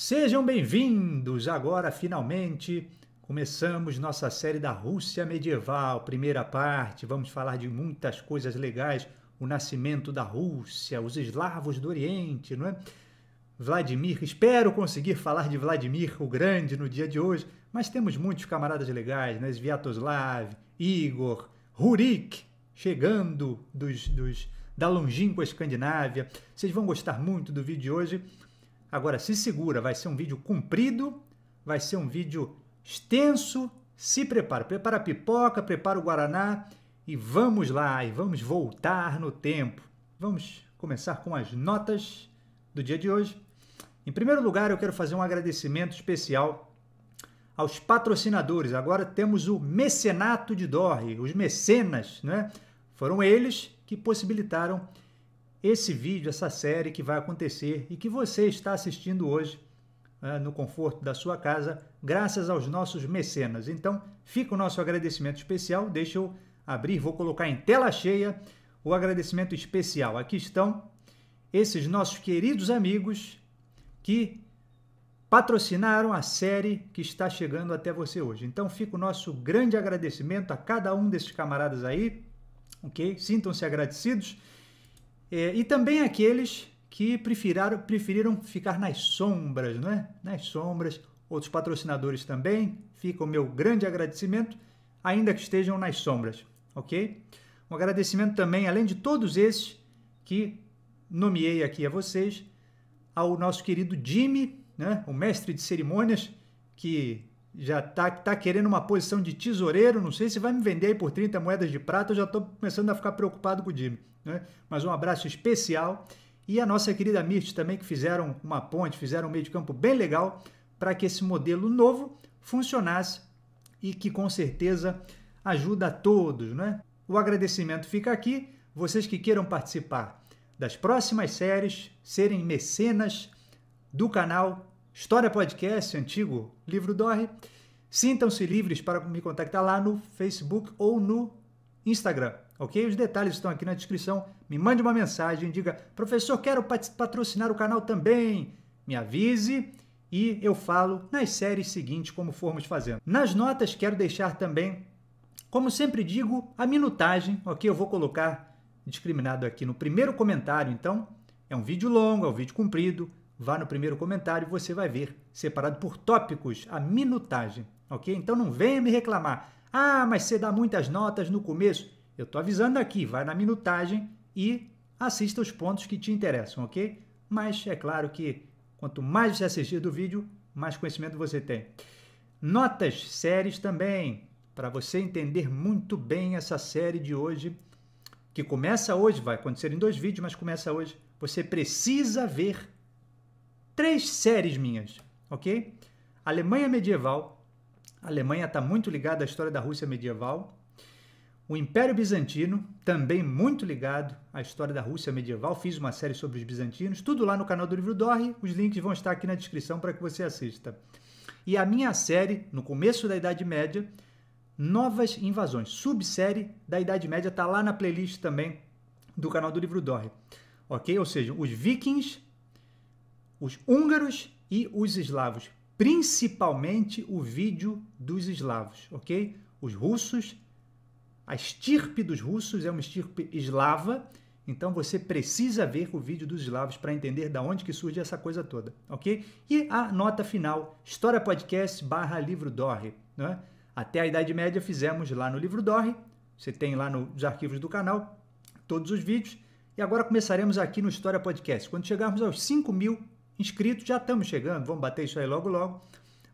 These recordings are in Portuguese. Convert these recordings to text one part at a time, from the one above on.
Sejam bem-vindos! Agora, finalmente, começamos nossa série da Rússia medieval, primeira parte. Vamos falar de muitas coisas legais: o nascimento da Rússia, os eslavos do Oriente, não é? Vladimir, espero conseguir falar de Vladimir o Grande no dia de hoje, mas temos muitos camaradas legais, né? Sviatoslav, Igor, Rurik, chegando dos, dos, da longínqua Escandinávia. Vocês vão gostar muito do vídeo de hoje. Agora, se segura, vai ser um vídeo comprido, vai ser um vídeo extenso. Se prepara, prepara a pipoca, prepara o guaraná e vamos lá, e vamos voltar no tempo. Vamos começar com as notas do dia de hoje. Em primeiro lugar, eu quero fazer um agradecimento especial aos patrocinadores. Agora temos o mecenato de Dorre, os mecenas, né? Foram eles que possibilitaram esse vídeo, essa série que vai acontecer e que você está assistindo hoje né, no conforto da sua casa, graças aos nossos mecenas. Então, fica o nosso agradecimento especial. Deixa eu abrir, vou colocar em tela cheia o agradecimento especial. Aqui estão esses nossos queridos amigos que patrocinaram a série que está chegando até você hoje. Então fica o nosso grande agradecimento a cada um desses camaradas aí, ok? Sintam-se agradecidos é, e também aqueles que preferiram preferiram ficar nas sombras, não é? Nas sombras, outros patrocinadores também, fica o meu grande agradecimento, ainda que estejam nas sombras, ok? Um agradecimento também, além de todos esses que nomeei aqui a vocês, ao nosso querido Jimmy, né? o mestre de cerimônias, que já tá, tá querendo uma posição de tesoureiro, não sei se vai me vender aí por 30 moedas de prata, eu já estou começando a ficar preocupado com o Jimmy. Né? Mas um abraço especial. E a nossa querida Mirth também, que fizeram uma ponte, fizeram um meio de campo bem legal para que esse modelo novo funcionasse e que com certeza ajuda a todos. Né? O agradecimento fica aqui. Vocês que queiram participar das próximas séries, serem mecenas do canal, História Podcast, antigo livro Dorre. Sintam-se livres para me contactar lá no Facebook ou no Instagram, ok? Os detalhes estão aqui na descrição. Me mande uma mensagem, diga, professor, quero patrocinar o canal também. Me avise e eu falo nas séries seguintes como formos fazendo. Nas notas, quero deixar também, como sempre digo, a minutagem, ok? Eu vou colocar discriminado aqui no primeiro comentário, então. É um vídeo longo, é um vídeo comprido, vá no primeiro comentário e você vai ver, separado por tópicos, a minutagem, ok? Então não venha me reclamar. Ah, mas você dá muitas notas no começo. Eu estou avisando aqui, vai na minutagem e assista os pontos que te interessam, ok? Mas é claro que quanto mais você assistir do vídeo, mais conhecimento você tem. Notas, séries também, para você entender muito bem essa série de hoje, que começa hoje, vai acontecer em dois vídeos, mas começa hoje. Você precisa ver três séries minhas, ok? Alemanha medieval. A Alemanha está muito ligada à história da Rússia medieval. O Império Bizantino, também muito ligado à história da Rússia medieval. Fiz uma série sobre os bizantinos, tudo lá no canal do Livro Dorre. Os links vão estar aqui na descrição para que você assista. E a minha série, no começo da Idade Média, Novas Invasões, subsérie da Idade Média, está lá na playlist também do canal do Livro Dorre. Ok? Ou seja, os vikings os húngaros e os eslavos, principalmente o vídeo dos eslavos, ok? Os russos, a estirpe dos russos é uma estirpe eslava, então você precisa ver o vídeo dos eslavos para entender da onde que surge essa coisa toda, ok? E a nota final, História Podcast barra Livro Dorre. Né? Até a Idade Média fizemos lá no Livro Dorre, você tem lá nos arquivos do canal todos os vídeos. E agora começaremos aqui no História Podcast. Quando chegarmos aos 5 mil inscritos, já estamos chegando, vamos bater isso aí logo logo.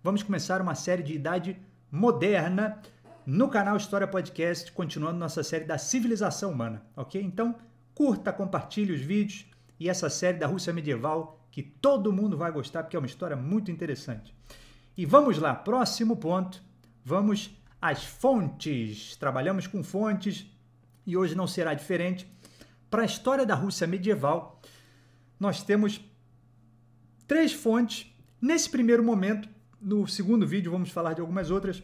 Vamos começar uma série de idade moderna no canal História Podcast, continuando nossa série da civilização humana, ok? Então, curta, compartilhe os vídeos e essa série da Rússia medieval que todo mundo vai gostar porque é uma história muito interessante. E vamos lá, próximo ponto. Vamos às fontes. Trabalhamos com fontes e hoje não será diferente. Para a história da Rússia medieval, nós temos três fontes. Nesse primeiro momento, no segundo vídeo, vamos falar de algumas outras.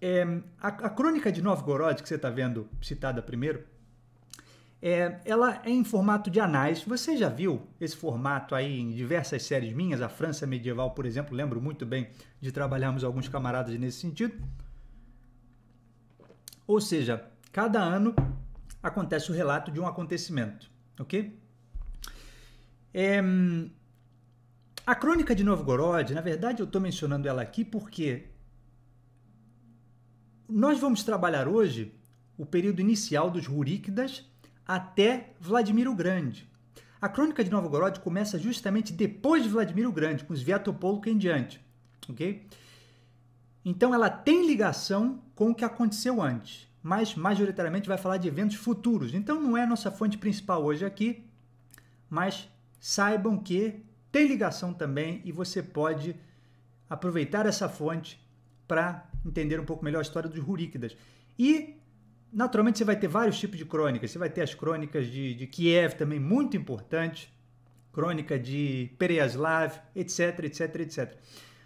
É, a, a, crônica de Novgorod, que você está vendo citada primeiro, é, ela é em formato de anais. Você já viu esse formato aí em diversas séries minhas? A França Medieval, por exemplo, lembro muito bem de trabalharmos alguns camaradas nesse sentido. Ou seja, cada ano acontece o relato de um acontecimento, ok? É, a crônica de Novgorod, na verdade, eu estou mencionando ela aqui porque nós vamos trabalhar hoje o período inicial dos Ruríquidas até Vladimir o Grande. A crônica de Novgorod começa justamente depois de Vladimir o Grande, com os Sviatopolk em diante, ok? Então ela tem ligação com o que aconteceu antes, mas majoritariamente vai falar de eventos futuros. Então não é a nossa fonte principal hoje aqui, mas saibam que tem ligação também e você pode aproveitar essa fonte para entender um pouco melhor a história dos Ruríquidas. E, naturalmente, você vai ter vários tipos de crônicas. Você vai ter as crônicas de, de Kiev, também muito importante, crônica de Pereyaslav, etc, etc, etc.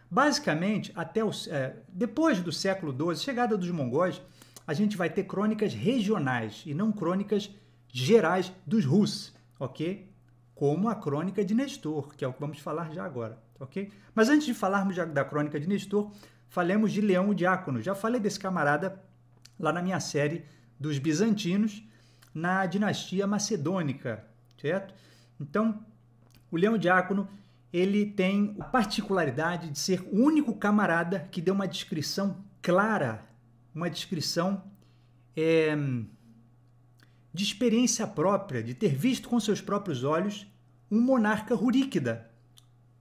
Basicamente, até o, é, depois do século XII, chegada dos mongóis, a gente vai ter crônicas regionais e não crônicas gerais dos Rus, ok? como a crônica de Nestor, que é o que vamos falar já agora, ok? Mas antes de falarmos da crônica de Nestor, falemos de Leão o Diácono. Já falei desse camarada lá na minha série dos bizantinos na dinastia macedônica, certo? Então, o Leão Diácono, ele tem a particularidade de ser o único camarada que deu uma descrição clara, uma descrição é, de experiência própria, de ter visto com seus próprios olhos um monarca ruríquida,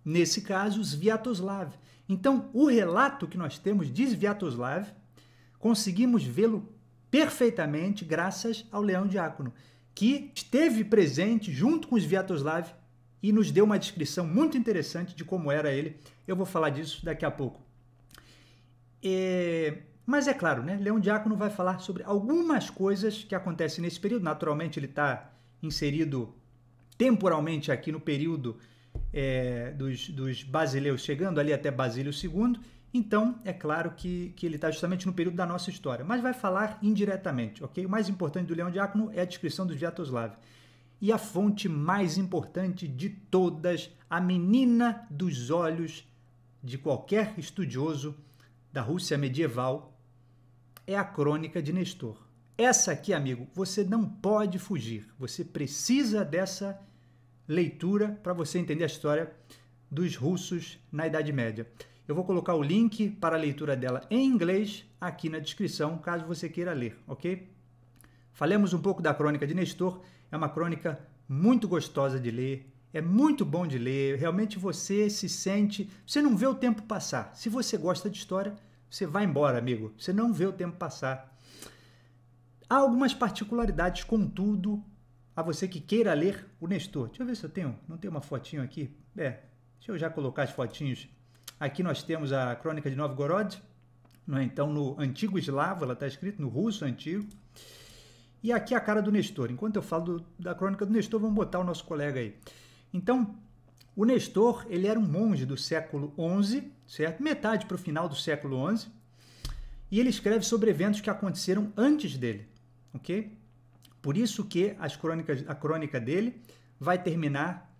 nesse caso, Sviatoslav. Então, o relato que nós temos de Sviatoslav, conseguimos vê-lo perfeitamente graças ao Leão Diácono, que esteve presente junto com Sviatoslav e nos deu uma descrição muito interessante de como era ele. Eu vou falar disso daqui a pouco. É... Mas é claro, né? Leão Diácono vai falar sobre algumas coisas que acontecem nesse período. Naturalmente, ele está inserido temporalmente aqui no período é, dos, dos, basileus chegando ali até Basílio II. Então, é claro que, que ele está justamente no período da nossa história, mas vai falar indiretamente, ok? O mais importante do Leão Diácono é a descrição dos Vyatoslav. E a fonte mais importante de todas, a menina dos olhos de qualquer estudioso da Rússia medieval, é a crônica de Nestor. Essa aqui, amigo, você não pode fugir. Você precisa dessa leitura para você entender a história dos russos na Idade Média. Eu vou colocar o link para a leitura dela em inglês aqui na descrição, caso você queira ler, ok? Falemos um pouco da crônica de Nestor. É uma crônica muito gostosa de ler, é muito bom de ler. Realmente você se sente, você não vê o tempo passar. Se você gosta de história, você vai embora, amigo. Você não vê o tempo passar. Há algumas particularidades, contudo, a você que queira ler o Nestor. Deixa eu ver se eu tenho. Não tem uma fotinho aqui? É. Deixa eu já colocar as fotinhos. Aqui nós temos a Crônica de Novgorod. Não é? Então, no antigo eslavo, ela está escrita no russo antigo. E aqui a cara do Nestor. Enquanto eu falo do, da crônica do Nestor, vamos botar o nosso colega aí. Então, o Nestor ele era um monge do século XI, certo? Metade para o final do século XI, e ele escreve sobre eventos que aconteceram antes dele, ok? Por isso que as crônicas, a crônica dele vai terminar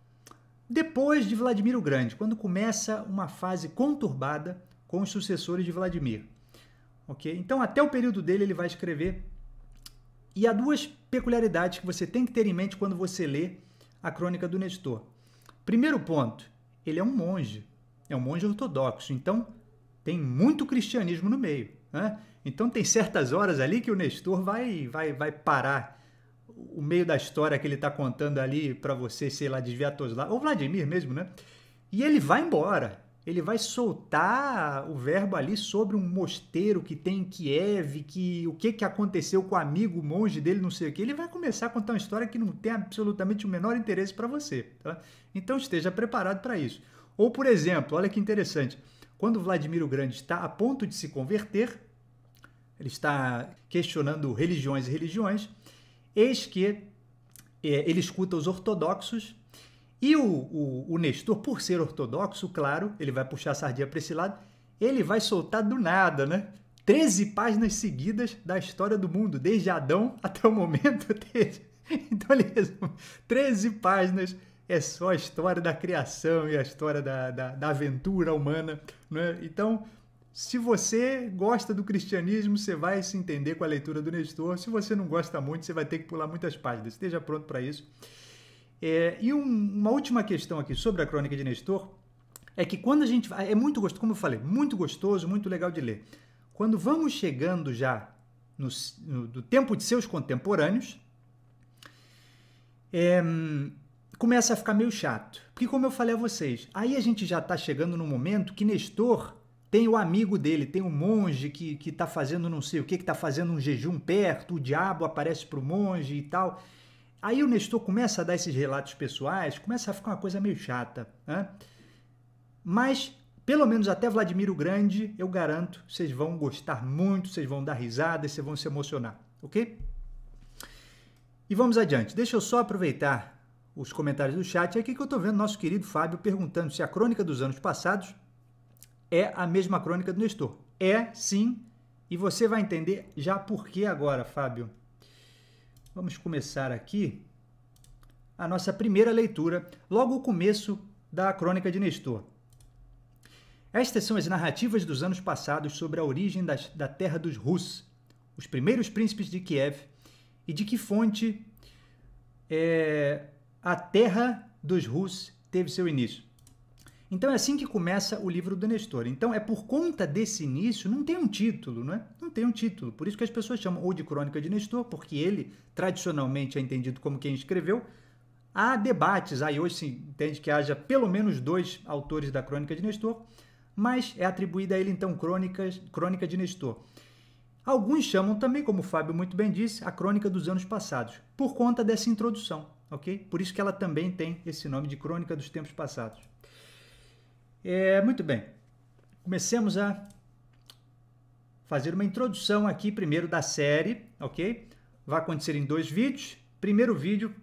depois de Vladimir o Grande, quando começa uma fase conturbada com os sucessores de Vladimir, ok? Então até o período dele ele vai escrever e há duas peculiaridades que você tem que ter em mente quando você lê a crônica do Nestor. Primeiro ponto, ele é um monge, é um monge ortodoxo, então tem muito cristianismo no meio. Né? Então tem certas horas ali que o Nestor vai, vai, vai parar o meio da história que ele está contando ali para você, sei lá, todos lá ou Vladimir mesmo, né? E ele vai embora ele vai soltar o verbo ali sobre um mosteiro que tem em Kiev, que o que, que aconteceu com o amigo monge dele, não sei o que. Ele vai começar a contar uma história que não tem absolutamente o menor interesse para você. Tá? Então esteja preparado para isso. Ou, por exemplo, olha que interessante, quando Vladimir o Grande está a ponto de se converter, ele está questionando religiões e religiões, eis que é, ele escuta os ortodoxos e o, o, o Nestor, por ser ortodoxo, claro, ele vai puxar a sardinha para esse lado, ele vai soltar do nada, né? 13 páginas seguidas da história do mundo, desde Adão até o momento dele. Então ele resume: 13 páginas é só a história da criação e a história da, da, da aventura humana. Né? Então, se você gosta do cristianismo, você vai se entender com a leitura do Nestor. Se você não gosta muito, você vai ter que pular muitas páginas. Esteja pronto para isso. É, e um, uma última questão aqui sobre a crônica de Nestor é que quando a gente É muito gostoso, como eu falei, muito gostoso, muito legal de ler. Quando vamos chegando já no, no, tempo de seus contemporâneos, é, começa a ficar meio chato. Porque, como eu falei a vocês, aí a gente já está chegando no momento que Nestor tem o amigo dele, tem o um monge que está fazendo não sei o que, que está fazendo um jejum perto, o diabo aparece para o monge e tal. Aí o Nestor começa a dar esses relatos pessoais, começa a ficar uma coisa meio chata. Né? Mas, pelo menos até Vladimir o Grande, eu garanto, vocês vão gostar muito, vocês vão dar risada, vocês vão se emocionar, ok? E vamos adiante. Deixa eu só aproveitar os comentários do chat. É aqui que eu estou vendo nosso querido Fábio perguntando se a crônica dos anos passados é a mesma crônica do Nestor. É, sim, e você vai entender já por que agora, Fábio. Vamos começar aqui a nossa primeira leitura, logo o começo da Crônica de Nestor. Estas são as narrativas dos anos passados sobre a origem das, da terra dos Rus, os primeiros príncipes de Kiev, e de que fonte é, a terra dos Rus teve seu início. Então é assim que começa o livro do Nestor. Então é por conta desse início, não tem um título, não é? Não tem um título. Por isso que as pessoas chamam ou de Crônica de Nestor, porque ele tradicionalmente é entendido como quem escreveu. Há debates, aí hoje se entende que haja pelo menos dois autores da Crônica de Nestor, mas é atribuída a ele então crônicas, Crônica de Nestor. Alguns chamam também, como o Fábio muito bem disse, a Crônica dos Anos Passados, por conta dessa introdução, ok? Por isso que ela também tem esse nome de Crônica dos Tempos Passados. É, muito bem, comecemos a fazer uma introdução aqui primeiro da série, ok? Vai acontecer em dois vídeos. Primeiro vídeo,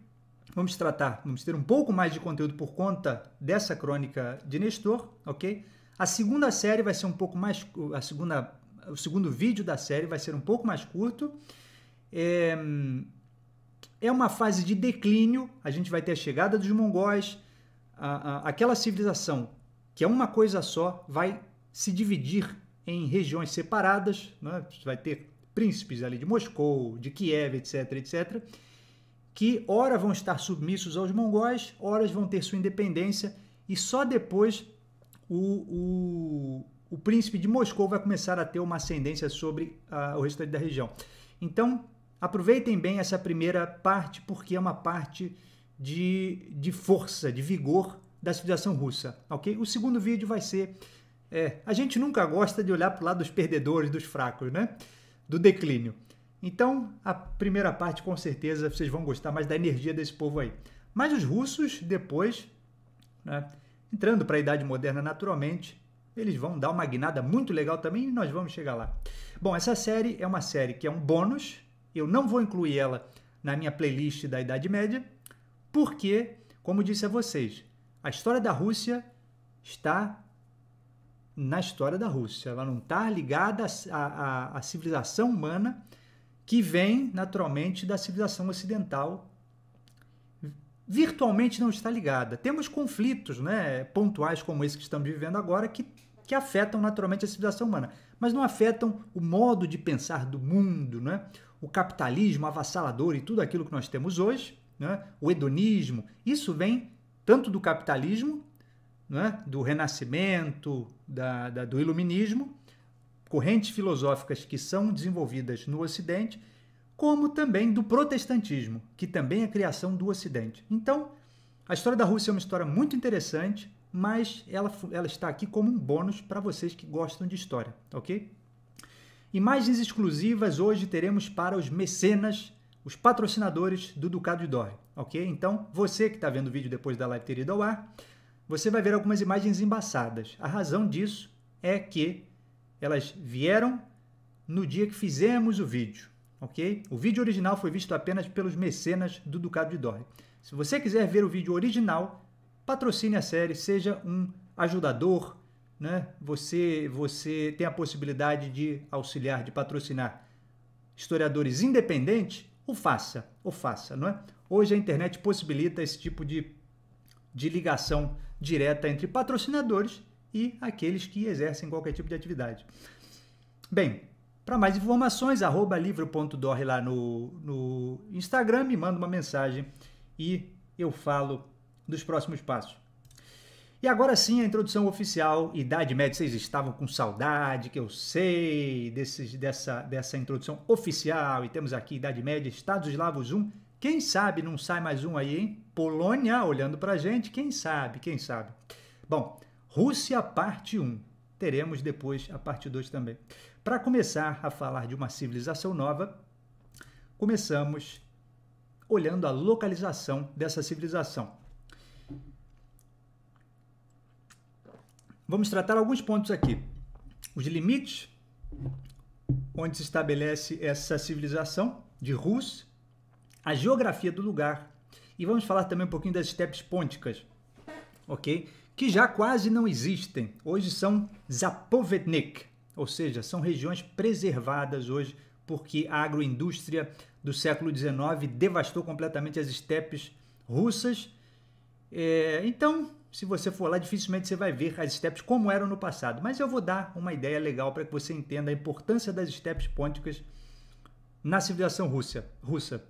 vamos tratar, vamos ter um pouco mais de conteúdo por conta dessa crônica de Nestor, ok? A segunda série vai ser um pouco mais, a segunda, o segundo vídeo da série vai ser um pouco mais curto. É, é uma fase de declínio, a gente vai ter a chegada dos mongóis, a, a, aquela civilização que é uma coisa só, vai se dividir em regiões separadas, né? vai ter príncipes ali de Moscou, de Kiev, etc, etc, que ora vão estar submissos aos mongóis, ora vão ter sua independência, e só depois o, o, o príncipe de Moscou vai começar a ter uma ascendência sobre a, ah, o restante da região. Então, aproveitem bem essa primeira parte, porque é uma parte de, de força, de vigor, da civilização russa, ok? O segundo vídeo vai ser... É, a gente nunca gosta de olhar para o lado dos perdedores, dos fracos, né? Do declínio. Então, a primeira parte, com certeza, vocês vão gostar mais da energia desse povo aí. Mas os russos, depois, né, entrando para a Idade Moderna naturalmente, eles vão dar uma guinada muito legal também e nós vamos chegar lá. Bom, essa série é uma série que é um bônus. Eu não vou incluir ela na minha playlist da Idade Média, porque, como disse a vocês, a história da Rússia está na história da Rússia. Ela não está ligada à, à, à civilização humana que vem naturalmente da civilização ocidental. Virtualmente não está ligada. Temos conflitos né, pontuais como esse que estamos vivendo agora que, que afetam naturalmente a civilização humana, mas não afetam o modo de pensar do mundo, né? o capitalismo avassalador e tudo aquilo que nós temos hoje, né? o hedonismo. Isso vem tanto do capitalismo, né, do renascimento, da, da, do iluminismo, correntes filosóficas que são desenvolvidas no Ocidente, como também do protestantismo, que também é criação do Ocidente. Então, a história da Rússia é uma história muito interessante, mas ela, ela está aqui como um bônus para vocês que gostam de história, ok? Imagens exclusivas hoje teremos para os mecenas, os patrocinadores do Ducado de Dorre ok? Então, você que está vendo o vídeo depois da live ter ido ao ar, você vai ver algumas imagens embaçadas. A razão disso é que elas vieram no dia que fizemos o vídeo, ok? O vídeo original foi visto apenas pelos mecenas do Ducado de Dorre. Se você quiser ver o vídeo original, patrocine a série, seja um ajudador, né? Você, você tem a possibilidade de auxiliar, de patrocinar historiadores independentes, o faça, o faça, não é? Hoje a internet possibilita esse tipo de, de ligação direta entre patrocinadores e aqueles que exercem qualquer tipo de atividade. Bem, para mais informações, arroba livro.dor lá no, no Instagram, me manda uma mensagem e eu falo dos próximos passos. E agora sim a introdução oficial, Idade Média. Vocês estavam com saudade, que eu sei, desses, dessa, dessa introdução oficial. E temos aqui Idade Média, Estados Eslavos 1 quem sabe não sai mais um aí, hein? Polônia olhando para a gente, quem sabe, quem sabe. Bom, Rússia parte 1. Teremos depois a parte 2 também. Para começar a falar de uma civilização nova, começamos olhando a localização dessa civilização. Vamos tratar alguns pontos aqui. Os limites onde se estabelece essa civilização de Rússia a geografia do lugar e vamos falar também um pouquinho das estepes pônticas, ok? Que já quase não existem. Hoje são Zapovednik, ou seja, são regiões preservadas hoje porque a agroindústria do século XIX devastou completamente as estepes russas. É, então, se você for lá, dificilmente você vai ver as estepes como eram no passado. Mas eu vou dar uma ideia legal para que você entenda a importância das estepes pônticas na civilização russa. russa.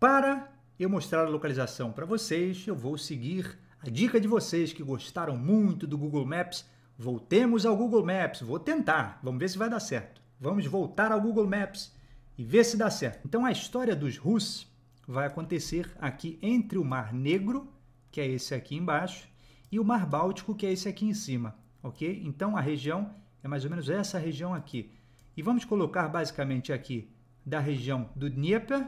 Para eu mostrar a localização para vocês, eu vou seguir a dica de vocês que gostaram muito do Google Maps. Voltemos ao Google Maps. Vou tentar, vamos ver se vai dar certo. Vamos voltar ao Google Maps e ver se dá certo. Então a história dos Rus vai acontecer aqui entre o Mar Negro, que é esse aqui embaixo, e o Mar Báltico, que é esse aqui em cima, ok? Então a região é mais ou menos essa região aqui. E vamos colocar basicamente aqui da região do Dnieper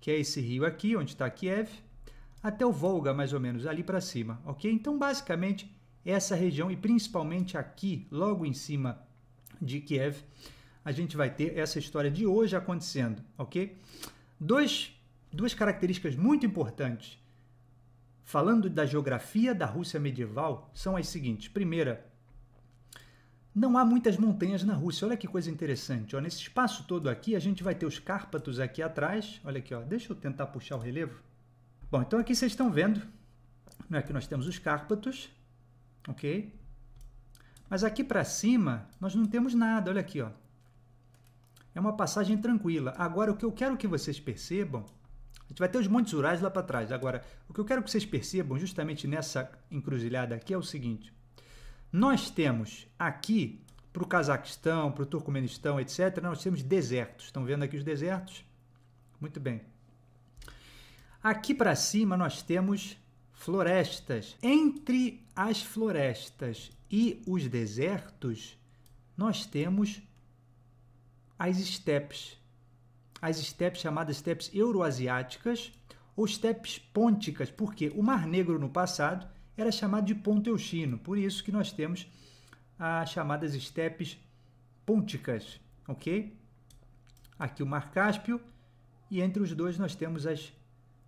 que é esse rio aqui, onde está Kiev, até o Volga, mais ou menos, ali para cima, ok? Então, basicamente, é essa região, e principalmente aqui, logo em cima de Kiev, a gente vai ter essa história de hoje acontecendo, ok? Dois, duas características muito importantes, falando da geografia da Rússia medieval, são as seguintes. Primeira, não há muitas montanhas na Rússia. Olha que coisa interessante. Ó, nesse espaço todo aqui, a gente vai ter os Cárpatos aqui atrás. Olha aqui, ó. deixa eu tentar puxar o relevo. Bom, então aqui vocês estão vendo é que nós temos os Cárpatos, ok? Mas aqui para cima, nós não temos nada. Olha aqui, ó. é uma passagem tranquila. Agora, o que eu quero que vocês percebam a gente vai ter os Montes Urais lá para trás. Agora, o que eu quero que vocês percebam justamente nessa encruzilhada aqui é o seguinte: nós temos aqui, para o Cazaquistão, para o Turcomenistão, etc., nós temos desertos. Estão vendo aqui os desertos? Muito bem. Aqui para cima nós temos florestas. Entre as florestas e os desertos, nós temos as estepes. As estepes chamadas estepes euroasiáticas ou estepes pônticas, porque o Mar Negro no passado era chamado de ponto euxino, por isso que nós temos as chamadas estepes pônticas, ok? Aqui o Mar Cáspio, e entre os dois nós temos as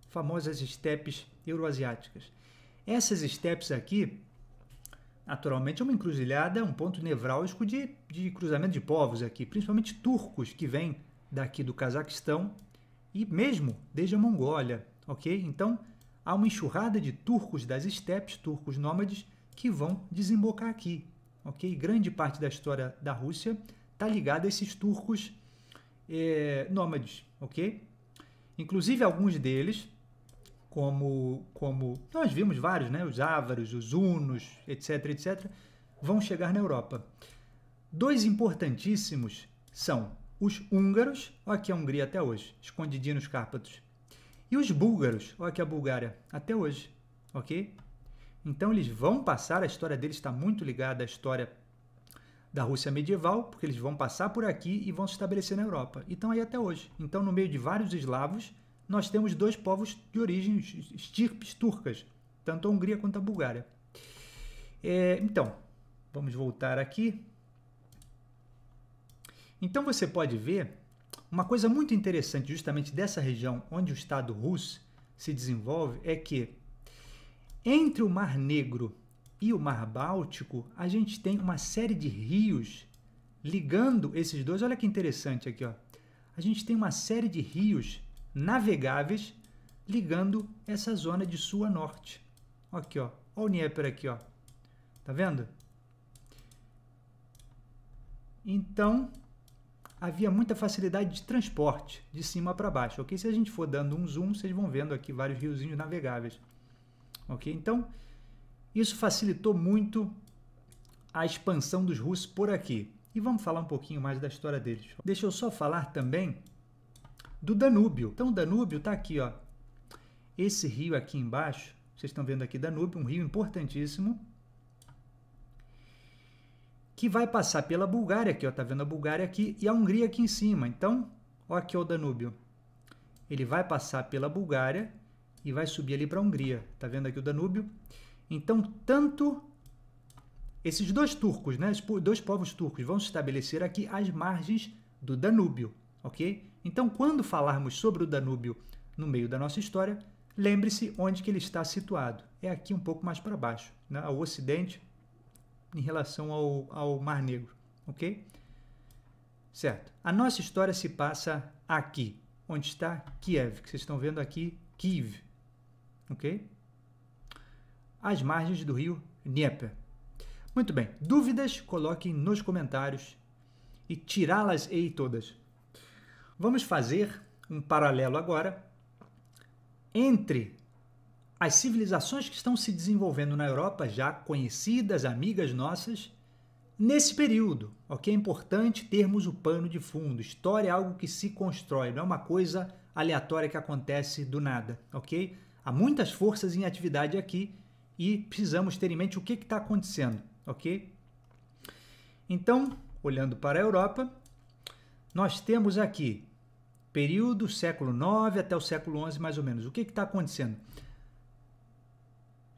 famosas estepes euroasiáticas. Essas estepes aqui, naturalmente, é uma encruzilhada, um ponto nevrálgico de, de cruzamento de povos aqui, principalmente turcos que vêm daqui do Cazaquistão e mesmo desde a Mongólia, ok? Então, há uma enxurrada de turcos das estepes, turcos nômades, que vão desembocar aqui. Ok? Grande parte da história da Rússia está ligada a esses turcos é, nômades. Ok? Inclusive alguns deles, como, como nós vimos vários, né? os ávaros, os hunos, etc., etc., vão chegar na Europa. Dois importantíssimos são os húngaros, aqui a Hungria até hoje, escondidinho nos Cárpatos, e os búlgaros, olha aqui a Bulgária, até hoje, ok? Então eles vão passar, a história deles está muito ligada à história da Rússia medieval, porque eles vão passar por aqui e vão se estabelecer na Europa. Então aí até hoje. Então no meio de vários eslavos, nós temos dois povos de origem estirpes turcas, tanto a Hungria quanto a Bulgária. É, então, vamos voltar aqui. Então você pode ver uma coisa muito interessante, justamente dessa região onde o Estado russo se desenvolve, é que entre o Mar Negro e o Mar Báltico, a gente tem uma série de rios ligando esses dois. Olha que interessante aqui, ó. A gente tem uma série de rios navegáveis ligando essa zona de sul a norte. Aqui, ó. Olha o Dnieper aqui, ó. Tá vendo? Então, havia muita facilidade de transporte de cima para baixo, ok? Se a gente for dando um zoom, vocês vão vendo aqui vários riozinhos navegáveis, ok? Então, isso facilitou muito a expansão dos russos por aqui. E vamos falar um pouquinho mais da história deles. Deixa eu só falar também do Danúbio. Então, o Danúbio está aqui, ó. Esse rio aqui embaixo, vocês estão vendo aqui Danúbio, um rio importantíssimo, que vai passar pela Bulgária aqui, ó, tá vendo a Bulgária aqui e a Hungria aqui em cima. Então, ó aqui o Danúbio. Ele vai passar pela Bulgária e vai subir ali para a Hungria. Tá vendo aqui o Danúbio? Então, tanto esses dois turcos, né, dois povos turcos vão se estabelecer aqui às margens do Danúbio, OK? Então, quando falarmos sobre o Danúbio no meio da nossa história, lembre-se onde que ele está situado. É aqui um pouco mais para baixo, né, ao ocidente em relação ao, ao Mar Negro, ok? Certo. A nossa história se passa aqui, onde está Kiev, que vocês estão vendo aqui, Kiev, ok? As margens do rio Dnieper. Muito bem. Dúvidas, coloquem nos comentários e tirá-las ei todas. Vamos fazer um paralelo agora entre as civilizações que estão se desenvolvendo na Europa, já conhecidas, amigas nossas, nesse período, ok? É importante termos o pano de fundo. História é algo que se constrói, não é uma coisa aleatória que acontece do nada, ok? Há muitas forças em atividade aqui e precisamos ter em mente o que está acontecendo, ok? Então, olhando para a Europa, nós temos aqui período século IX até o século XI, mais ou menos. O que está acontecendo?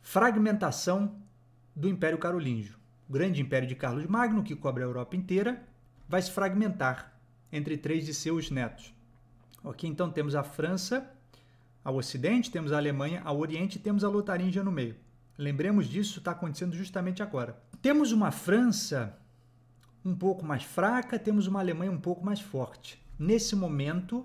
Fragmentação do Império Carolíngio. O grande império de Carlos Magno, que cobre a Europa inteira, vai se fragmentar entre três de seus netos. Ok, então temos a França ao ocidente, temos a Alemanha ao oriente e temos a Lotaríngia no meio. Lembremos disso, está acontecendo justamente agora. Temos uma França um pouco mais fraca, temos uma Alemanha um pouco mais forte. Nesse momento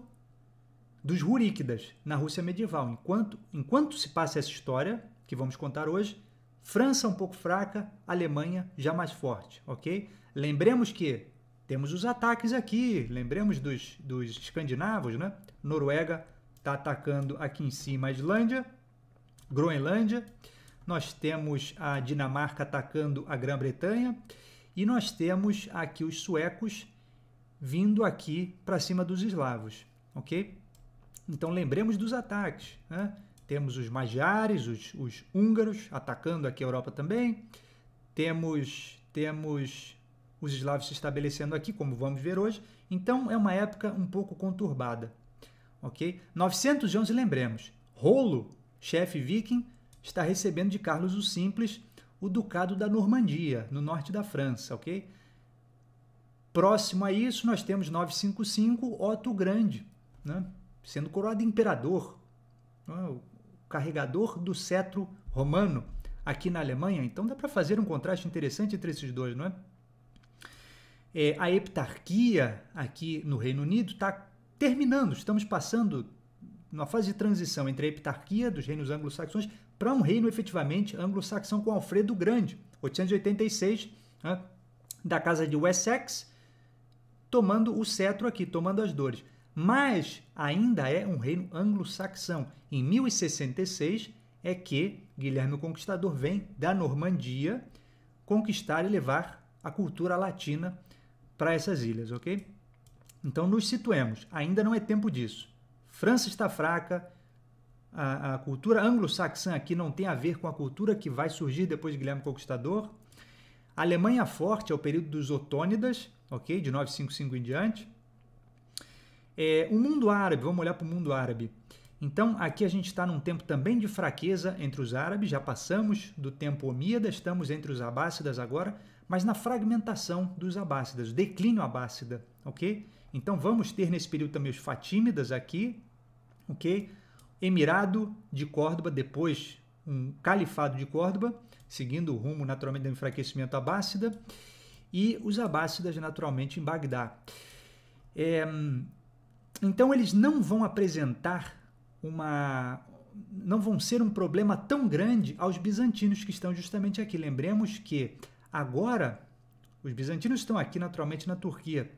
dos Ruríquidas, na Rússia medieval. Enquanto, enquanto se passa essa história, que vamos contar hoje. França um pouco fraca, Alemanha já mais forte, ok? Lembremos que temos os ataques aqui, lembremos dos, dos escandinavos, né? Noruega está atacando aqui em cima a Islândia, Groenlândia, nós temos a Dinamarca atacando a Grã-Bretanha e nós temos aqui os suecos vindo aqui para cima dos eslavos, ok? Então lembremos dos ataques, né? Temos os magiares, os, os húngaros atacando aqui a Europa também. Temos, temos os eslavos se estabelecendo aqui, como vamos ver hoje. Então é uma época um pouco conturbada. Ok? 911, lembremos, Rolo, chefe viking, está recebendo de Carlos o Simples o ducado da Normandia, no norte da França, ok? Próximo a isso, nós temos 955 Otto Grande, né? sendo coroado imperador. Né? carregador do cetro romano aqui na Alemanha. Então dá para fazer um contraste interessante entre esses dois, não é? é a heptarquia aqui no Reino Unido está terminando, estamos passando uma fase de transição entre a heptarquia dos reinos anglo-saxões para um reino efetivamente anglo-saxão com Alfredo Grande, 886, né, da casa de Wessex, tomando o cetro aqui, tomando as dores mas ainda é um reino anglo-saxão. Em 1066 é que Guilherme o Conquistador vem da Normandia conquistar e levar a cultura latina para essas ilhas, ok? Então nos situemos, ainda não é tempo disso. França está fraca, a, a cultura anglo-saxã aqui não tem a ver com a cultura que vai surgir depois de Guilherme o Conquistador. A Alemanha forte é o período dos Otônidas, ok? De 955 em diante. É, o mundo árabe, vamos olhar para o mundo árabe. Então, aqui a gente está num tempo também de fraqueza entre os árabes, já passamos do tempo Omíada, estamos entre os Abássidas agora, mas na fragmentação dos Abássidas, declínio Abássida, ok? Então, vamos ter nesse período também os Fatímidas aqui, ok? Emirado de Córdoba, depois um Califado de Córdoba, seguindo o rumo naturalmente do enfraquecimento Abássida, e os Abássidas naturalmente em Bagdá. É, então eles não vão apresentar uma não vão ser um problema tão grande aos bizantinos que estão justamente aqui. Lembremos que agora os bizantinos estão aqui naturalmente na Turquia.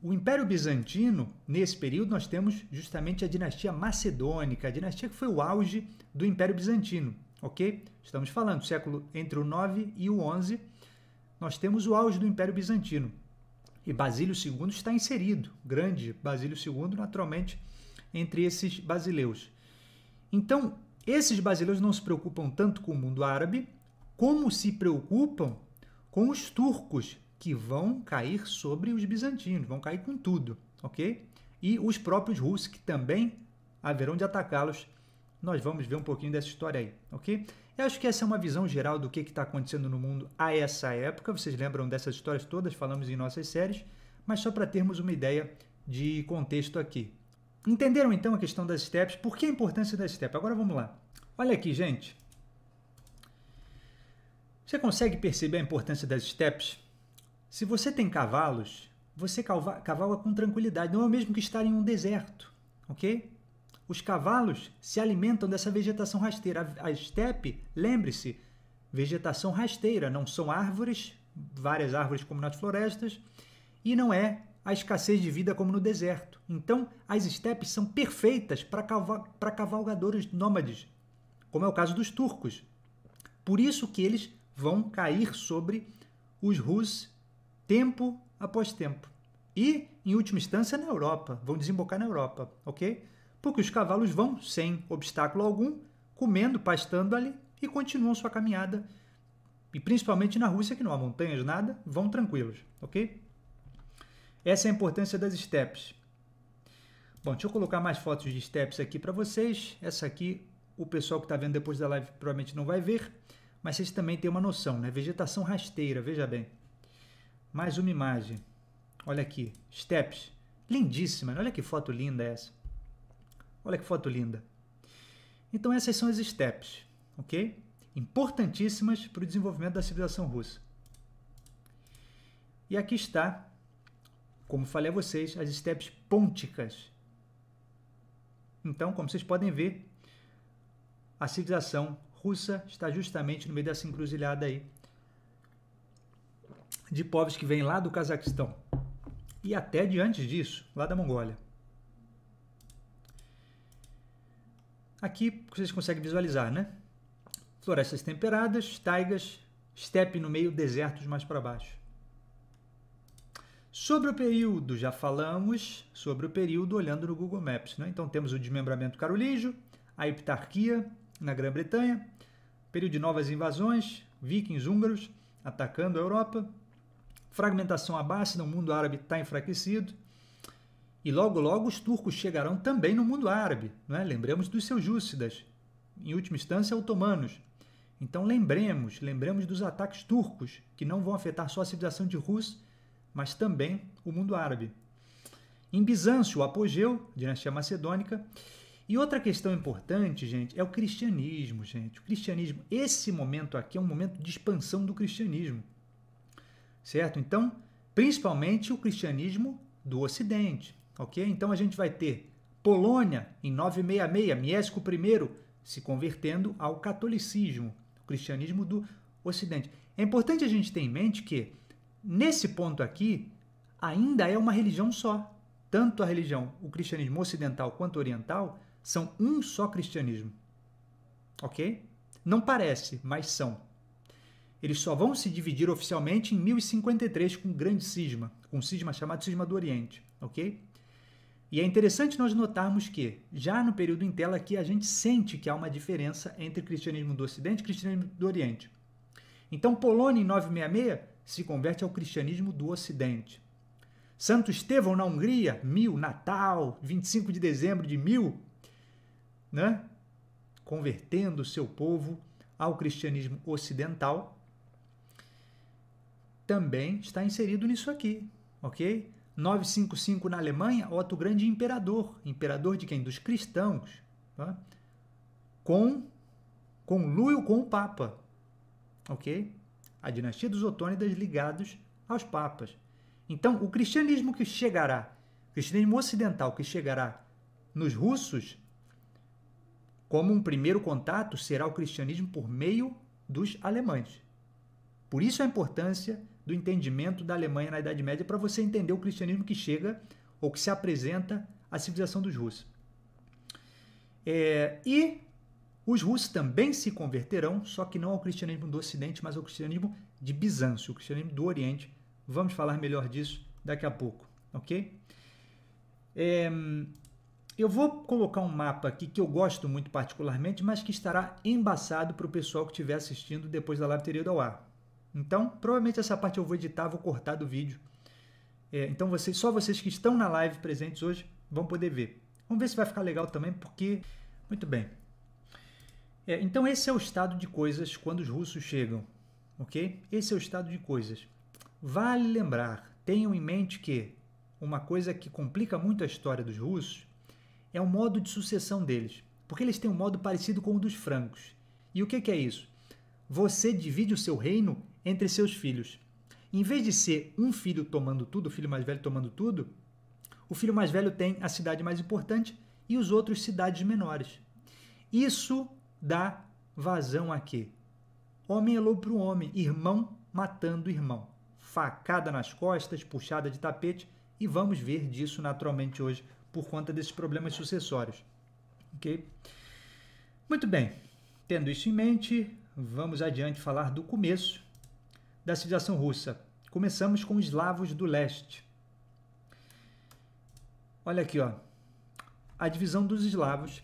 O Império Bizantino, nesse período, nós temos justamente a dinastia macedônica, a dinastia que foi o auge do Império Bizantino, ok? Estamos falando século entre o 9 e o 11, nós temos o auge do Império Bizantino. E Basílio II está inserido, grande Basílio II, naturalmente, entre esses basileus. Então, esses basileus não se preocupam tanto com o mundo árabe, como se preocupam com os turcos, que vão cair sobre os bizantinos, vão cair com tudo, ok? E os próprios russos, que também haverão de atacá-los. Nós vamos ver um pouquinho dessa história aí, ok? Eu acho que essa é uma visão geral do que está acontecendo no mundo a essa época. Vocês lembram dessas histórias todas, falamos em nossas séries, mas só para termos uma ideia de contexto aqui. Entenderam então a questão das steps? Por que a importância das steps? Agora vamos lá. Olha aqui, gente. Você consegue perceber a importância das steps? Se você tem cavalos, você cavalga com tranquilidade, não é o mesmo que estar em um deserto, ok? Os cavalos se alimentam dessa vegetação rasteira. A estepe, lembre-se, vegetação rasteira, não são árvores, várias árvores como nas florestas, e não é a escassez de vida como no deserto. Então, as estepes são perfeitas para cavalgadores nômades, como é o caso dos turcos. Por isso que eles vão cair sobre os Rus tempo após tempo. E, em última instância, na Europa. Vão desembocar na Europa, ok? porque os cavalos vão, sem obstáculo algum, comendo, pastando ali e continuam sua caminhada. E principalmente na Rússia, que não há montanhas, nada, vão tranquilos, ok? Essa é a importância das estepes. Bom, deixa eu colocar mais fotos de estepes aqui para vocês. Essa aqui, o pessoal que está vendo depois da live provavelmente não vai ver, mas vocês também têm uma noção, né? Vegetação rasteira, veja bem. Mais uma imagem. Olha aqui, estepes. Lindíssima, né? olha que foto linda essa. Olha que foto linda. Então essas são as steps, ok? Importantíssimas para o desenvolvimento da civilização russa. E aqui está, como falei a vocês, as steps pônticas. Então, como vocês podem ver, a civilização russa está justamente no meio dessa encruzilhada aí de povos que vêm lá do Cazaquistão e até diante disso, lá da Mongólia. Aqui vocês conseguem visualizar, né? Florestas temperadas, taigas, estepe no meio, desertos mais para baixo. Sobre o período, já falamos sobre o período olhando no Google Maps. Né? Então temos o desmembramento carolígio, a heptarquia na Grã-Bretanha, período de novas invasões, vikings húngaros atacando a Europa, fragmentação abássida, né? o mundo árabe está enfraquecido, e logo logo os turcos chegarão também no mundo árabe, não é? lembremos dos seljúcidas, em última instância otomanos. Então lembremos, lembremos dos ataques turcos, que não vão afetar só a civilização de Rus, mas também o mundo árabe. Em Bizâncio, o apogeu, dinastia macedônica. E outra questão importante, gente, é o cristianismo, gente. O cristianismo, esse momento aqui é um momento de expansão do cristianismo. Certo? Então, principalmente o cristianismo do Ocidente ok? Então a gente vai ter Polônia, em 966, Miesco I se convertendo ao catolicismo, o cristianismo do Ocidente. É importante a gente ter em mente que, nesse ponto aqui, ainda é uma religião só. Tanto a religião, o cristianismo ocidental quanto oriental, são um só cristianismo. Ok? Não parece, mas são. Eles só vão se dividir oficialmente em 1053 com um grande cisma, com um cisma chamado Cisma do Oriente, ok? E é interessante nós notarmos que, já no período em tela aqui, a gente sente que há uma diferença entre cristianismo do Ocidente e cristianismo do Oriente. Então, Polônia, em 966, se converte ao cristianismo do Ocidente. Santo Estevão, na Hungria, 1000, Natal, 25 de dezembro de 1000, né? convertendo seu povo ao cristianismo ocidental, também está inserido nisso aqui, ok? 955 na Alemanha, Otto Grande imperador. Imperador de quem? Dos cristãos. Tá? Com Lúio com o Papa. Ok? A dinastia dos Otônidas ligados aos papas. Então, o cristianismo que chegará, o cristianismo ocidental que chegará nos russos, como um primeiro contato, será o cristianismo por meio dos alemães. Por isso a importância do entendimento da Alemanha na Idade Média para você entender o cristianismo que chega ou que se apresenta à civilização dos russos. É, e os russos também se converterão, só que não ao cristianismo do Ocidente, mas ao cristianismo de Bizâncio, o cristianismo do Oriente. Vamos falar melhor disso daqui a pouco, ok? É, eu vou colocar um mapa aqui que eu gosto muito particularmente, mas que estará embaçado para o pessoal que estiver assistindo depois da live teria ao ar. Então, provavelmente essa parte eu vou editar, vou cortar do vídeo. É, então, vocês, só vocês que estão na live presentes hoje vão poder ver. Vamos ver se vai ficar legal também, porque. Muito bem. É, então, esse é o estado de coisas quando os russos chegam, ok? Esse é o estado de coisas. Vale lembrar, tenham em mente que uma coisa que complica muito a história dos russos é o modo de sucessão deles, porque eles têm um modo parecido com o dos francos. E o que, que é isso? Você divide o seu reino entre seus filhos. Em vez de ser um filho tomando tudo, o filho mais velho tomando tudo, o filho mais velho tem a cidade mais importante e os outros cidades menores. Isso dá vazão a quê? Homem é lobo para o homem, irmão matando irmão. Facada nas costas, puxada de tapete, e vamos ver disso naturalmente hoje por conta desses problemas sucessórios. Ok? Muito bem, tendo isso em mente, vamos adiante falar do começo da civilização russa. Começamos com os eslavos do leste. Olha aqui, ó. A divisão dos eslavos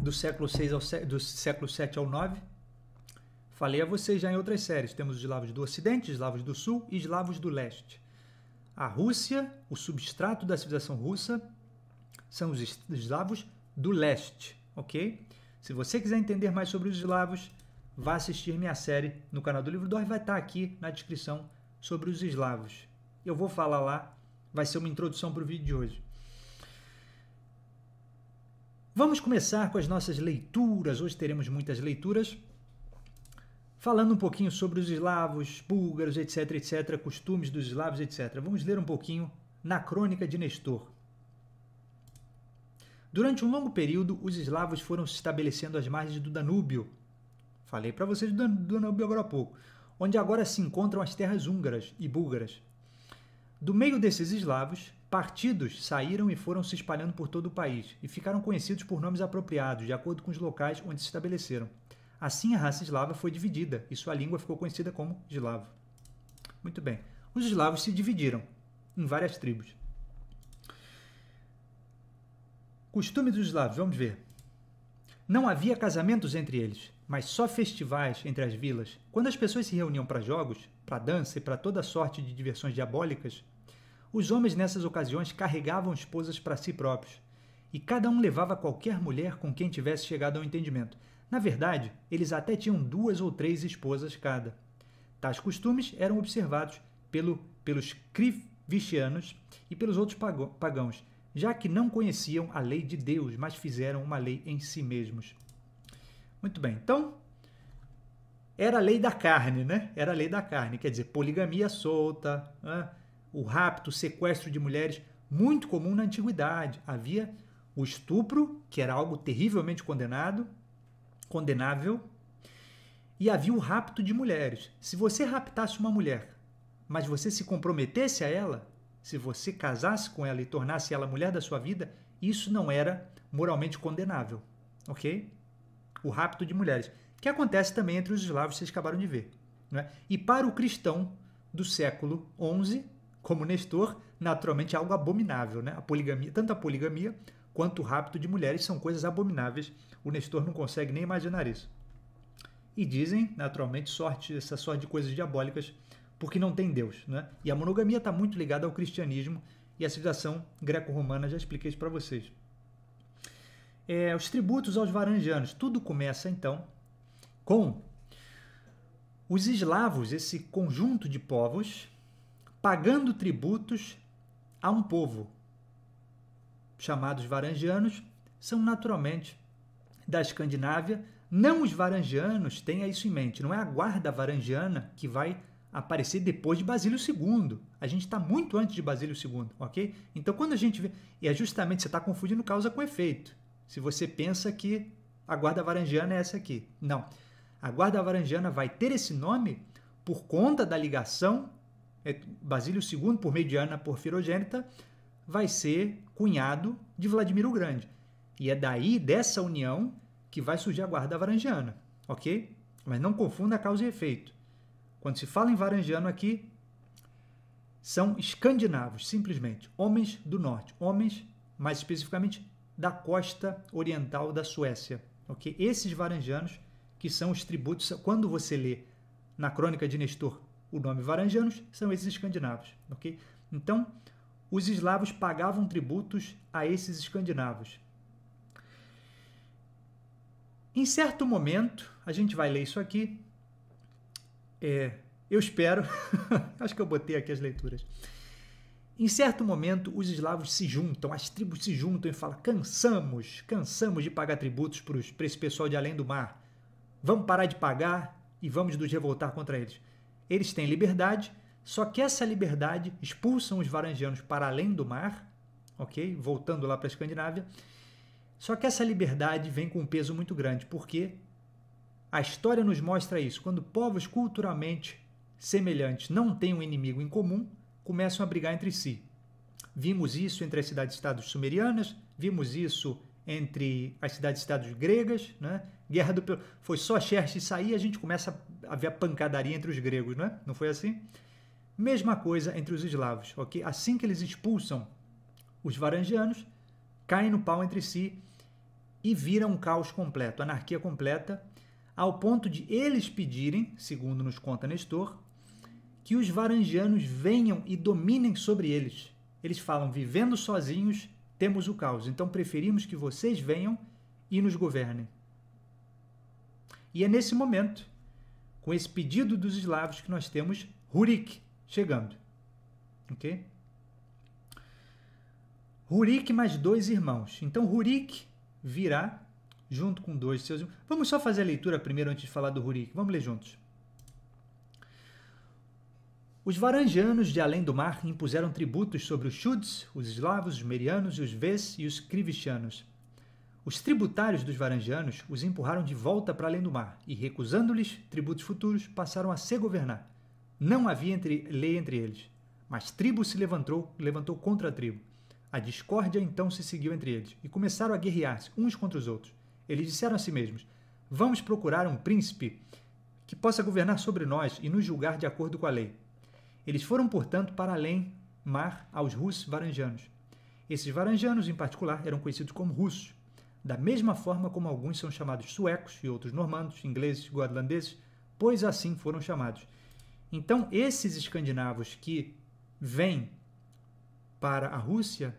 do século 6 ao do século 7 ao 9. Falei a vocês já em outras séries. Temos os eslavos do ocidente, eslavos do sul e eslavos do leste. A Rússia, o substrato da civilização russa, são os eslavos do leste, ok? Se você quiser entender mais sobre os eslavos, vá assistir minha série no canal do Livro Dor, vai estar tá aqui na descrição sobre os eslavos. Eu vou falar lá, vai ser uma introdução para o vídeo de hoje. Vamos começar com as nossas leituras. Hoje teremos muitas leituras. Falando um pouquinho sobre os eslavos, búlgaros, etc, etc, costumes dos eslavos, etc. Vamos ler um pouquinho na Crônica de Nestor. Durante um longo período, os eslavos foram se estabelecendo às margens do Danúbio. Falei para vocês do Danúbio agora há pouco, onde agora se encontram as terras húngaras e búlgaras. Do meio desses eslavos, partidos saíram e foram se espalhando por todo o país e ficaram conhecidos por nomes apropriados, de acordo com os locais onde se estabeleceram. Assim, a raça eslava foi dividida e sua língua ficou conhecida como eslavo. Muito bem. Os eslavos se dividiram em várias tribos. Costume dos eslavos, vamos ver. Não havia casamentos entre eles, mas só festivais entre as vilas. Quando as pessoas se reuniam para jogos, para dança e para toda sorte de diversões diabólicas, os homens nessas ocasiões carregavam esposas para si próprios, e cada um levava qualquer mulher com quem tivesse chegado ao entendimento. Na verdade, eles até tinham duas ou três esposas cada. Tais costumes eram observados pelo, pelos crivistianos e pelos outros pagãos, já que não conheciam a lei de Deus, mas fizeram uma lei em si mesmos. Muito bem, então era a lei da carne, né? Era a lei da carne, quer dizer, poligamia solta, né? o rapto, o sequestro de mulheres, muito comum na antiguidade. Havia o estupro, que era algo terrivelmente condenado, condenável, e havia o rapto de mulheres. Se você raptasse uma mulher, mas você se comprometesse a ela, se você casasse com ela e tornasse ela a mulher da sua vida, isso não era moralmente condenável, ok? O rapto de mulheres, que acontece também entre os eslavos, vocês acabaram de ver. Né? E para o cristão do século XI, como Nestor, naturalmente é algo abominável. Né? A poligamia, tanto a poligamia quanto o rapto de mulheres são coisas abomináveis. O Nestor não consegue nem imaginar isso. E dizem, naturalmente, sorte, essa sorte de coisas diabólicas porque não tem Deus. Né? E a monogamia está muito ligada ao cristianismo e à civilização greco-romana, já expliquei isso para vocês. É, os tributos aos varangianos. Tudo começa então com os eslavos, esse conjunto de povos, pagando tributos a um povo. Chamados varangianos, são naturalmente da Escandinávia. Não os varangianos, tenha isso em mente, não é a guarda varangiana que vai aparecer depois de Basílio II. A gente está muito antes de Basílio II, ok? Então quando a gente vê. E é justamente você está confundindo causa com efeito. Se você pensa que a guarda varangiana é essa aqui. Não. A guarda varangiana vai ter esse nome por conta da ligação. É, Basílio II, por meio de Ana Porfirogênita, vai ser cunhado de Vladimir o Grande. E é daí, dessa união, que vai surgir a guarda varangiana, ok? Mas não confunda causa e efeito. Quando se fala em Varangiano aqui, são escandinavos, simplesmente, homens do norte, homens, mais especificamente, da costa oriental da Suécia. Okay? Esses varangianos, que são os tributos, quando você lê na crônica de Nestor o nome varangianos, são esses escandinavos. Okay? Então, os eslavos pagavam tributos a esses escandinavos. Em certo momento, a gente vai ler isso aqui, é, eu espero. acho que eu botei aqui as leituras. Em certo momento, os eslavos se juntam, as tribos se juntam e falam: cansamos, cansamos de pagar tributos para esse pessoal de além do mar. Vamos parar de pagar e vamos nos revoltar contra eles. Eles têm liberdade, só que essa liberdade expulsam os varangianos para além do mar, ok? Voltando lá para a Escandinávia. Só que essa liberdade vem com um peso muito grande, porque a história nos mostra isso. Quando povos culturalmente semelhantes não têm um inimigo em comum, começam a brigar entre si. Vimos isso entre as cidades-estados sumerianas, vimos isso entre as cidades-estados gregas, né? Guerra do Foi só Xerxes sair a gente começa a ver a pancadaria entre os gregos, né? Não foi assim? Mesma coisa entre os eslavos, ok? Assim que eles expulsam os varangianos, caem no pau entre si e viram um caos completo, anarquia completa ao ponto de eles pedirem, segundo nos conta Nestor, que os varangianos venham e dominem sobre eles. Eles falam: vivendo sozinhos, temos o caos, então preferimos que vocês venham e nos governem. E é nesse momento, com esse pedido dos eslavos, que nós temos Rurik chegando. Ok? Rurik mais dois irmãos. Então Rurik virá junto com dois de seus. Vamos só fazer a leitura primeiro antes de falar do Rurik. Vamos ler juntos. Os varangianos de além do mar impuseram tributos sobre os chudes, os eslavos, os merianos, os ves e os crivichanos. Os tributários dos varangianos os empurraram de volta para além do mar e, recusando-lhes tributos futuros, passaram a se governar. Não havia entre, lei entre eles, mas tribo se levantou, levantou contra a tribo. A discórdia então se seguiu entre eles e começaram a guerrear-se uns contra os outros. Eles disseram a si mesmos: Vamos procurar um príncipe que possa governar sobre nós e nos julgar de acordo com a lei. Eles foram, portanto, para além mar aos russos varanjanos. Esses varanjanos, em particular, eram conhecidos como russos, da mesma forma como alguns são chamados suecos e outros normandos, ingleses, goatlandeses, pois assim foram chamados. Então, esses escandinavos que vêm para a Rússia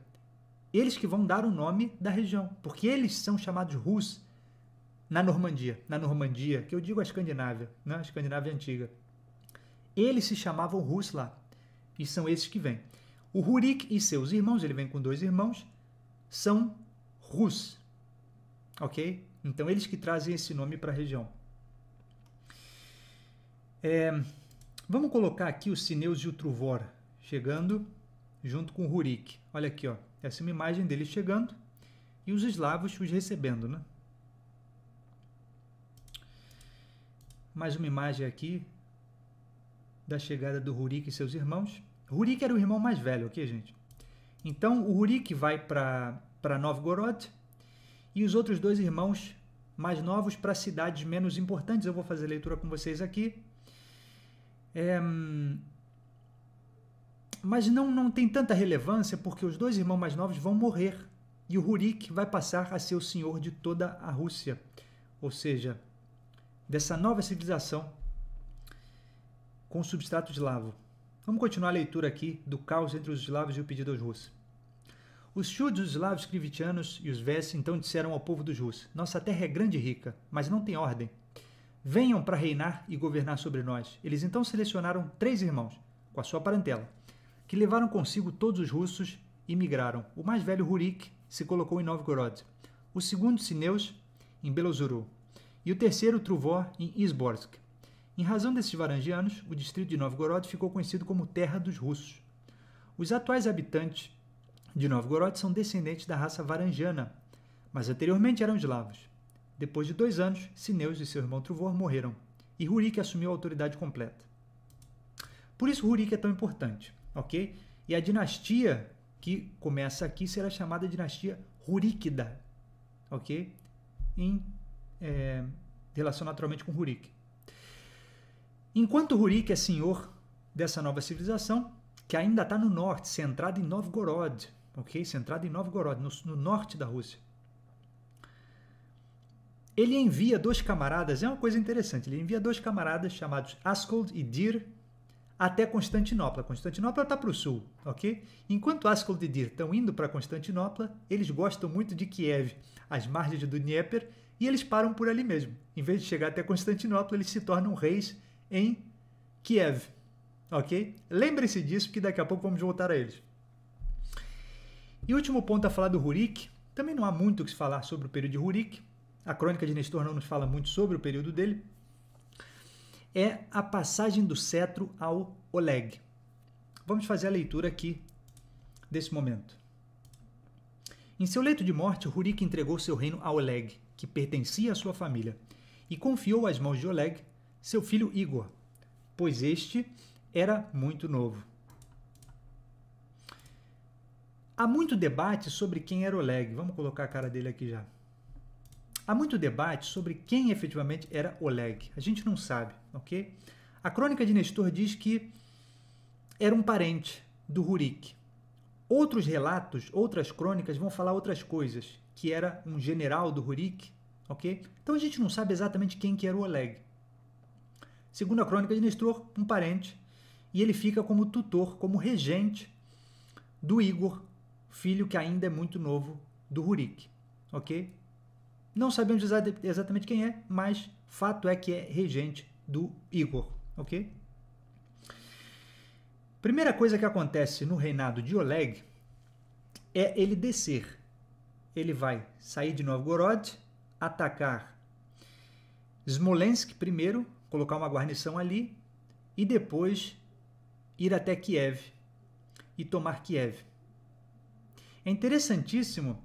eles que vão dar o nome da região, porque eles são chamados Rus na Normandia, na Normandia, que eu digo a Escandinávia, né? a Escandinávia antiga. Eles se chamavam Rus lá, e são esses que vêm. O Rurik e seus irmãos, ele vem com dois irmãos, são Rus, ok? Então eles que trazem esse nome para a região. É, vamos colocar aqui os sineus e o Truvor chegando junto com o Rurik. Olha aqui, ó. Essa é uma imagem deles chegando e os eslavos os recebendo, né? Mais uma imagem aqui da chegada do Rurik e seus irmãos. Rurik era o irmão mais velho, ok, gente? Então, o Rurik vai para Novgorod e os outros dois irmãos mais novos para cidades menos importantes. Eu vou fazer leitura com vocês aqui. É, hum, mas não, não tem tanta relevância porque os dois irmãos mais novos vão morrer e o Rurik vai passar a ser o senhor de toda a Rússia, ou seja, dessa nova civilização com substrato eslavo. Vamos continuar a leitura aqui do caos entre os eslavos e o pedido aos russos. Os chudos, os eslavos crivitianos e os Ves então disseram ao povo dos russos: Nossa terra é grande e rica, mas não tem ordem. Venham para reinar e governar sobre nós. Eles então selecionaram três irmãos, com a sua parentela, que levaram consigo todos os russos e migraram. O mais velho Rurik se colocou em Novgorod, o segundo Sineus em Belozuru e o terceiro Truvor em Izborsk. Em razão desses varangianos, o distrito de Novgorod ficou conhecido como Terra dos Russos. Os atuais habitantes de Novgorod são descendentes da raça varangiana, mas anteriormente eram eslavos. Depois de dois anos, Sineus e seu irmão Truvor morreram, e Rurik assumiu a autoridade completa. Por isso Rurik é tão importante ok? E a dinastia que começa aqui será chamada dinastia Rurikida, ok? Em é, relação naturalmente com Rurik. Enquanto Rurik é senhor dessa nova civilização, que ainda está no norte, centrada em Novgorod, ok? Centrada em Novgorod, no, no norte da Rússia. Ele envia dois camaradas, é uma coisa interessante, ele envia dois camaradas chamados Askold e Dir até Constantinopla. Constantinopla está para o sul, ok? Enquanto Ascol de Dir estão indo para Constantinopla, eles gostam muito de Kiev, às margens do Dnieper, e eles param por ali mesmo. Em vez de chegar até Constantinopla, eles se tornam reis em Kiev, ok? Lembre-se disso, que daqui a pouco vamos voltar a eles. E último ponto a falar do Rurik. Também não há muito o que se falar sobre o período de Rurik. A crônica de Nestor não nos fala muito sobre o período dele, é a passagem do cetro ao Oleg. Vamos fazer a leitura aqui desse momento. Em seu leito de morte, Rurik entregou seu reino a Oleg, que pertencia à sua família, e confiou às mãos de Oleg seu filho Igor, pois este era muito novo. Há muito debate sobre quem era Oleg. Vamos colocar a cara dele aqui já. Há muito debate sobre quem efetivamente era Oleg. A gente não sabe, ok? A crônica de Nestor diz que era um parente do Rurik. Outros relatos, outras crônicas vão falar outras coisas, que era um general do Rurik, ok? Então a gente não sabe exatamente quem que era o Oleg. Segundo a crônica de Nestor, um parente, e ele fica como tutor, como regente do Igor, filho que ainda é muito novo do Rurik, ok? Não sabemos exatamente quem é, mas fato é que é regente do Igor, ok? Primeira coisa que acontece no reinado de Oleg é ele descer. Ele vai sair de Novgorod, atacar Smolensk primeiro, colocar uma guarnição ali e depois ir até Kiev e tomar Kiev. É interessantíssimo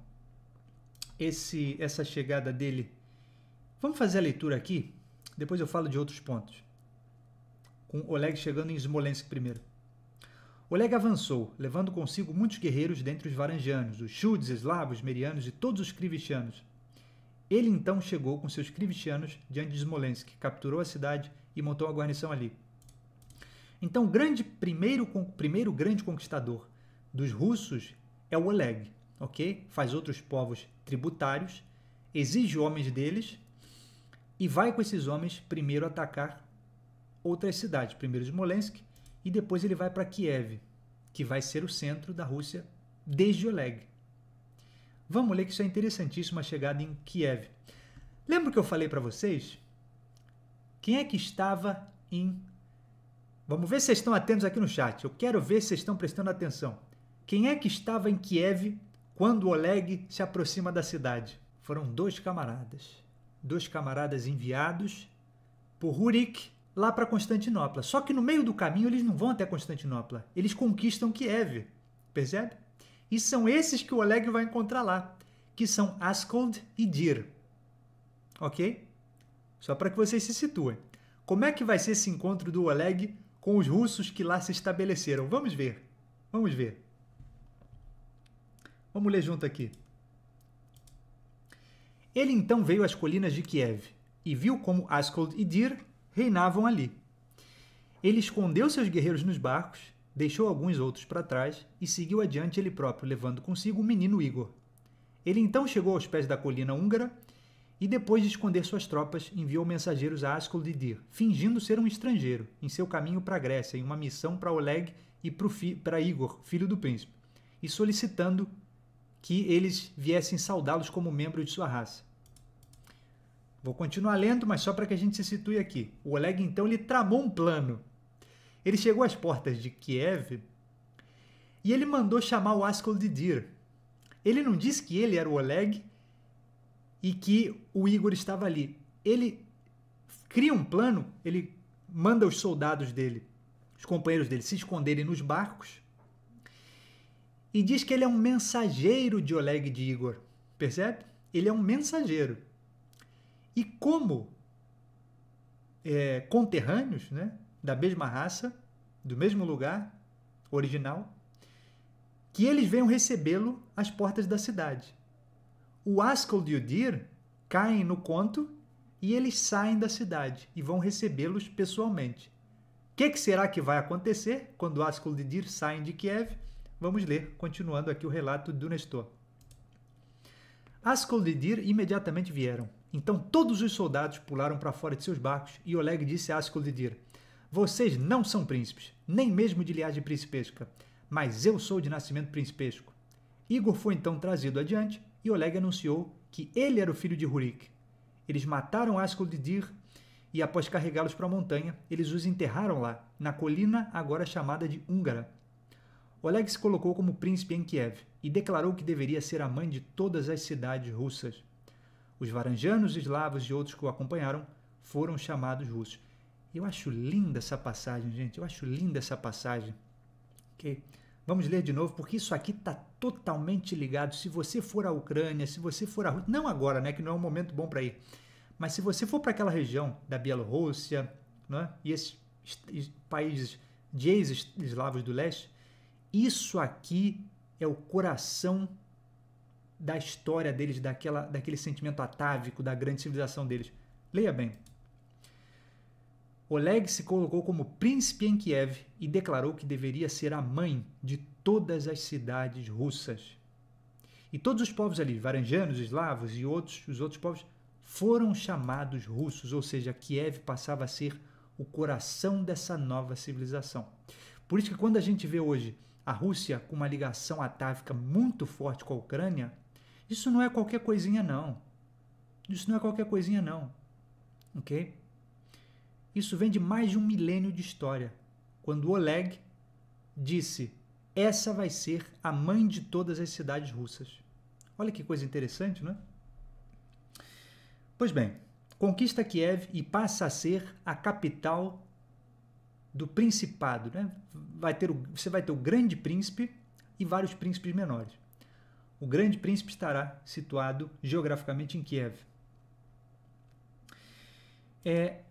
esse, essa chegada dele. Vamos fazer a leitura aqui, depois eu falo de outros pontos. Com Oleg chegando em Smolensk primeiro. Oleg avançou, levando consigo muitos guerreiros dentre os varangianos, os chudes, eslavos, merianos e todos os krivichianos. Ele então chegou com seus krivichianos diante de Smolensk, capturou a cidade e montou a guarnição ali. Então, o grande, primeiro, primeiro grande conquistador dos russos é o Oleg, ok? Faz outros povos tributários, exige homens deles e vai com esses homens primeiro atacar outras cidades, primeiro Smolensk e depois ele vai para Kiev, que vai ser o centro da Rússia desde Oleg. Vamos ler que isso é interessantíssimo a chegada em Kiev. Lembra que eu falei para vocês? Quem é que estava em. Vamos ver se vocês estão atentos aqui no chat. Eu quero ver se vocês estão prestando atenção. Quem é que estava em Kiev quando Oleg se aproxima da cidade. Foram dois camaradas, dois camaradas enviados por Rurik lá para Constantinopla. Só que no meio do caminho eles não vão até Constantinopla, eles conquistam Kiev, percebe? E são esses que o Oleg vai encontrar lá, que são Askold e Dir. Ok? Só para que vocês se situem. Como é que vai ser esse encontro do Oleg com os russos que lá se estabeleceram? Vamos ver. Vamos ver. Vamos ler junto aqui. Ele então veio às colinas de Kiev e viu como Askold e Dir reinavam ali. Ele escondeu seus guerreiros nos barcos, deixou alguns outros para trás e seguiu adiante ele próprio, levando consigo o menino Igor. Ele então chegou aos pés da colina húngara e, depois de esconder suas tropas, enviou mensageiros a Askold e Dir, fingindo ser um estrangeiro, em seu caminho para a Grécia, em uma missão para Oleg e para Igor, filho do príncipe, e solicitando que eles viessem saudá-los como membro de sua raça. Vou continuar lendo, mas só para que a gente se situe aqui. O Oleg então ele tramou um plano. Ele chegou às portas de Kiev e ele mandou chamar o Askol de Dir. Ele não disse que ele era o Oleg e que o Igor estava ali. Ele cria um plano, ele manda os soldados dele, os companheiros dele, se esconderem nos barcos e diz que ele é um mensageiro de Oleg de Igor. Percebe? Ele é um mensageiro. E como é, conterrâneos, né, da mesma raça, do mesmo lugar original, que eles venham recebê-lo às portas da cidade. O Ascol e Odir caem no conto e eles saem da cidade e vão recebê-los pessoalmente. O que, que, será que vai acontecer quando Ascol e Odir saem de Kiev? Vamos ler, continuando aqui o relato do Nestor. Ascolidir imediatamente vieram. Então todos os soldados pularam para fora de seus barcos e Oleg disse a Ascolidir: Vocês não são príncipes, nem mesmo de linhagem principesca, mas eu sou de nascimento principesco. Igor foi então trazido adiante e Oleg anunciou que ele era o filho de Rurik. Eles mataram Ascolidir e, após carregá-los para a montanha, eles os enterraram lá, na colina agora chamada de Húngara, Oleg se colocou como príncipe em Kiev e declarou que deveria ser a mãe de todas as cidades russas. Os varanjanos, eslavos e outros que o acompanharam foram chamados russos. Eu acho linda essa passagem, gente. Eu acho linda essa passagem. Okay. Vamos ler de novo, porque isso aqui está totalmente ligado. Se você for à Ucrânia, se você for à Rússia, não agora, né, que não é um momento bom para ir, mas se você for para aquela região da Bielorrússia né, e esses países de ex-eslavos do leste, isso aqui é o coração da história deles, daquela, daquele sentimento atávico da grande civilização deles. Leia bem. Oleg se colocou como príncipe em Kiev e declarou que deveria ser a mãe de todas as cidades russas. E todos os povos ali, varanjanos, eslavos e outros, os outros povos, foram chamados russos, ou seja, Kiev passava a ser o coração dessa nova civilização. Por isso que quando a gente vê hoje a Rússia com uma ligação atávica muito forte com a Ucrânia, isso não é qualquer coisinha, não. Isso não é qualquer coisinha, não. Ok? Isso vem de mais de um milênio de história, quando Oleg disse: Essa vai ser a mãe de todas as cidades russas. Olha que coisa interessante, não é? Pois bem, conquista Kiev e passa a ser a capital do principado, né? Vai ter o, você vai ter o grande príncipe e vários príncipes menores. O grande príncipe estará situado geograficamente em Kiev. É,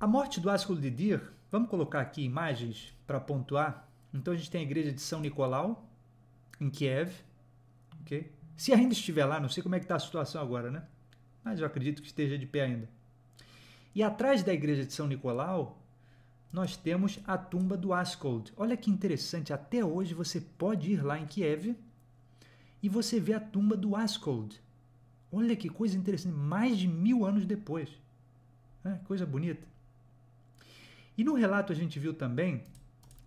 a morte do Ascol de Dir, vamos colocar aqui imagens para pontuar. Então a gente tem a igreja de São Nicolau, em Kiev. ok? Se ainda estiver lá, não sei como é que está a situação agora, né? Mas eu acredito que esteja de pé ainda. E atrás da igreja de São Nicolau nós temos a tumba do Ascold. Olha que interessante, até hoje você pode ir lá em Kiev e você vê a tumba do Ascold. Olha que coisa interessante, mais de mil anos depois. É, coisa bonita. E no relato a gente viu também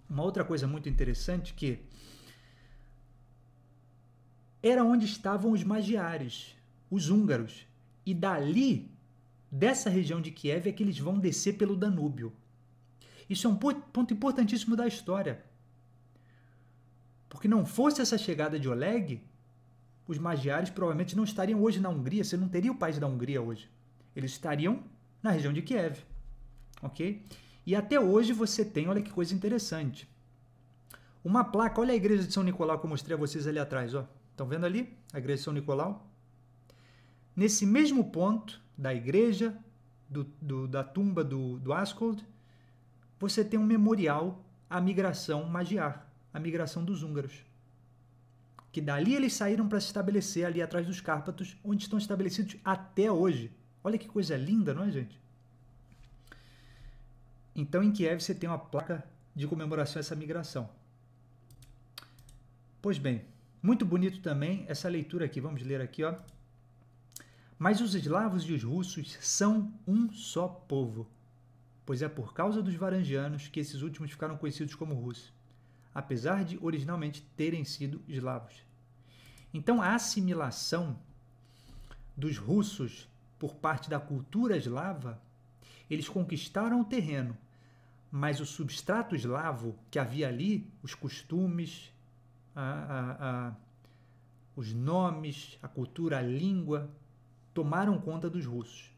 uma outra coisa muito interessante que era onde estavam os magiares, os húngaros. E dali, dessa região de Kiev, é que eles vão descer pelo Danúbio. Isso é um ponto importantíssimo da história. Porque não fosse essa chegada de Oleg, os magiares provavelmente não estariam hoje na Hungria, você não teria o país da Hungria hoje. Eles estariam na região de Kiev. Ok? E até hoje você tem, olha que coisa interessante. Uma placa, olha a igreja de São Nicolau que eu mostrei a vocês ali atrás, ó. Estão vendo ali? A igreja de São Nicolau. Nesse mesmo ponto da igreja, do, do, da tumba do, do Ascold, você tem um memorial à migração magiar, à migração dos húngaros. Que dali eles saíram para se estabelecer ali atrás dos Cárpatos, onde estão estabelecidos até hoje. Olha que coisa linda, não é, gente? Então, em Kiev, você tem uma placa de comemoração a essa migração. Pois bem, muito bonito também essa leitura aqui. Vamos ler aqui, ó. Mas os eslavos e os russos são um só povo pois é por causa dos varangianos que esses últimos ficaram conhecidos como russos, apesar de originalmente terem sido eslavos. Então a assimilação dos russos por parte da cultura eslava, eles conquistaram o terreno, mas o substrato eslavo que havia ali, os costumes, a, a, a, os nomes, a cultura, a língua, tomaram conta dos russos.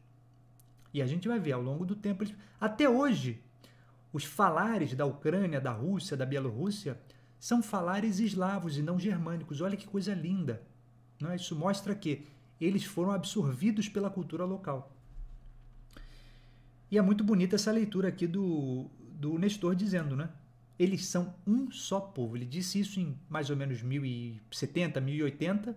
E a gente vai ver ao longo do tempo. Até hoje, os falares da Ucrânia, da Rússia, da Bielorrússia são falares eslavos e não germânicos. Olha que coisa linda. É? Isso mostra que eles foram absorvidos pela cultura local. E é muito bonita essa leitura aqui do, do Nestor dizendo, né? Eles são um só povo. Ele disse isso em mais ou menos 1070, 1080.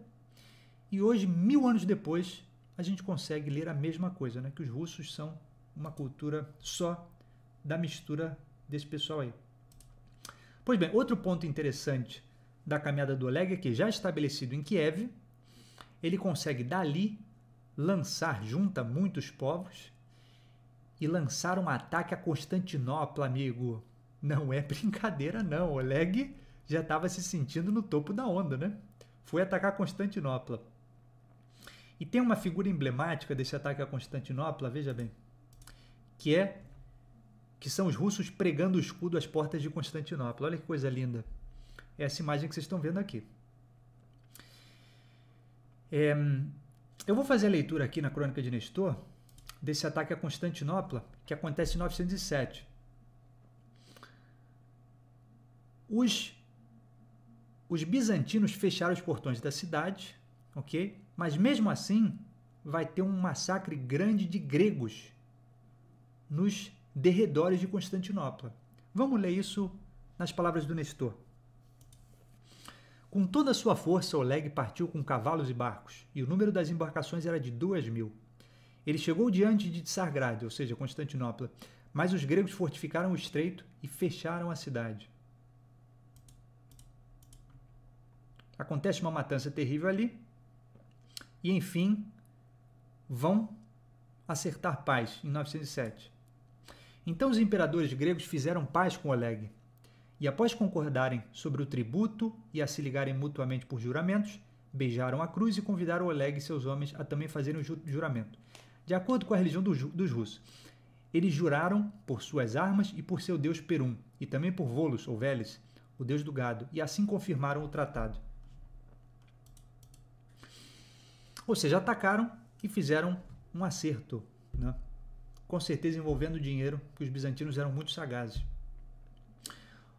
E hoje, mil anos depois, a gente consegue ler a mesma coisa, né? Que os russos são uma cultura só da mistura desse pessoal aí. Pois bem, outro ponto interessante da caminhada do Oleg é que, já estabelecido em Kiev, ele consegue dali lançar junta muitos povos e lançar um ataque a Constantinopla, amigo. Não é brincadeira, não. Oleg já estava se sentindo no topo da onda, né? Foi atacar Constantinopla. E tem uma figura emblemática desse ataque a Constantinopla, veja bem, que é que são os russos pregando o escudo às portas de Constantinopla. Olha que coisa linda. É essa imagem que vocês estão vendo aqui. É, eu vou fazer a leitura aqui na Crônica de Nestor desse ataque a Constantinopla que acontece em 907. Os, os bizantinos fecharam os portões da cidade, ok? Mas mesmo assim, vai ter um massacre grande de gregos nos derredores de Constantinopla. Vamos ler isso nas palavras do Nestor. Com toda a sua força, Oleg partiu com cavalos e barcos, e o número das embarcações era de duas mil. Ele chegou diante de Tsargrad, ou seja, Constantinopla, mas os gregos fortificaram o estreito e fecharam a cidade. Acontece uma matança terrível ali, e, enfim, vão acertar paz em 907. Então os imperadores gregos fizeram paz com Oleg, e após concordarem sobre o tributo e a se ligarem mutuamente por juramentos, beijaram a cruz e convidaram Oleg e seus homens a também fazerem o juramento, de acordo com a religião do, dos russos. Eles juraram por suas armas e por seu deus Perum, e também por Volos ou Veles, o deus do gado, e assim confirmaram o tratado. Ou seja, atacaram e fizeram um acerto, né? com certeza envolvendo dinheiro, porque os bizantinos eram muito sagazes.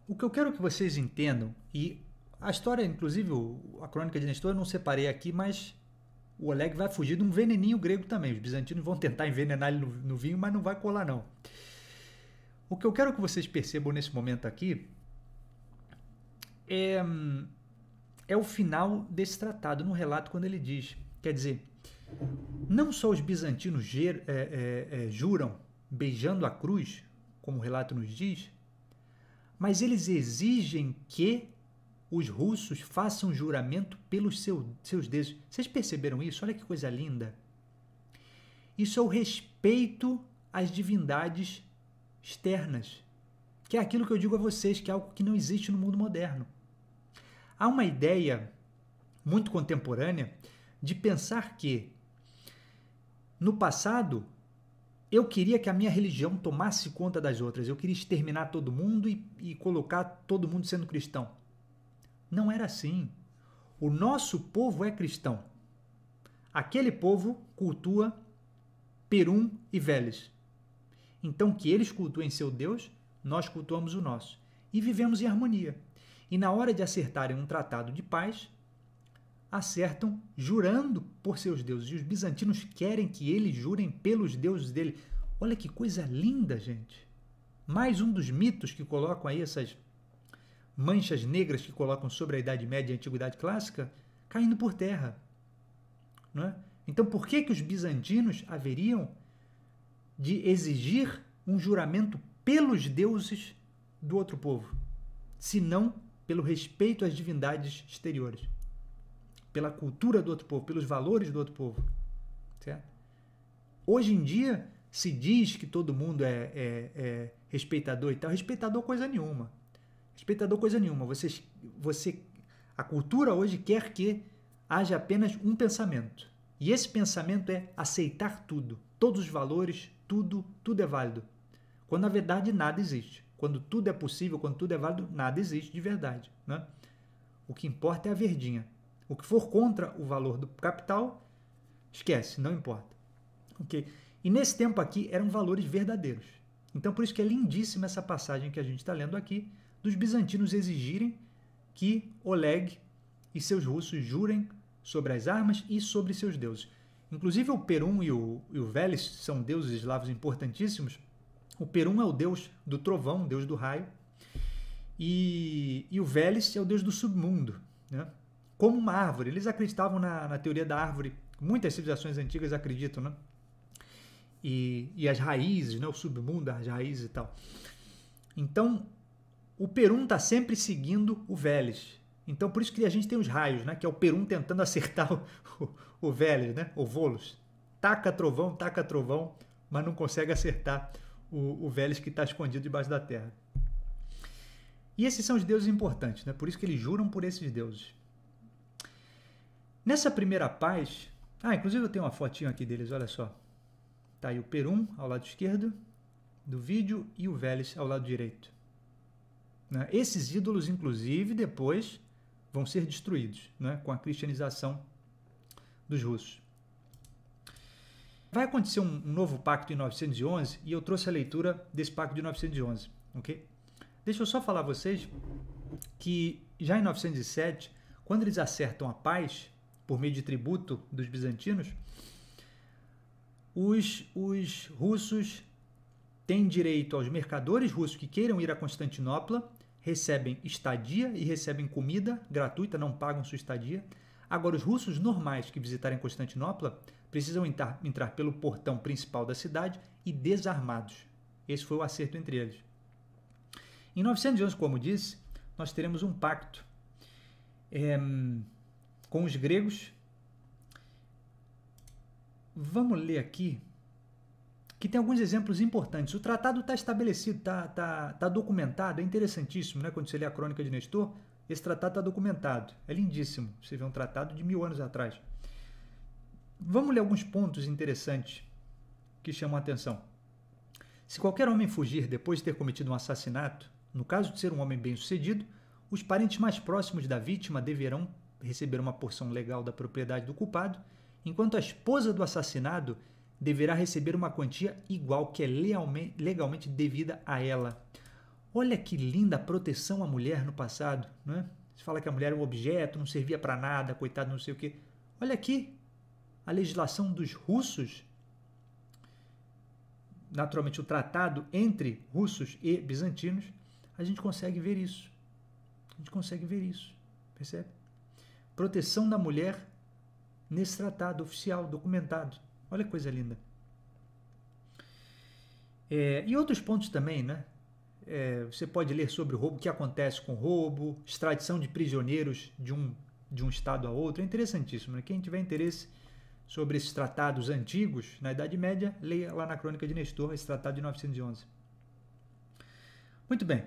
O que eu quero que vocês entendam, e a história, inclusive a crônica de Nestor, eu não separei aqui, mas o Oleg vai fugir de um veneninho grego também. Os bizantinos vão tentar envenenar ele no, no vinho, mas não vai colar não. O que eu quero que vocês percebam nesse momento aqui é, hum, é o final desse tratado, no relato, quando ele diz Quer dizer, não só os bizantinos ger, é, é, é, juram beijando a cruz, como o relato nos diz, mas eles exigem que os russos façam juramento pelos seu, seus deuses. Vocês perceberam isso? Olha que coisa linda. Isso é o respeito às divindades externas, que é aquilo que eu digo a vocês, que é algo que não existe no mundo moderno. Há uma ideia muito contemporânea de pensar que no passado eu queria que a minha religião tomasse conta das outras, eu queria exterminar todo mundo e, e colocar todo mundo sendo cristão. Não era assim. O nosso povo é cristão. Aquele povo cultua Perum e Vélez. Então, que eles cultuem seu Deus, nós cultuamos o nosso. E vivemos em harmonia. E na hora de acertarem um tratado de paz, acertam jurando por seus deuses. E os bizantinos querem que eles jurem pelos deuses dele. Olha que coisa linda, gente. Mais um dos mitos que colocam aí essas manchas negras que colocam sobre a Idade Média e a Antiguidade Clássica caindo por terra. É? Então, por que, que os bizantinos haveriam de exigir um juramento pelos deuses do outro povo, se não pelo respeito às divindades exteriores? pela cultura do outro povo, pelos valores do outro povo. Certo? Hoje em dia se diz que todo mundo é, é, é respeitador e tal. Respeitador coisa nenhuma. Respeitador coisa nenhuma. Você, você, a cultura hoje quer que haja apenas um pensamento. E esse pensamento é aceitar tudo, todos os valores, tudo, tudo é válido. Quando na verdade nada existe. Quando tudo é possível, quando tudo é válido, nada existe de verdade. Né? O que importa é a verdinha. O que for contra o valor do capital, esquece, não importa. Ok? E nesse tempo aqui eram valores verdadeiros. Então por isso que é lindíssima essa passagem que a gente está lendo aqui, dos bizantinos exigirem que Oleg e seus russos jurem sobre as armas e sobre seus deuses. Inclusive o Perum e o, e o Velis são deuses eslavos importantíssimos. O Perum é o deus do trovão, deus do raio, e, e o Velis é o deus do submundo, né? como uma árvore. Eles acreditavam na, na teoria da árvore. Muitas civilizações antigas acreditam, né? E, e as raízes, né? O submundo, as raízes e tal. Então, o Perum está sempre seguindo o Vélez. Então, por isso que a gente tem os raios, né? Que é o Perum tentando acertar o, o, o Vélez, né? O Volos. Taca trovão, taca trovão, mas não consegue acertar o, o Vélez que está escondido debaixo da terra. E esses são os deuses importantes, né? Por isso que eles juram por esses deuses. Nessa primeira paz, ah, inclusive eu tenho uma fotinho aqui deles, olha só. Tá aí o Perum ao lado esquerdo do vídeo e o Vélez ao lado direito. Né? Esses ídolos, inclusive, depois vão ser destruídos né? com a cristianização dos russos. Vai acontecer um, um, novo pacto em 911 e eu trouxe a leitura desse pacto de 911, ok? Deixa eu só falar a vocês que já em 907, quando eles acertam a paz, por meio de tributo dos bizantinos, os, os russos têm direito aos mercadores russos que queiram ir a Constantinopla, recebem estadia e recebem comida gratuita, não pagam sua estadia. Agora, os russos normais que visitarem Constantinopla precisam entrar, entrar pelo portão principal da cidade e desarmados. Esse foi o acerto entre eles. Em 911, como disse, nós teremos um pacto. É, com os gregos. Vamos ler aqui, que tem alguns exemplos importantes. O tratado está estabelecido, está tá, tá documentado, é interessantíssimo, né? quando você lê a Crônica de Nestor, esse tratado está documentado, é lindíssimo. Você vê um tratado de mil anos atrás. Vamos ler alguns pontos interessantes que chamam a atenção. Se qualquer homem fugir depois de ter cometido um assassinato, no caso de ser um homem bem-sucedido, os parentes mais próximos da vítima deverão receber uma porção legal da propriedade do culpado, enquanto a esposa do assassinado deverá receber uma quantia igual que é legalmente devida a ela. Olha que linda proteção à mulher no passado, não é? Se fala que a mulher é um objeto, não servia para nada, coitado, não sei o quê. Olha aqui, a legislação dos russos, naturalmente o tratado entre russos e bizantinos, a gente consegue ver isso. A gente consegue ver isso, percebe? proteção da mulher nesse tratado oficial, documentado. Olha que coisa linda. É, e outros pontos também, né? É, você pode ler sobre o roubo, o que acontece com o roubo, extradição de prisioneiros de um, de um estado a outro. É interessantíssimo. Né? Quem tiver interesse sobre esses tratados antigos, na Idade Média, leia lá na Crônica de Nestor, esse tratado de 911. Muito bem.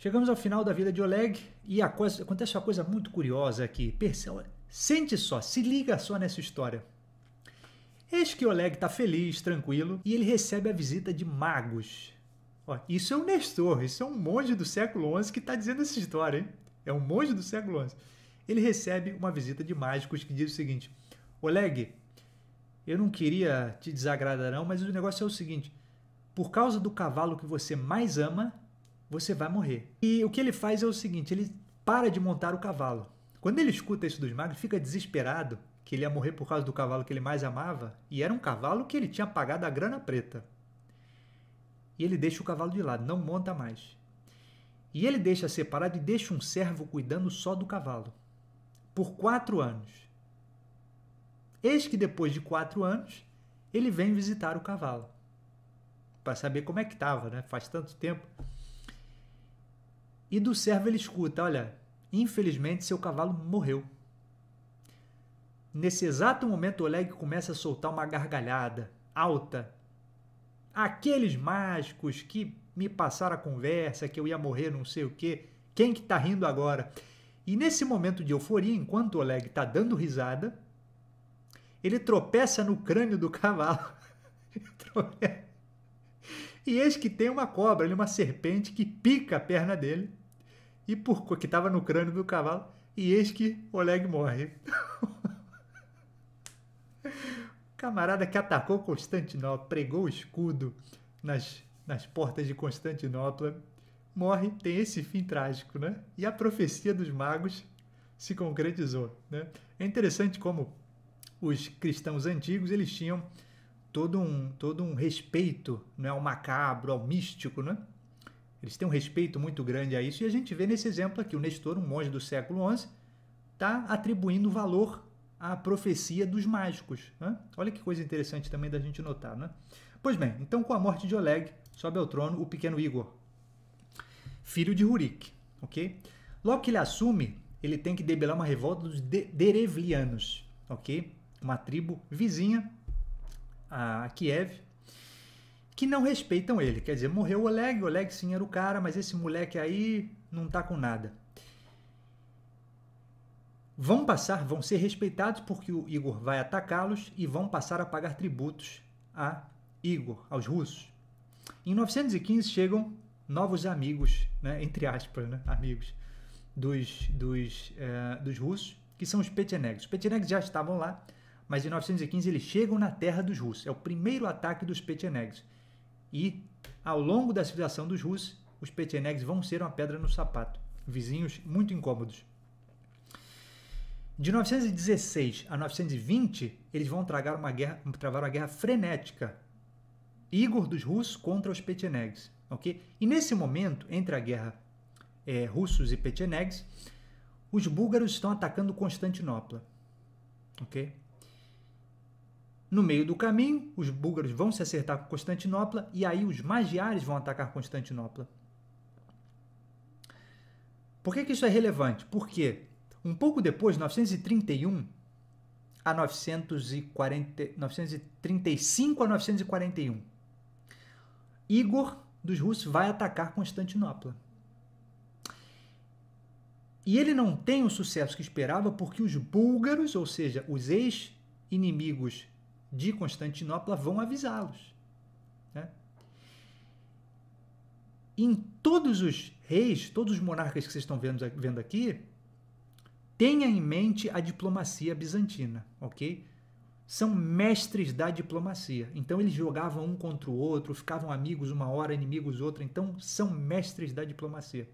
Chegamos ao final da vida de Oleg e coisa, acontece uma coisa muito curiosa aqui. Percebe, sente só, se liga só nessa história. Eis que Oleg está feliz, tranquilo, e ele recebe a visita de magos. Ó, isso é um Nestor, isso é um monge do século XI que está dizendo essa história, hein? É um monge do século XI. Ele recebe uma visita de mágicos que diz o seguinte: Oleg, eu não queria te desagradar, não, mas o negócio é o seguinte: por causa do cavalo que você mais ama, você vai morrer. E o que ele faz é o seguinte: ele para de montar o cavalo. Quando ele escuta isso dos magos, fica desesperado que ele ia morrer por causa do cavalo que ele mais amava, e era um cavalo que ele tinha pagado a grana preta. E ele deixa o cavalo de lado, não monta mais. E ele deixa separado e deixa um servo cuidando só do cavalo. Por quatro anos. Eis que depois de quatro anos, ele vem visitar o cavalo. Para saber como é que estava, né? Faz tanto tempo. E do servo ele escuta: Olha, infelizmente seu cavalo morreu. Nesse exato momento, Oleg começa a soltar uma gargalhada alta. Aqueles mágicos que me passaram a conversa, que eu ia morrer, não sei o quê. Quem que tá rindo agora? E nesse momento de euforia, enquanto Oleg está dando risada, ele tropeça no crânio do cavalo. e eis que tem uma cobra, é uma serpente que pica a perna dele e por que estava no crânio do cavalo, e eis que Oleg morre. Camarada que atacou Constantinopla, pregou o escudo nas, nas portas de Constantinopla, morre, tem esse fim trágico, né? E a profecia dos magos se concretizou, né? É interessante como os cristãos antigos, eles tinham todo um, todo um respeito é ao macabro, ao místico, né? Eles têm um respeito muito grande a isso e a gente vê nesse exemplo aqui, o Nestor, um monge do século XI, está atribuindo valor à profecia dos mágicos. Né? Olha que coisa interessante também da gente notar. Né? Pois bem, então com a morte de Oleg, sobe ao trono o pequeno Igor, filho de Rurik. Okay? Logo que ele assume, ele tem que debelar uma revolta dos de Derevlianos, ok? uma tribo vizinha a Kiev, que não respeitam ele. Quer dizer, morreu o Oleg, o Oleg sim era o cara, mas esse moleque aí não tá com nada. Vão passar, vão ser respeitados porque o Igor vai atacá-los e vão passar a pagar tributos a Igor, aos russos. Em 915 chegam novos amigos, né, entre aspas, né, amigos dos, dos, é, dos russos, que são os Petenegs. Os já estavam lá, mas em 915 eles chegam na terra dos russos. É o primeiro ataque dos Petenegs. E, ao longo da civilização dos Rus, os Petchenegs vão ser uma pedra no sapato, vizinhos muito incômodos. De 916 a 920, eles vão tragar uma guerra, travar uma guerra frenética. Igor dos Rus contra os Petchenegs. ok? E nesse momento, entre a guerra é, russos e Petchenegs, os búlgaros estão atacando Constantinopla, ok? No meio do caminho, os búlgaros vão se acertar com Constantinopla e aí os magiares vão atacar Constantinopla. Por que, que isso é relevante? Porque um pouco depois, 931 a 940, 935 a 941, Igor dos Russos vai atacar Constantinopla. E ele não tem o sucesso que esperava porque os búlgaros, ou seja, os ex-inimigos de Constantinopla vão avisá-los. Né? Em todos os reis, todos os monarcas que vocês estão vendo, vendo aqui, tenha em mente a diplomacia bizantina, ok? São mestres da diplomacia. Então eles jogavam um contra o outro, ficavam amigos uma hora, inimigos outra. Então são mestres da diplomacia.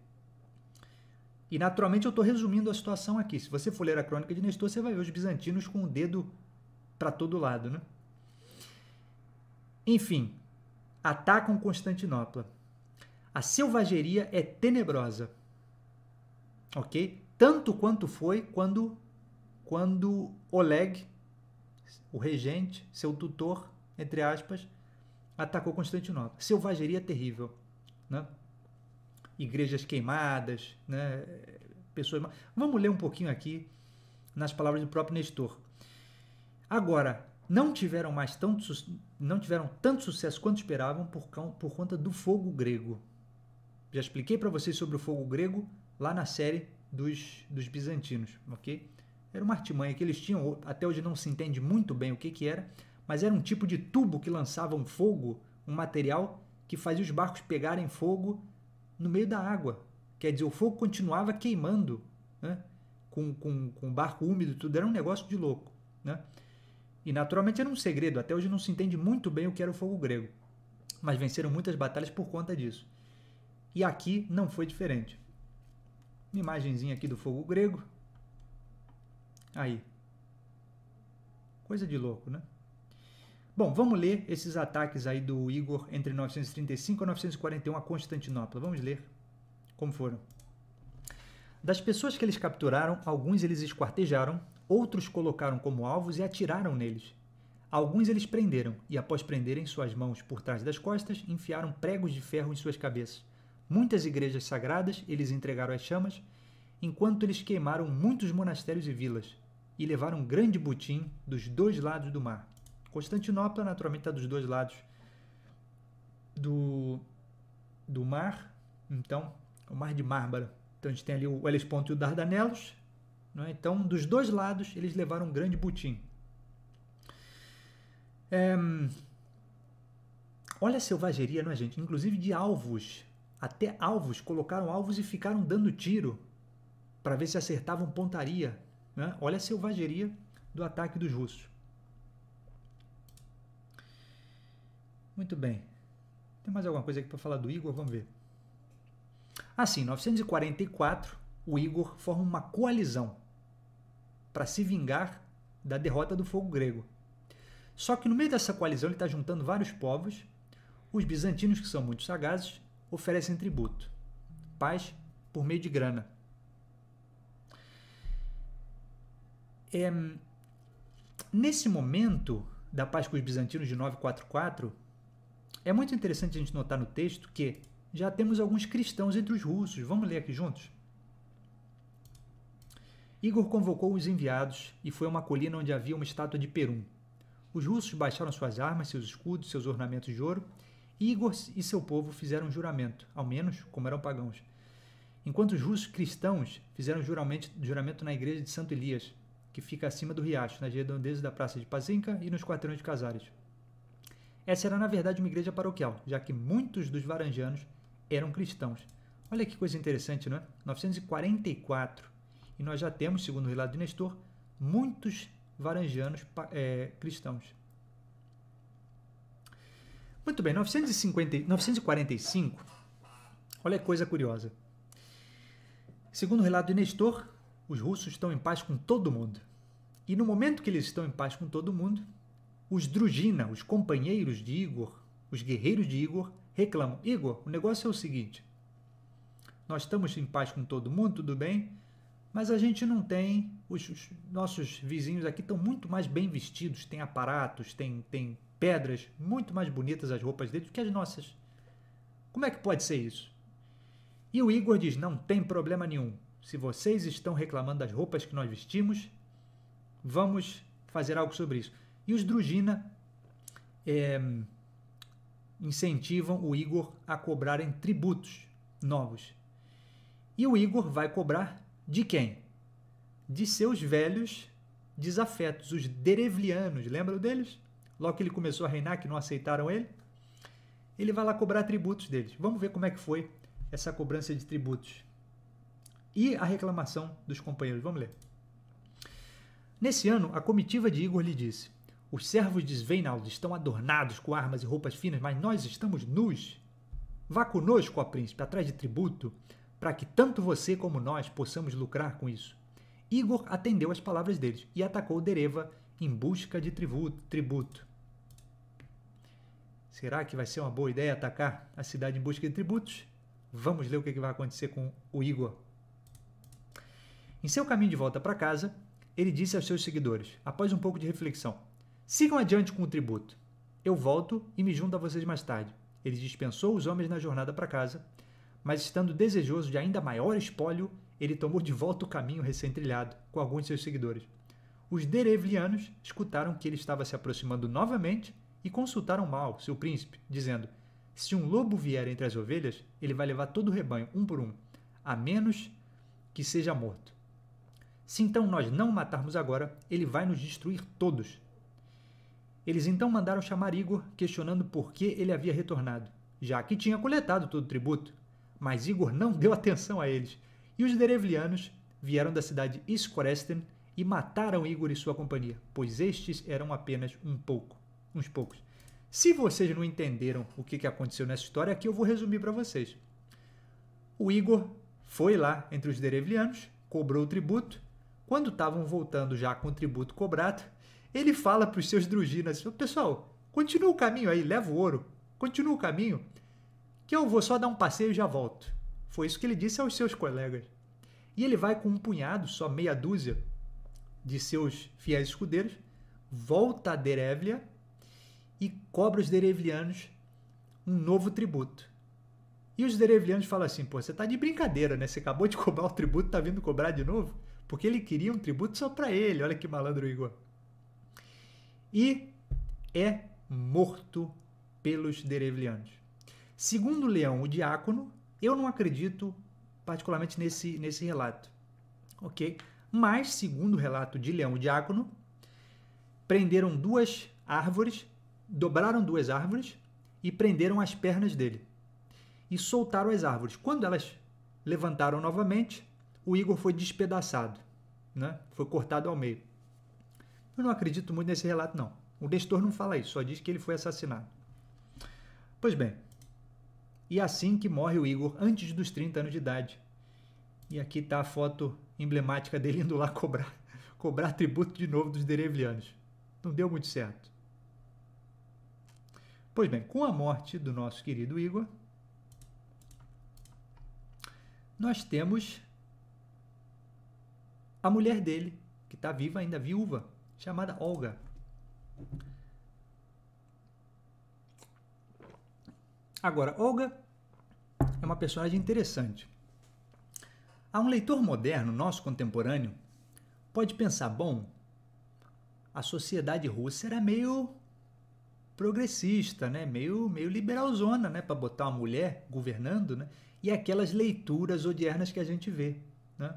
E naturalmente eu estou resumindo a situação aqui. Se você for ler a crônica de Nestor, você vai ver os bizantinos com o dedo para todo lado, né? Enfim, atacam Constantinopla. A selvageria é tenebrosa. OK? Tanto quanto foi quando quando Oleg, o regente, seu tutor, entre aspas, atacou Constantinopla. Selvageria terrível, né? Igrejas queimadas, né? Pessoas. Vamos ler um pouquinho aqui nas palavras do próprio Nestor. Agora, não tiveram mais tanto, não tiveram tanto sucesso quanto esperavam por, por conta do fogo grego. Já expliquei para vocês sobre o fogo grego lá na série dos, dos bizantinos, ok? Era uma artimanha que eles tinham, até hoje não se entende muito bem o que, que era, mas era um tipo de tubo que lançava um fogo, um material que fazia os barcos pegarem fogo no meio da água. Quer dizer, o fogo continuava queimando, né? com, com, com barco úmido, tudo era um negócio de louco. Né? E naturalmente era um segredo, até hoje não se entende muito bem o que era o fogo grego, mas venceram muitas batalhas por conta disso. E aqui não foi diferente. Uma imagenzinha aqui do fogo grego. Aí. Coisa de louco, né? Bom, vamos ler esses ataques aí do Igor entre 935 e 941 a Constantinopla. Vamos ler como foram. Das pessoas que eles capturaram, alguns eles esquartejaram, Outros colocaram como alvos e atiraram neles. Alguns eles prenderam, e após prenderem suas mãos por trás das costas, enfiaram pregos de ferro em suas cabeças. Muitas igrejas sagradas eles entregaram às chamas, enquanto eles queimaram muitos monastérios e vilas, e levaram grande butim dos dois lados do mar. Constantinopla, naturalmente, está dos dois lados do, do mar, então, o Mar de Mármara. Então a gente tem ali o Hellesponto e o Dardanelos, né? Então, dos dois lados, eles levaram um grande butim. É... Olha a selvageria, não é, gente? Inclusive de alvos. Até alvos, colocaram alvos e ficaram dando tiro para ver se acertavam pontaria. Né? Olha a selvageria do ataque dos russos. Muito bem. Tem mais alguma coisa aqui para falar do Igor? Vamos ver. Assim, ah, 944, o Igor forma uma coalizão para se vingar da derrota do fogo grego. Só que no meio dessa coalizão ele está juntando vários povos. Os bizantinos, que são muito sagazes, oferecem tributo, paz por meio de grana. É, nesse momento da paz com os bizantinos de 944, é muito interessante a gente notar no texto que já temos alguns cristãos entre os russos. Vamos ler aqui juntos? Igor convocou os enviados e foi a uma colina onde havia uma estátua de Perum. Os russos baixaram suas armas, seus escudos, seus ornamentos de ouro, e Igor e seu povo fizeram um juramento, ao menos como eram pagãos. Enquanto os russos cristãos fizeram juramento, juramento na igreja de Santo Elias, que fica acima do riacho, nas redondezas da praça de Pazinca e nos quarteirões de Casares. Essa era na verdade uma igreja paroquial, já que muitos dos varangianos eram cristãos. Olha que coisa interessante, não é? 944 e nós já temos, segundo o relato de Nestor, muitos varangianos é, cristãos. Muito bem, 950, 945, olha que coisa curiosa. Segundo o relato de Nestor, os russos estão em paz com todo mundo. E no momento que eles estão em paz com todo mundo, os Drugina, os companheiros de Igor, os guerreiros de Igor, reclamam: Igor, o negócio é o seguinte. Nós estamos em paz com todo mundo, tudo bem, mas a gente não tem. Os, os nossos vizinhos aqui estão muito mais bem vestidos, têm aparatos, têm pedras, muito mais bonitas as roupas deles do que as nossas. Como é que pode ser isso? E o Igor diz: não tem problema nenhum. Se vocês estão reclamando das roupas que nós vestimos, vamos fazer algo sobre isso. E os Drugina é, incentivam o Igor a cobrarem tributos novos. E o Igor vai cobrar de quem? De seus velhos desafetos, os derevlianos. Lembram deles? Logo que ele começou a reinar, que não aceitaram ele? Ele vai lá cobrar tributos deles. Vamos ver como é que foi essa cobrança de tributos. E a reclamação dos companheiros. Vamos ler. Nesse ano, a comitiva de Igor lhe disse: Os servos de Sveinald estão adornados com armas e roupas finas, mas nós estamos nus. Vá conosco, ó príncipe, atrás de tributo, para que tanto você como nós possamos lucrar com isso. Igor atendeu às palavras deles e atacou Dereva em busca de tributo. Será que vai ser uma boa ideia atacar a cidade em busca de tributos? Vamos ler o que vai acontecer com o Igor. Em seu caminho de volta para casa, ele disse aos seus seguidores, após um pouco de reflexão: Sigam adiante com o tributo. Eu volto e me junto a vocês mais tarde. Ele dispensou os homens na jornada para casa mas estando desejoso de ainda maior espólio, ele tomou de volta o caminho recém-trilhado com alguns de seus seguidores. Os Derevlianos escutaram que ele estava se aproximando novamente e consultaram Mal, seu príncipe, dizendo: Se um lobo vier entre as ovelhas, ele vai levar todo o rebanho, um por um, a menos que seja morto. Se então nós não o matarmos agora, ele vai nos destruir todos. Eles então mandaram chamar Igor, questionando por que ele havia retornado, já que tinha coletado todo o tributo mas Igor não deu atenção a eles. E os Derevlianos vieram da cidade Iskoresten e mataram Igor e sua companhia, pois estes eram apenas um pouco, uns poucos. Se vocês não entenderam o que aconteceu nessa história, aqui eu vou resumir para vocês. O Igor foi lá entre os Derevlianos, cobrou o tributo. Quando estavam voltando já com o tributo cobrado, ele fala para os seus druginas: Pessoal, continua o caminho aí, leva o ouro, continua o caminho que eu vou só dar um passeio e já volto. Foi isso que ele disse aos seus colegas. E ele vai com um punhado, só meia dúzia, de seus fiéis escudeiros, volta a Derevlia e cobra os derevlianos um novo tributo. E os derevlianos falam assim: pô, você tá de brincadeira, né? Você acabou de cobrar o tributo, tá vindo cobrar de novo? Porque ele queria um tributo só para ele. Olha que malandro Igor. E é morto pelos derevlianos. Segundo Leão, o diácono, eu não acredito particularmente nesse, nesse relato. Ok? Mas, segundo o relato de Leão, o diácono, prenderam duas árvores, dobraram duas árvores e prenderam as pernas dele. E soltaram as árvores. Quando elas levantaram novamente, o Igor foi despedaçado, né? foi cortado ao meio. Eu não acredito muito nesse relato, não. O Destor não fala isso, só diz que ele foi assassinado. Pois bem, e assim que morre o Igor, antes dos 30 anos de idade. E aqui está a foto emblemática dele indo lá cobrar, cobrar tributo de novo dos derevlianos. Não deu muito certo. Pois bem, com a morte do nosso querido Igor, nós temos a mulher dele, que está viva ainda, viúva, chamada Olga. Agora, Olga é uma personagem interessante. A um leitor moderno, nosso contemporâneo, pode pensar: bom, a sociedade russa era meio progressista, né? meio, meio liberalzona né? para botar uma mulher governando, né? e aquelas leituras odiernas que a gente vê. Né?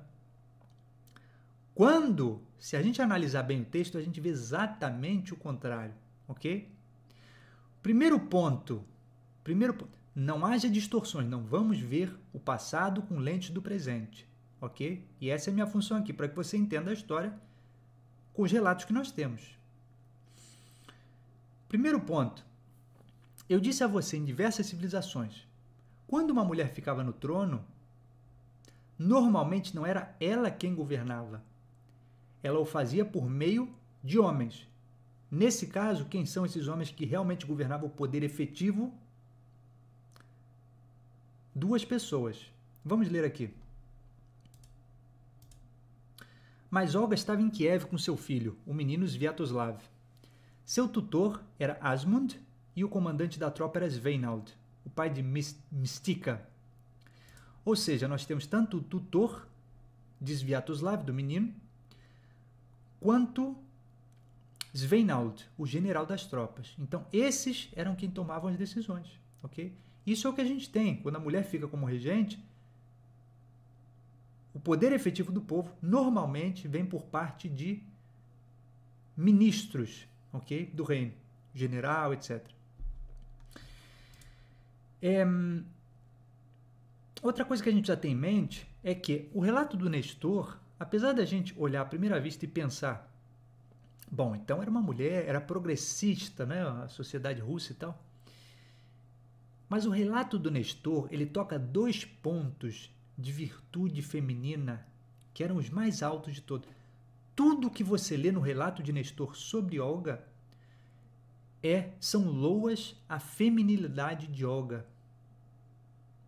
Quando, se a gente analisar bem o texto, a gente vê exatamente o contrário, ok? Primeiro ponto, primeiro ponto, não haja distorções, não vamos ver o passado com lentes do presente, ok? E essa é a minha função aqui, para que você entenda a história com os relatos que nós temos. Primeiro ponto, eu disse a você em diversas civilizações, quando uma mulher ficava no trono, normalmente não era ela quem governava. Ela o fazia por meio de homens. Nesse caso, quem são esses homens que realmente governavam o poder efetivo duas pessoas. Vamos ler aqui. Mas Olga estava em Kiev com seu filho, o menino Sviatoslav. Seu tutor era Asmund e o comandante da tropa era Sveinald, o pai de Mistika. Ou seja, nós temos tanto o tutor de Sviatoslav, do menino, quanto Sveinald, o general das tropas. Então, esses eram quem tomavam as decisões, ok? Isso é o que a gente tem. Quando a mulher fica como regente, o poder efetivo do povo normalmente vem por parte de ministros, ok? Do reino, general, etc. É, outra coisa que a gente já tem em mente é que o relato do Nestor, apesar da gente olhar à primeira vista e pensar, bom, então era uma mulher, era progressista, né? A sociedade russa e tal. Mas o relato do Nestor, ele toca dois pontos de virtude feminina que eram os mais altos de todos. Tudo que você lê no relato de Nestor sobre Olga é são loas à feminilidade de Olga.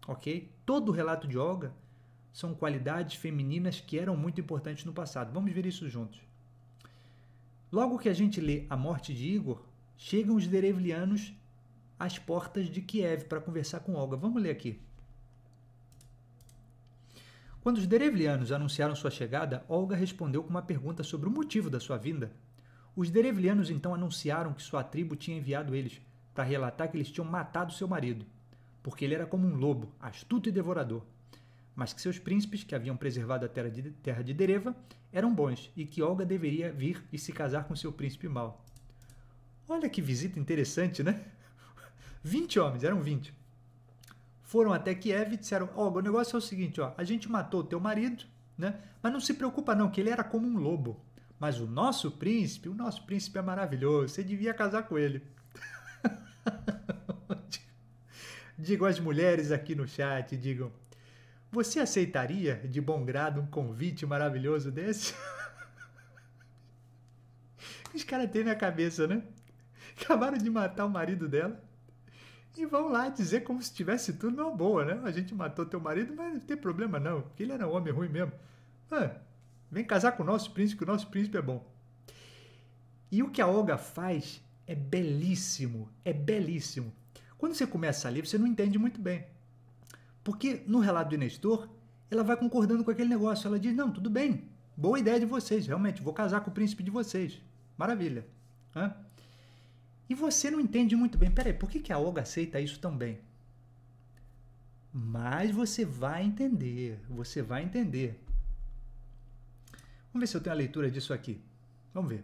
OK? Todo o relato de Olga são qualidades femininas que eram muito importantes no passado. Vamos ver isso juntos. Logo que a gente lê A Morte de Igor, chegam os derevlianos às portas de Kiev para conversar com Olga. Vamos ler aqui. Quando os derevlianos anunciaram sua chegada, Olga respondeu com uma pergunta sobre o motivo da sua vinda. Os derevlianos então anunciaram que sua tribo tinha enviado eles para relatar que eles tinham matado seu marido, porque ele era como um lobo, astuto e devorador, mas que seus príncipes, que haviam preservado a terra de, terra de Dereva, eram bons e que Olga deveria vir e se casar com seu príncipe mau. Olha que visita interessante, né? 20 homens, eram 20. Foram até Kiev e disseram: Ó, oh, o negócio é o seguinte, ó, a gente matou o teu marido, né? Mas não se preocupa, não, que ele era como um lobo. Mas o nosso príncipe, o nosso príncipe é maravilhoso, você devia casar com ele. Digo às mulheres aqui no chat, digam. Você aceitaria de bom grado um convite maravilhoso desse? Os caras têm na cabeça, né? Acabaram de matar o marido dela e vão lá dizer como se tivesse tudo numa boa, né? A gente matou teu marido, mas não tem problema não, porque ele era um homem ruim mesmo. Ah, vem casar com o nosso príncipe, que o nosso príncipe é bom. E o que a Olga faz é belíssimo, é belíssimo. Quando você começa a ler, você não entende muito bem. Porque no relato do Nestor, ela vai concordando com aquele negócio. Ela diz: Não, tudo bem, boa ideia de vocês, realmente, vou casar com o príncipe de vocês. Maravilha. Hã? E você não entende muito bem, peraí, por que, que a Olga aceita isso tão bem? Mas você vai entender, você vai entender. Vamos ver se eu tenho a leitura disso aqui. Vamos ver.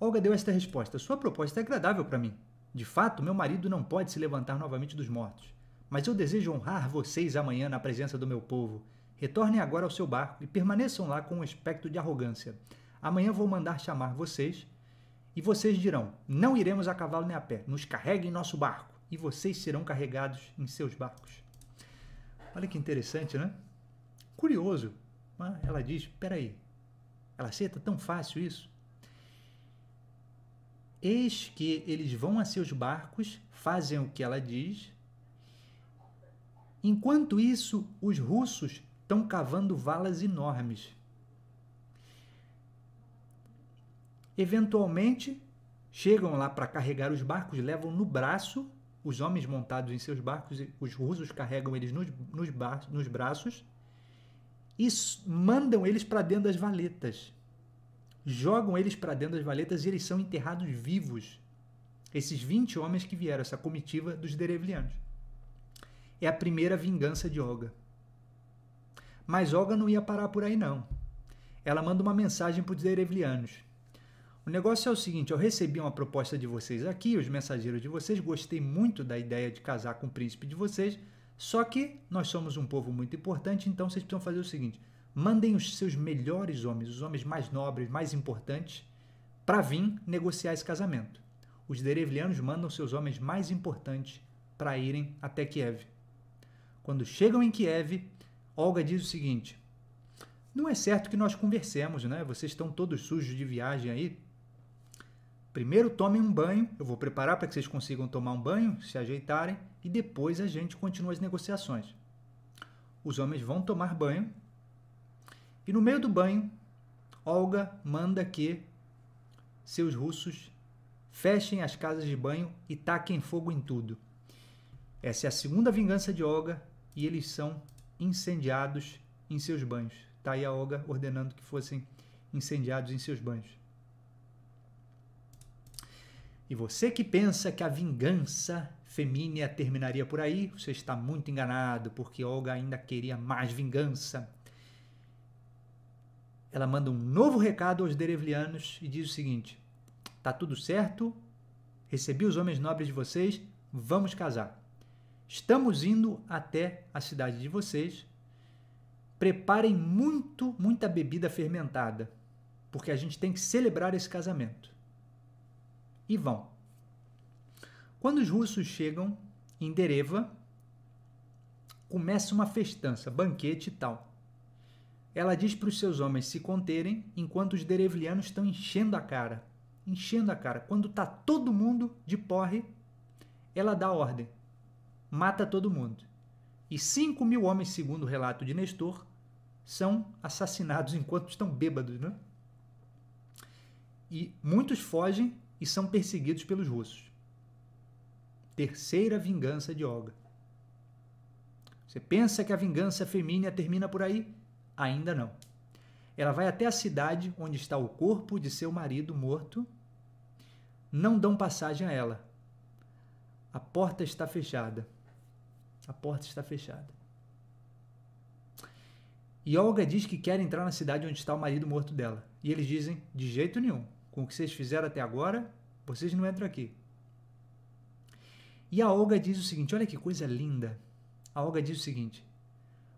Olga deu esta resposta: Sua proposta é agradável para mim. De fato, meu marido não pode se levantar novamente dos mortos. Mas eu desejo honrar vocês amanhã na presença do meu povo. Retornem agora ao seu barco e permaneçam lá com um aspecto de arrogância. Amanhã vou mandar chamar vocês e vocês dirão: Não iremos a cavalo nem a pé, nos carreguem em nosso barco, e vocês serão carregados em seus barcos. Olha que interessante, né? Curioso. Ela diz: Peraí, ela aceita tão fácil isso? Eis que eles vão a seus barcos, fazem o que ela diz. Enquanto isso, os russos estão cavando valas enormes Eventualmente, chegam lá para carregar os barcos, levam no braço os homens montados em seus barcos, os russos carregam eles nos, nos, bar, nos braços e mandam eles para dentro das valetas. Jogam eles para dentro das valetas e eles são enterrados vivos. Esses 20 homens que vieram, essa comitiva dos Derevlianos. É a primeira vingança de Olga. Mas Olga não ia parar por aí, não. Ela manda uma mensagem para os Derevlianos. O negócio é o seguinte: eu recebi uma proposta de vocês aqui, os mensageiros de vocês, gostei muito da ideia de casar com o príncipe de vocês, só que nós somos um povo muito importante, então vocês precisam fazer o seguinte: mandem os seus melhores homens, os homens mais nobres, mais importantes, para vir negociar esse casamento. Os derevlianos mandam seus homens mais importantes para irem até Kiev. Quando chegam em Kiev, Olga diz o seguinte: Não é certo que nós conversemos, né? Vocês estão todos sujos de viagem aí, Primeiro tomem um banho, eu vou preparar para que vocês consigam tomar um banho, se ajeitarem e depois a gente continua as negociações. Os homens vão tomar banho e no meio do banho, Olga manda que seus russos fechem as casas de banho e taquem fogo em tudo. Essa é a segunda vingança de Olga e eles são incendiados em seus banhos. Está aí a Olga ordenando que fossem incendiados em seus banhos. E você que pensa que a vingança feminina terminaria por aí, você está muito enganado, porque Olga ainda queria mais vingança. Ela manda um novo recado aos Derevlianos e diz o seguinte: Tá tudo certo, recebi os homens nobres de vocês, vamos casar. Estamos indo até a cidade de vocês. Preparem muito, muita bebida fermentada, porque a gente tem que celebrar esse casamento e vão. Quando os russos chegam em Dereva, começa uma festança, banquete e tal. Ela diz para os seus homens se conterem enquanto os derevlianos estão enchendo a cara. Enchendo a cara. Quando está todo mundo de porre, ela dá ordem. Mata todo mundo. E 5 mil homens, segundo o relato de Nestor, são assassinados enquanto estão bêbados, né? E muitos fogem e são perseguidos pelos russos. Terceira vingança de Olga. Você pensa que a vingança feminina termina por aí? Ainda não. Ela vai até a cidade onde está o corpo de seu marido morto. Não dão passagem a ela. A porta está fechada. A porta está fechada. E Olga diz que quer entrar na cidade onde está o marido morto dela. E eles dizem: de jeito nenhum com o que vocês fizeram até agora, vocês não entram aqui. E a Olga diz o seguinte: olha que coisa linda. A Olga diz o seguinte: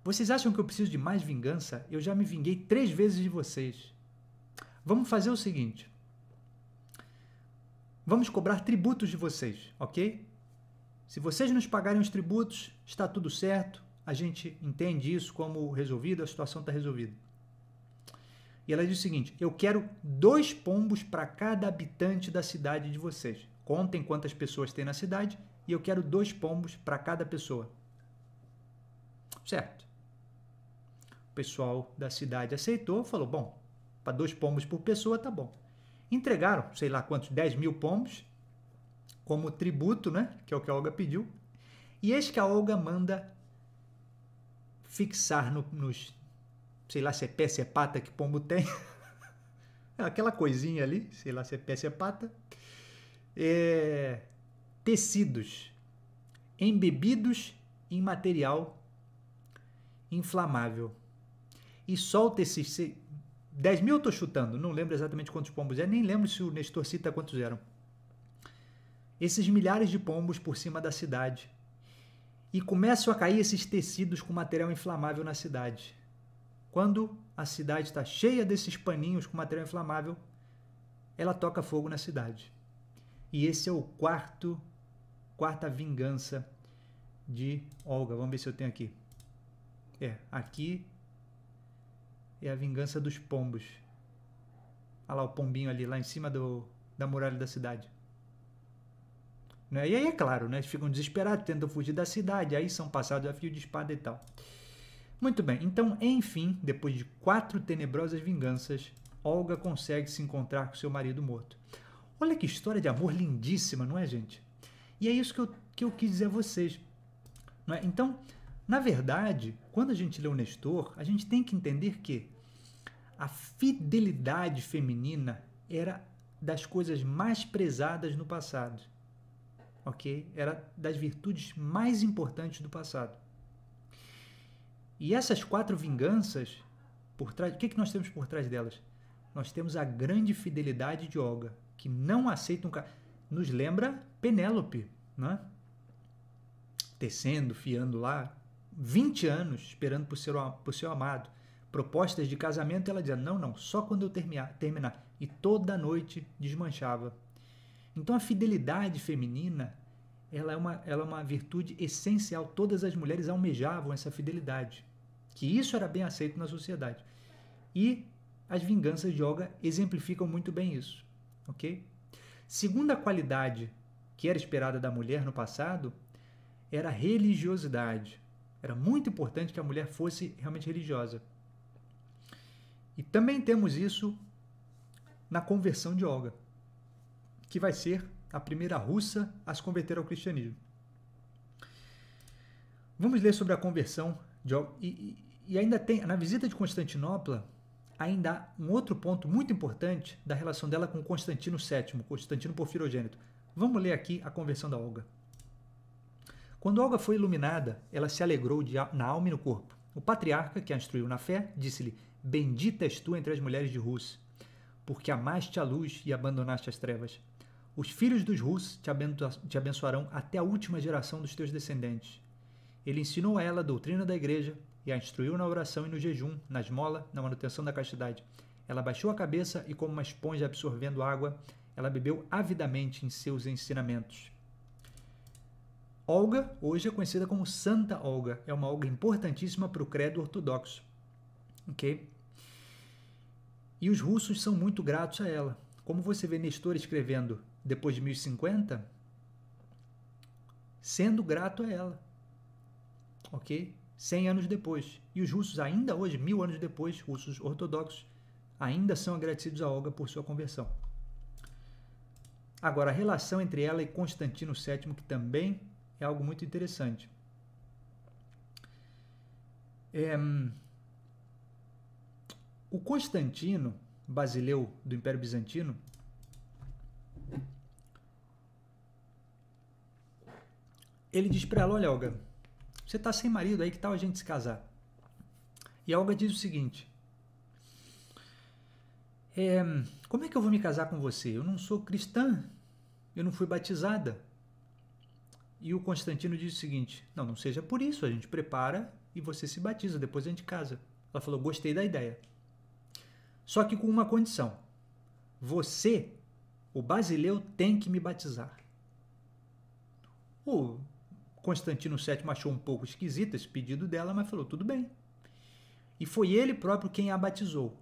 vocês acham que eu preciso de mais vingança? Eu já me vinguei três vezes de vocês. Vamos fazer o seguinte. Vamos cobrar tributos de vocês, ok? Se vocês nos pagarem os tributos, está tudo certo. A gente entende isso como resolvido, a situação está resolvida. E ela diz o seguinte: Eu quero dois pombos para cada habitante da cidade de vocês. Contem quantas pessoas tem na cidade e eu quero dois pombos para cada pessoa. Certo. O pessoal da cidade aceitou, falou: Bom, para dois pombos por pessoa tá bom. Entregaram, sei lá quantos, 10 mil pombos como tributo, né? Que é o que a Olga pediu. E eis que a Olga manda fixar no, nos sei lá se é pé, se é pata que pombo tem. Aquela coisinha ali, sei lá se é pé, se é pata. É, tecidos embebidos em material inflamável. E solta esses. 10 mil eu estou chutando, não lembro exatamente quantos pombos é, nem lembro se o Nestor cita quantos eram. Esses milhares de pombos por cima da cidade. E começam a cair esses tecidos com material inflamável na cidade. Quando a cidade está cheia desses paninhos com material inflamável, ela toca fogo na cidade. E esse é o quarto, quarta vingança de Olga. Vamos ver se eu tenho aqui. É, aqui é a vingança dos pombos. Olha lá o pombinho ali, lá em cima do, da muralha da cidade. Né? E aí, é claro, né? eles ficam desesperados, tentam fugir da cidade, aí são passados a fio de espada e tal. Muito bem, então, enfim, depois de quatro tenebrosas vinganças, Olga consegue se encontrar com seu marido morto. Olha que história de amor lindíssima, não é, gente? E é isso que eu, que eu quis dizer a vocês. É? Então, na verdade, quando a gente lê o Nestor, a gente tem que entender que a fidelidade feminina era das coisas mais prezadas no passado. Ok? Era das virtudes mais importantes do passado. E essas quatro vinganças, por trás, o que, que nós temos por trás delas? Nós temos a grande fidelidade de Olga, que não aceita um cara. Nos lembra Penélope, né? Tecendo, fiando lá, 20 anos esperando por seu, por seu amado. Propostas de casamento, ela dizia: não, não, só quando eu terminar. terminar. E toda noite desmanchava. Então a fidelidade feminina ela é, uma, ela é uma virtude essencial. Todas as mulheres almejavam essa fidelidade que isso era bem aceito na sociedade. E as vinganças de Olga exemplificam muito bem isso, ok? Segunda qualidade que era esperada da mulher no passado era a religiosidade. Era muito importante que a mulher fosse realmente religiosa. E também temos isso na conversão de Olga, que vai ser a primeira russa a se converter ao cristianismo. Vamos ler sobre a conversão de Olga. E, e ainda tem, na visita de Constantinopla, ainda há um outro ponto muito importante da relação dela com Constantino VII, Constantino Porfirogênito. Vamos ler aqui a conversão da Olga. Quando Olga foi iluminada, ela se alegrou de, na alma e no corpo. O patriarca, que a instruiu na fé, disse-lhe: Bendita és tu entre as mulheres de Rus, porque amaste a luz e abandonaste as trevas. Os filhos dos Rus te abençoarão até a última geração dos teus descendentes. Ele ensinou a ela a doutrina da igreja, e a instruiu na oração e no jejum, na esmola, na manutenção da castidade. Ela baixou a cabeça e, como uma esponja absorvendo água, ela bebeu avidamente em seus ensinamentos. Olga, hoje é conhecida como Santa Olga, é uma Olga importantíssima para o credo ortodoxo. Ok? E os russos são muito gratos a ela. Como você vê Nestor escrevendo depois de 1050, sendo grato a ela. Ok? 100 anos depois. E os russos, ainda hoje, mil anos depois, russos ortodoxos, ainda são agradecidos a Olga por sua conversão. Agora, a relação entre ela e Constantino VII, que também é algo muito interessante. É, o Constantino, Basileu do Império Bizantino, ele diz para ela: Olha, Olga, você está sem marido aí, que tal a gente se casar? E a Olga diz o seguinte: é, Como é que eu vou me casar com você? Eu não sou cristã, eu não fui batizada. E o Constantino diz o seguinte: Não, não seja por isso, a gente prepara e você se batiza, depois a gente casa. Ela falou: Gostei da ideia. Só que com uma condição: Você, o basileu, tem que me batizar. O Constantino VII achou um pouco esquisito esse pedido dela, mas falou: tudo bem. E foi ele próprio quem a batizou.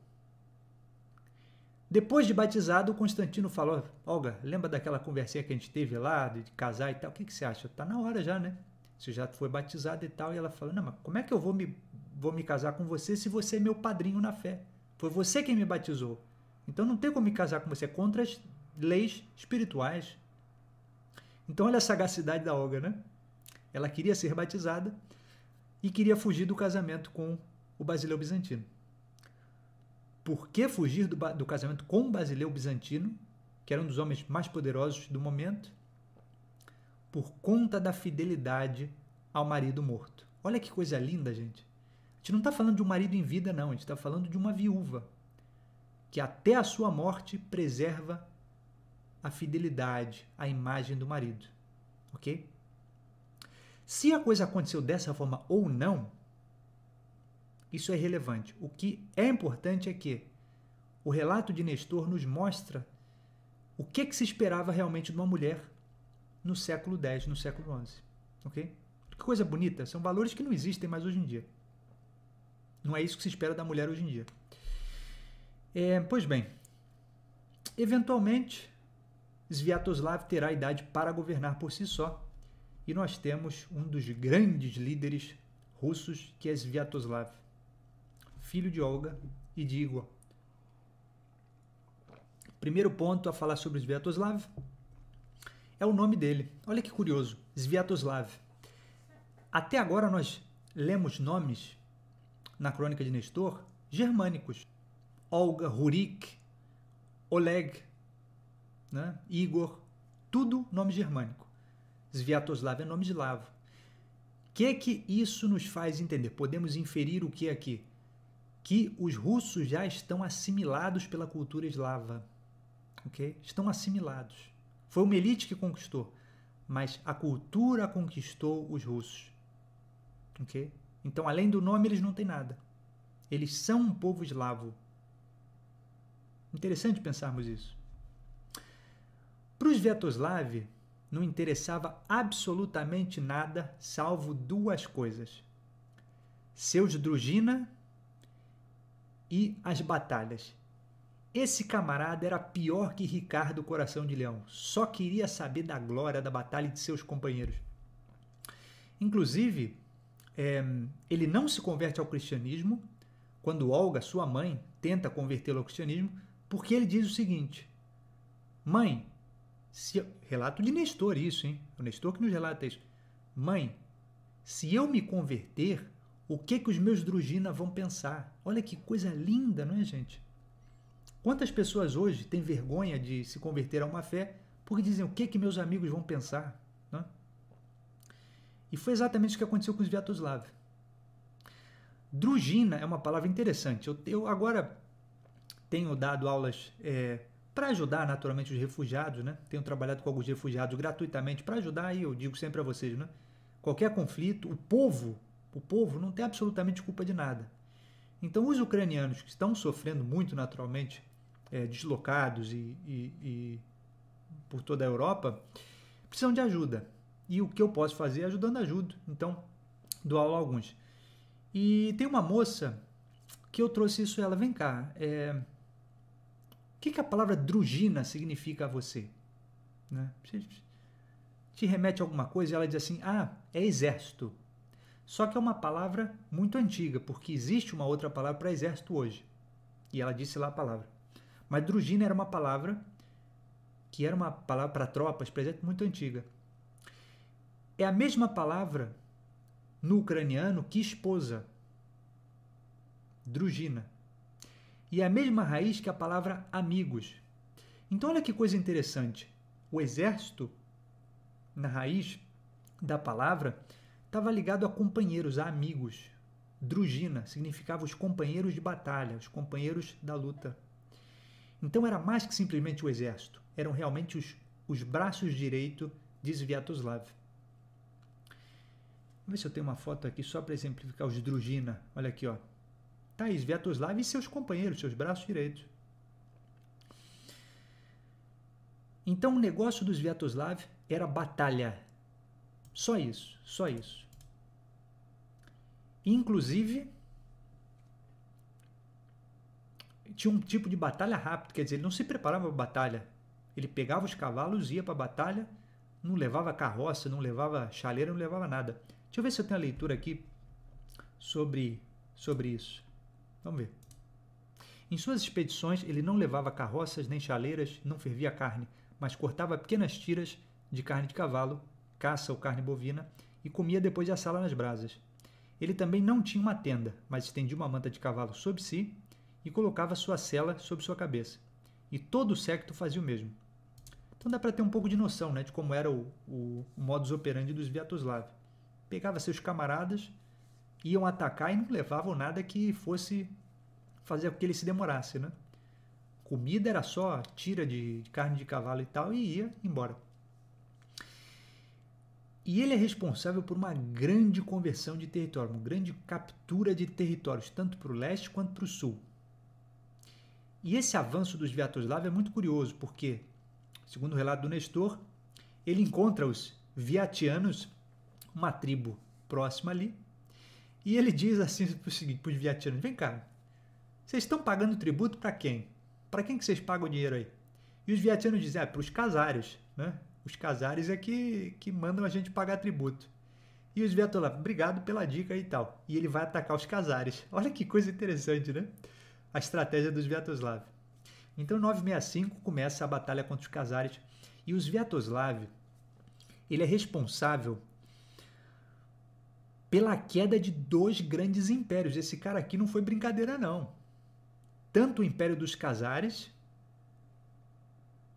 Depois de batizado, Constantino falou: Olga, lembra daquela conversinha que a gente teve lá, de casar e tal? O que, que você acha? Tá na hora já, né? Você já foi batizado e tal. E ela falou: Não, mas como é que eu vou me, vou me casar com você se você é meu padrinho na fé? Foi você quem me batizou. Então não tem como me casar com você É contra as leis espirituais. Então olha a sagacidade da Olga, né? Ela queria ser batizada e queria fugir do casamento com o Basileu Bizantino. Por que fugir do, do casamento com o Basileu Bizantino, que era um dos homens mais poderosos do momento? Por conta da fidelidade ao marido morto. Olha que coisa linda, gente. A gente não está falando de um marido em vida, não. A gente está falando de uma viúva que até a sua morte preserva a fidelidade à imagem do marido. Ok? Se a coisa aconteceu dessa forma ou não, isso é relevante. O que é importante é que o relato de Nestor nos mostra o que, que se esperava realmente de uma mulher no século X, no século XI. Ok? Que coisa bonita! São valores que não existem mais hoje em dia. Não é isso que se espera da mulher hoje em dia. É, pois bem, eventualmente, Sviatoslav terá idade para governar por si só e nós temos um dos grandes líderes russos, que é Sviatoslav, filho de Olga e de Igor. Primeiro ponto a falar sobre Sviatoslav é o nome dele. Olha que curioso, Sviatoslav. Até agora nós lemos nomes na crônica de Nestor germânicos. Olga, Rurik, Oleg, né? Igor, tudo nome germânico. Sviatoslav é nome de lavo. O que, é que isso nos faz entender? Podemos inferir o que aqui? Que os russos já estão assimilados pela cultura eslava. Okay? Estão assimilados. Foi uma elite que conquistou, mas a cultura conquistou os russos. Okay? Então, além do nome, eles não têm nada. Eles são um povo eslavo. Interessante pensarmos isso. Para os Viatoslav, não interessava absolutamente nada, salvo duas coisas: seus Drugina e as batalhas. Esse camarada era pior que Ricardo Coração de Leão, só queria saber da glória da batalha e de seus companheiros. Inclusive, é, ele não se converte ao cristianismo quando Olga, sua mãe, tenta convertê-lo ao cristianismo, porque ele diz o seguinte: Mãe, se, relato de Nestor, isso, hein? O Nestor que nos relata isso. Mãe, se eu me converter, o que que os meus Drugina vão pensar? Olha que coisa linda, não é, gente? Quantas pessoas hoje têm vergonha de se converter a uma fé porque dizem o que que meus amigos vão pensar? Né? E foi exatamente o que aconteceu com os Vyatoslav. Drugina é uma palavra interessante. Eu, eu agora tenho dado aulas é, para ajudar naturalmente os refugiados, né? Tenho trabalhado com alguns refugiados gratuitamente para ajudar e eu digo sempre a vocês, né? Qualquer conflito, o povo, o povo não tem absolutamente culpa de nada. Então, os ucranianos que estão sofrendo muito naturalmente, é, deslocados e, e, e por toda a Europa, precisam de ajuda. E o que eu posso fazer ajudando, ajudo. Então, dou aula a alguns. E tem uma moça que eu trouxe isso, ela, vem cá, é, que, que a palavra drugina significa a você? Né? Te remete a alguma coisa e ela diz assim: ah, é exército. Só que é uma palavra muito antiga, porque existe uma outra palavra para exército hoje. E ela disse lá a palavra. Mas drugina era uma palavra que era uma palavra para tropas, para exército muito antiga. É a mesma palavra no ucraniano que esposa. Drugina e é a mesma raiz que a palavra amigos. Então, olha que coisa interessante. O exército, na raiz da palavra, estava ligado a companheiros, a amigos. Drugina significava os companheiros de batalha, os companheiros da luta. Então era mais que simplesmente o exército, eram realmente os, os braços direito de Sviatoslav. Vamos ver se eu tenho uma foto aqui só para exemplificar os Drugina. Olha aqui, ó. Thaís Vyatoslav e seus companheiros, seus braços direitos. Então o negócio dos Vyatoslav era batalha. Só isso, só isso. Inclusive, tinha um tipo de batalha rápida, quer dizer, ele não se preparava para batalha. Ele pegava os cavalos, ia para a batalha, não levava carroça, não levava chaleira, não levava nada. Deixa eu ver se eu tenho a leitura aqui sobre, sobre isso. Vamos ver. Em suas expedições, ele não levava carroças nem chaleiras, não fervia carne, mas cortava pequenas tiras de carne de cavalo, caça ou carne bovina, e comia depois de assá-la nas brasas. Ele também não tinha uma tenda, mas estendia uma manta de cavalo sobre si e colocava sua cela sobre sua cabeça. E todo o secto fazia o mesmo. Então dá para ter um pouco de noção né, de como era o, o, o modus operandi dos Vyatoslav. Pegava seus camaradas iam atacar e não levavam nada que fosse fazer com que ele se demorasse, né? Comida era só tira de carne de cavalo e tal e ia embora. E ele é responsável por uma grande conversão de território, uma grande captura de territórios, tanto para o leste quanto para o sul. E esse avanço dos Vyatoslav é muito curioso, porque, segundo o relato do Nestor, ele encontra os Viatianos, uma tribo próxima ali, e ele diz assim para seguinte, os viatianos, vem cá, vocês estão pagando tributo para quem? Para quem que vocês pagam o dinheiro aí? E os viatianos dizem, ah, para os casários, né? Os casares é que, que mandam a gente pagar tributo. E os lá, obrigado pela dica e tal. E ele vai atacar os casares. Olha que coisa interessante, né? A estratégia dos Viatoslav. Então, 965 começa a batalha contra os casares. E os Viatoslav, ele é responsável pela queda de dois grandes impérios. Esse cara aqui não foi brincadeira, não. Tanto o Império dos Casares,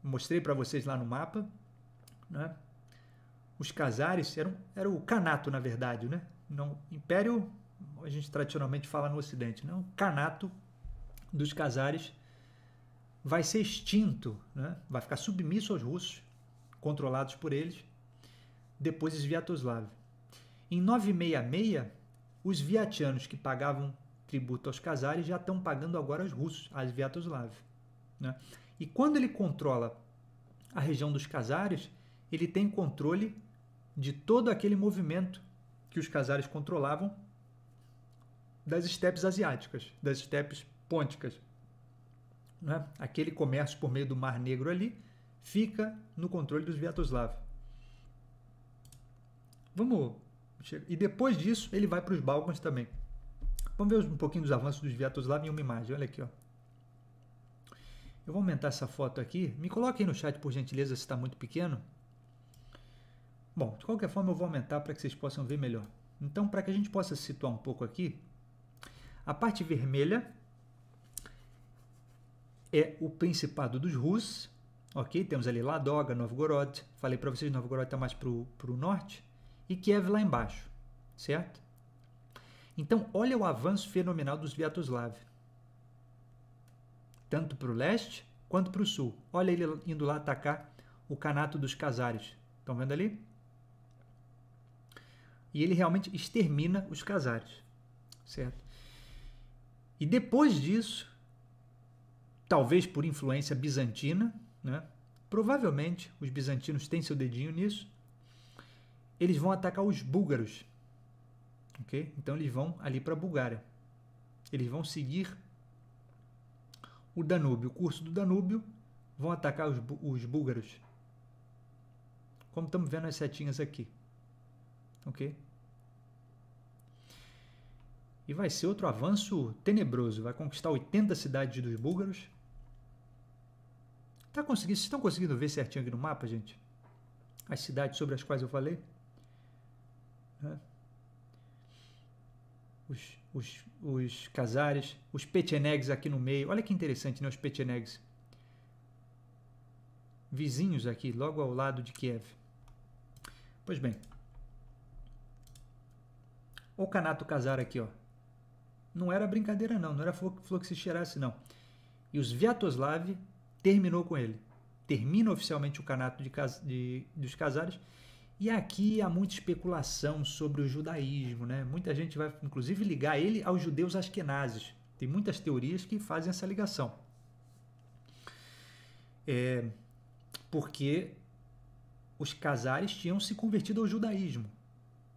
mostrei para vocês lá no mapa, né? os Casares eram, era o Canato, na verdade, né? Não, império, a gente tradicionalmente fala no Ocidente, não? Né? Canato dos Casares vai ser extinto, né? vai ficar submisso aos russos, controlados por eles, depois Sviatoslav. Em 966, os viatianos que pagavam tributo aos casares já estão pagando agora os russos, as Vyatoslav. Né? E quando ele controla a região dos casares, ele tem controle de todo aquele movimento que os casares controlavam das estepes asiáticas, das estepes pônticas. Né? Aquele comércio por meio do Mar Negro ali fica no controle dos Vyatoslav. Vamos e depois disso, ele vai para os Balcãs também. Vamos ver um pouquinho dos avanços dos Viatos lá em uma imagem. Olha aqui, ó. Eu vou aumentar essa foto aqui. Me coloque aí no chat, por gentileza, se está muito pequeno. Bom, de qualquer forma, eu vou aumentar para que vocês possam ver melhor. Então, para que a gente possa situar um pouco aqui, a parte vermelha é o Principado dos Rus, ok? Temos ali Ladoga, Novgorod. Falei para vocês, Novgorod está mais para o norte e Kiev lá embaixo, certo? Então, olha o avanço fenomenal dos Vyatoslav, tanto para o leste quanto para o sul. Olha ele indo lá atacar o canato dos casares. Estão vendo ali? E ele realmente extermina os casares, certo? E depois disso, talvez por influência bizantina, né? provavelmente os bizantinos têm seu dedinho nisso, eles vão atacar os búlgaros. Ok? Então eles vão ali para a Bulgária. Eles vão seguir o Danúbio, o curso do Danúbio, vão atacar os, os búlgaros. Como estamos vendo as setinhas aqui. Ok? E vai ser outro avanço tenebroso. Vai conquistar 80 cidades dos búlgaros. Tá conseguindo, vocês estão conseguindo ver certinho aqui no mapa, gente? As cidades sobre as quais eu falei? né? os, os, os casares, os petchenegs aqui no meio. Olha que interessante, né? Os petchenegs. Vizinhos aqui, logo ao lado de Kiev. Pois bem. O Canato Casar aqui, ó. Não era brincadeira, não. Não era que se cheirasse, não. E os Vyatoslav terminou com ele. Termina oficialmente o Canato de, de, dos Casares e aqui há muita especulação sobre o judaísmo, né? Muita gente vai, inclusive, ligar ele aos judeus asquenazes. Tem muitas teorias que fazem essa ligação. É, porque os casares tinham se convertido ao judaísmo.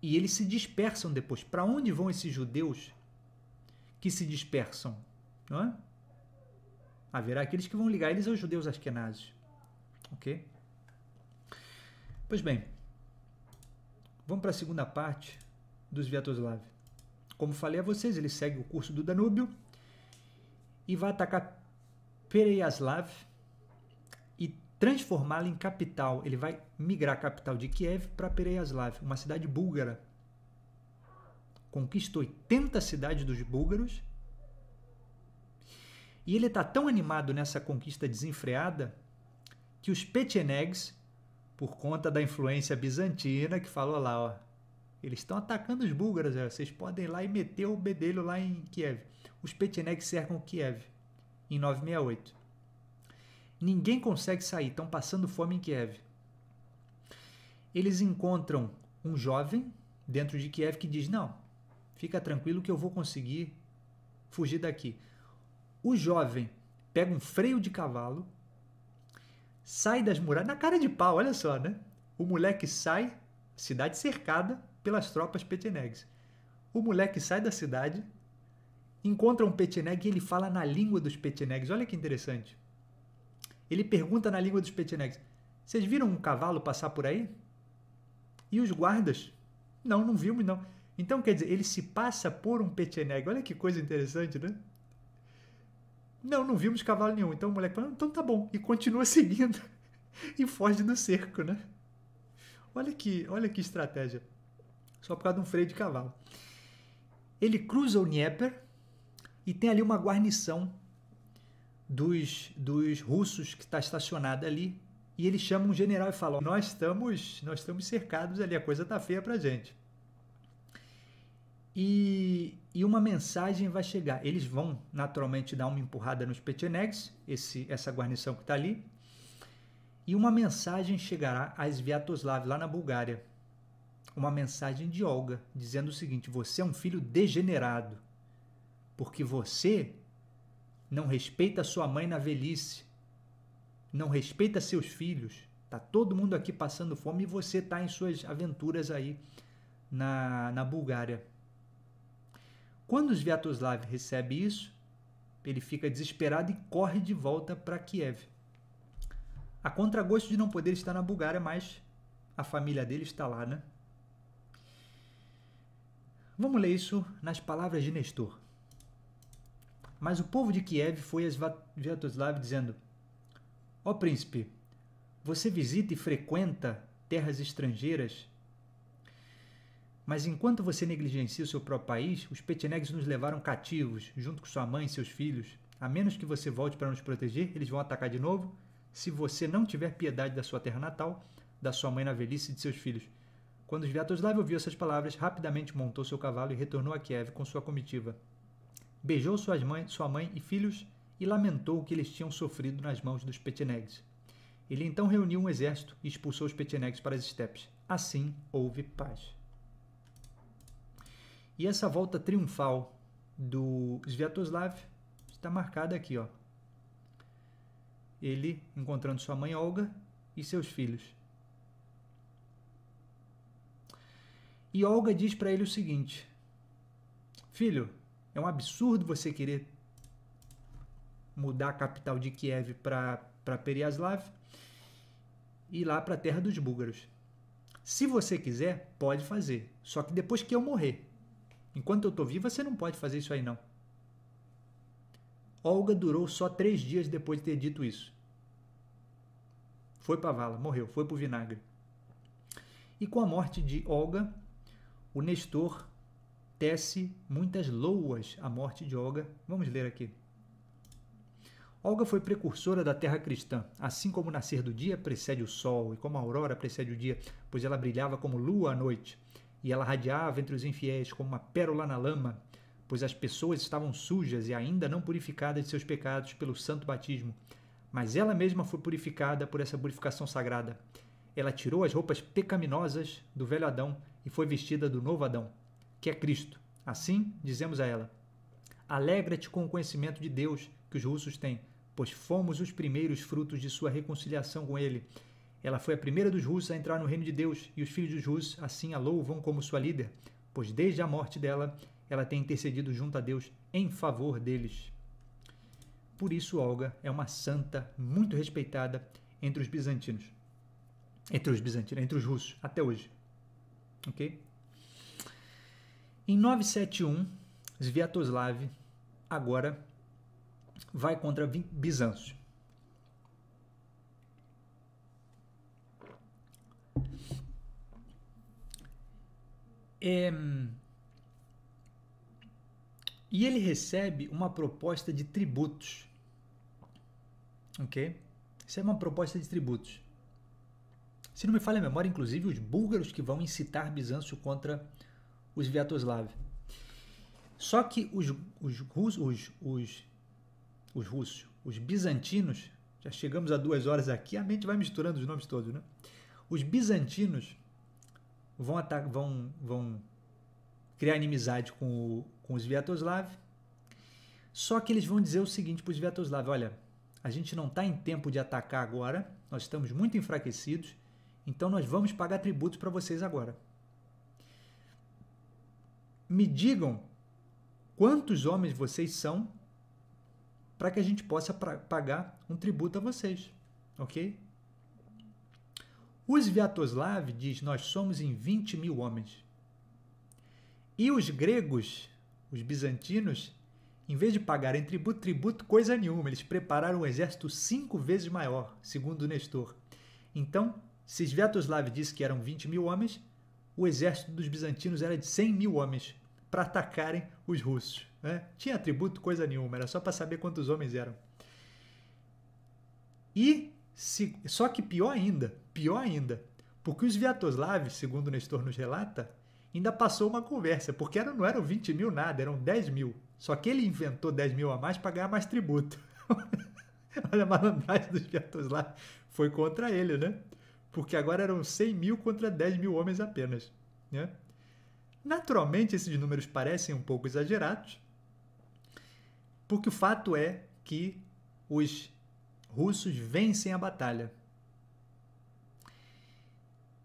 E eles se dispersam depois. Para onde vão esses judeus que se dispersam? Não é? Haverá aqueles que vão ligar eles aos judeus asquenazes. Ok? Pois bem, Vamos para a segunda parte dos Vyatoslav. Como falei a vocês, ele segue o curso do Danúbio e vai atacar Pereyaslav e transformá-la em capital. Ele vai migrar a capital de Kiev para Pereyaslav, uma cidade búlgara. Conquista 80 cidades dos búlgaros. E ele está tão animado nessa conquista desenfreada que os Pechenegs, por conta da influência bizantina que falou lá, ó, eles estão atacando os búlgaros, ó, é, vocês podem ir lá e meter o bedelho lá em Kiev. Os Petnegs cercam Kiev em 968. Ninguém consegue sair, estão passando fome em Kiev. Eles encontram um jovem dentro de Kiev que diz: Não, fica tranquilo que eu vou conseguir fugir daqui. O jovem pega um freio de cavalo, sai das muralhas, na cara de pau, olha só, né? O moleque sai, cidade cercada pelas tropas petenegs. O moleque sai da cidade, encontra um peteneg e ele fala na língua dos petenegs. Olha que interessante. Ele pergunta na língua dos petenegs: Vocês viram um cavalo passar por aí? E os guardas? Não, não vimos, não. Então, quer dizer, ele se passa por um peteneg. Olha que coisa interessante, né? Não, não vimos cavalo nenhum. Então o moleque fala, ah, então tá bom. E continua seguindo e foge do cerco, né? Olha que, olha que estratégia. Só por causa de um freio de cavalo. Ele cruza o Dnieper e tem ali uma guarnição dos, dos russos que está estacionada ali. E ele chama um general e fala: Nós estamos, nós estamos cercados ali, a coisa tá feia para gente. E e uma mensagem vai chegar. Eles vão naturalmente dar uma empurrada nos Petchenegs, esse, essa guarnição que está ali, e uma mensagem chegará a Sviatoslav, lá na Bulgária. Uma mensagem de Olga, dizendo o seguinte: Você é um filho degenerado, porque você não respeita sua mãe na velhice, não respeita seus filhos. Tá todo mundo aqui passando fome e você tá em suas aventuras aí na, na Bulgária. Quando Sviatoslav recebe isso, ele fica desesperado e corre de volta para Kiev. A contragosto de não poder estar na Bulgária, mas a família dele está lá, né? Vamos ler isso nas palavras de Nestor. Mas o povo de Kiev foi a Sviatoslav dizendo: Ó oh, príncipe, você visita e frequenta terras estrangeiras mas enquanto você negligencia o seu próprio país, os petinegs nos levaram cativos, junto com sua mãe e seus filhos. A menos que você volte para nos proteger, eles vão atacar de novo. Se você não tiver piedade da sua terra natal, da sua mãe na velhice e de seus filhos. Quando Sviatoslav ouviu essas palavras, rapidamente montou seu cavalo e retornou a Kiev com sua comitiva. Beijou suas mãe, sua mãe e filhos e lamentou o que eles tinham sofrido nas mãos dos petinegs. Ele então reuniu um exército e expulsou os petinegs para as estepes. Assim houve paz. E essa volta triunfal do Sviatoslav está marcada aqui, ó. Ele encontrando sua mãe Olga e seus filhos. E Olga diz para ele o seguinte: Filho, é um absurdo você querer mudar a capital de Kiev para Periaslav e ir lá para a terra dos búlgaros. Se você quiser, pode fazer, só que depois que eu morrer. Enquanto eu estou viva, você não pode fazer isso aí, não. Olga durou só três dias depois de ter dito isso. Foi para a vala, morreu, foi para o vinagre. E com a morte de Olga, o Nestor tece muitas loas à morte de Olga. Vamos ler aqui. Olga foi precursora da terra cristã, assim como o nascer do dia precede o sol e como a aurora precede o dia, pois ela brilhava como lua à noite e ela radiava entre os infiéis como uma pérola na lama, pois as pessoas estavam sujas e ainda não purificadas de seus pecados pelo santo batismo. Mas ela mesma foi purificada por essa purificação sagrada. Ela tirou as roupas pecaminosas do velho Adão e foi vestida do novo Adão, que é Cristo. Assim, dizemos a ela: Alegra-te com o conhecimento de Deus que os russos têm, pois fomos os primeiros frutos de sua reconciliação com ele ela foi a primeira dos russos a entrar no reino de Deus, e os filhos dos russos assim a louvam como sua líder, pois desde a morte dela, ela tem intercedido junto a Deus em favor deles. Por isso, Olga é uma santa muito respeitada entre os bizantinos. Entre os bizantinos, entre os russos, até hoje. Ok? Em 971, Sviatoslav agora vai contra Bizâncio. É, e ele recebe uma proposta de tributos. Ok? Isso é uma proposta de tributos. Se não me falha a memória, inclusive, os búlgaros que vão incitar Bizâncio contra os Vyatoslav. Só que os, os, russos, os, os, os russos, os bizantinos, já chegamos a duas horas aqui, a mente vai misturando os nomes todos, né? Os bizantinos vão, vão, vão criar inimizade com, o, com os Vyatoslav. Só que eles vão dizer o seguinte para os Vyatoslav: olha, a gente não está em tempo de atacar agora, nós estamos muito enfraquecidos, então nós vamos pagar tributos para vocês agora. Me digam quantos homens vocês são para que a gente possa pagar um tributo a vocês, ok? Os Vyatoslav diz: Nós somos em 20 mil homens. E os gregos, os bizantinos, em vez de pagarem tributo, tributo coisa nenhuma, eles prepararam um exército cinco vezes maior, segundo Nestor. Então, se Sviatoslav disse que eram 20 mil homens, o exército dos bizantinos era de 100 mil homens para atacarem os russos. Né? Tinha tributo coisa nenhuma, era só para saber quantos homens eram. E se, só que pior ainda, Pior ainda, porque os Viatoslavs, segundo Nestor nos relata, ainda passou uma conversa, porque era, não eram 20 mil nada, eram 10 mil. Só que ele inventou 10 mil a mais para ganhar mais tributo. Olha a malandragem dos Viatoslavs. Foi contra ele, né? Porque agora eram 100 mil contra 10 mil homens apenas. Né? Naturalmente, esses números parecem um pouco exagerados, porque o fato é que os russos vencem a batalha.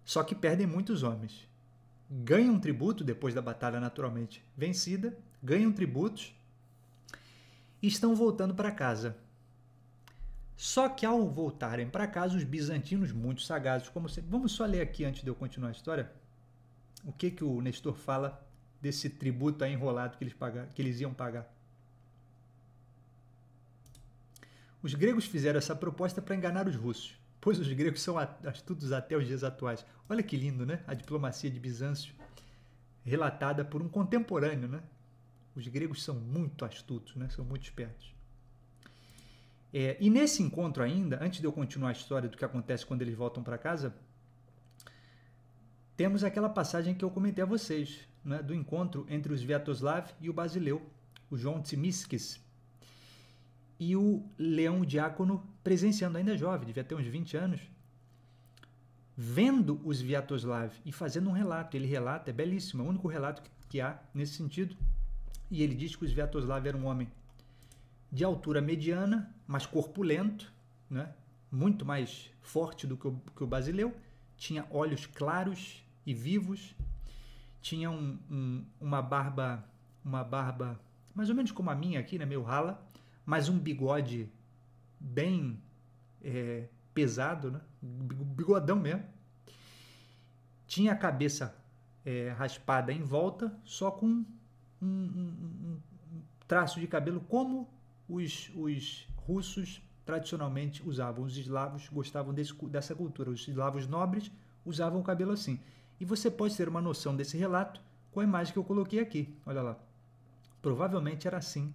Só que perdem muitos homens. Ganham tributo depois da batalha naturalmente vencida, ganham tributos e estão voltando para casa. Só que ao voltarem para casa, os bizantinos, muito sagazes, como sempre. Vamos só ler aqui antes de eu continuar a história? O que, que o Nestor fala desse tributo aí enrolado que eles, pagar, que eles iam pagar? Os gregos fizeram essa proposta para enganar os russos pois os gregos são astutos até os dias atuais. Olha que lindo, né? A diplomacia de Bizâncio, relatada por um contemporâneo, né? Os gregos são muito astutos, né? São muito espertos. É, e nesse encontro ainda, antes de eu continuar a história do que acontece quando eles voltam para casa, temos aquela passagem que eu comentei a vocês, né? do encontro entre os Vyatoslav e o Basileu, o João Tsimiskis, e o Leão Diácono, presenciando ainda jovem, devia ter uns 20 anos, vendo os Vyatoslav e fazendo um relato. Ele relata, é belíssimo, é o único relato que há nesse sentido. E ele diz que os Vyatoslav era um homem de altura mediana, mas corpulento, né? muito mais forte do que o, que o Basileu, tinha olhos claros e vivos, tinha um, um, uma barba uma barba mais ou menos como a minha aqui, né? meio rala, mas um bigode bem é, pesado, né? bigodão mesmo. Tinha a cabeça é, raspada em volta, só com um, um, um, traço de cabelo como os, os russos tradicionalmente usavam. Os eslavos gostavam desse, dessa cultura. Os eslavos nobres usavam o cabelo assim. E você pode ter uma noção desse relato com a imagem que eu coloquei aqui. Olha lá. Provavelmente era assim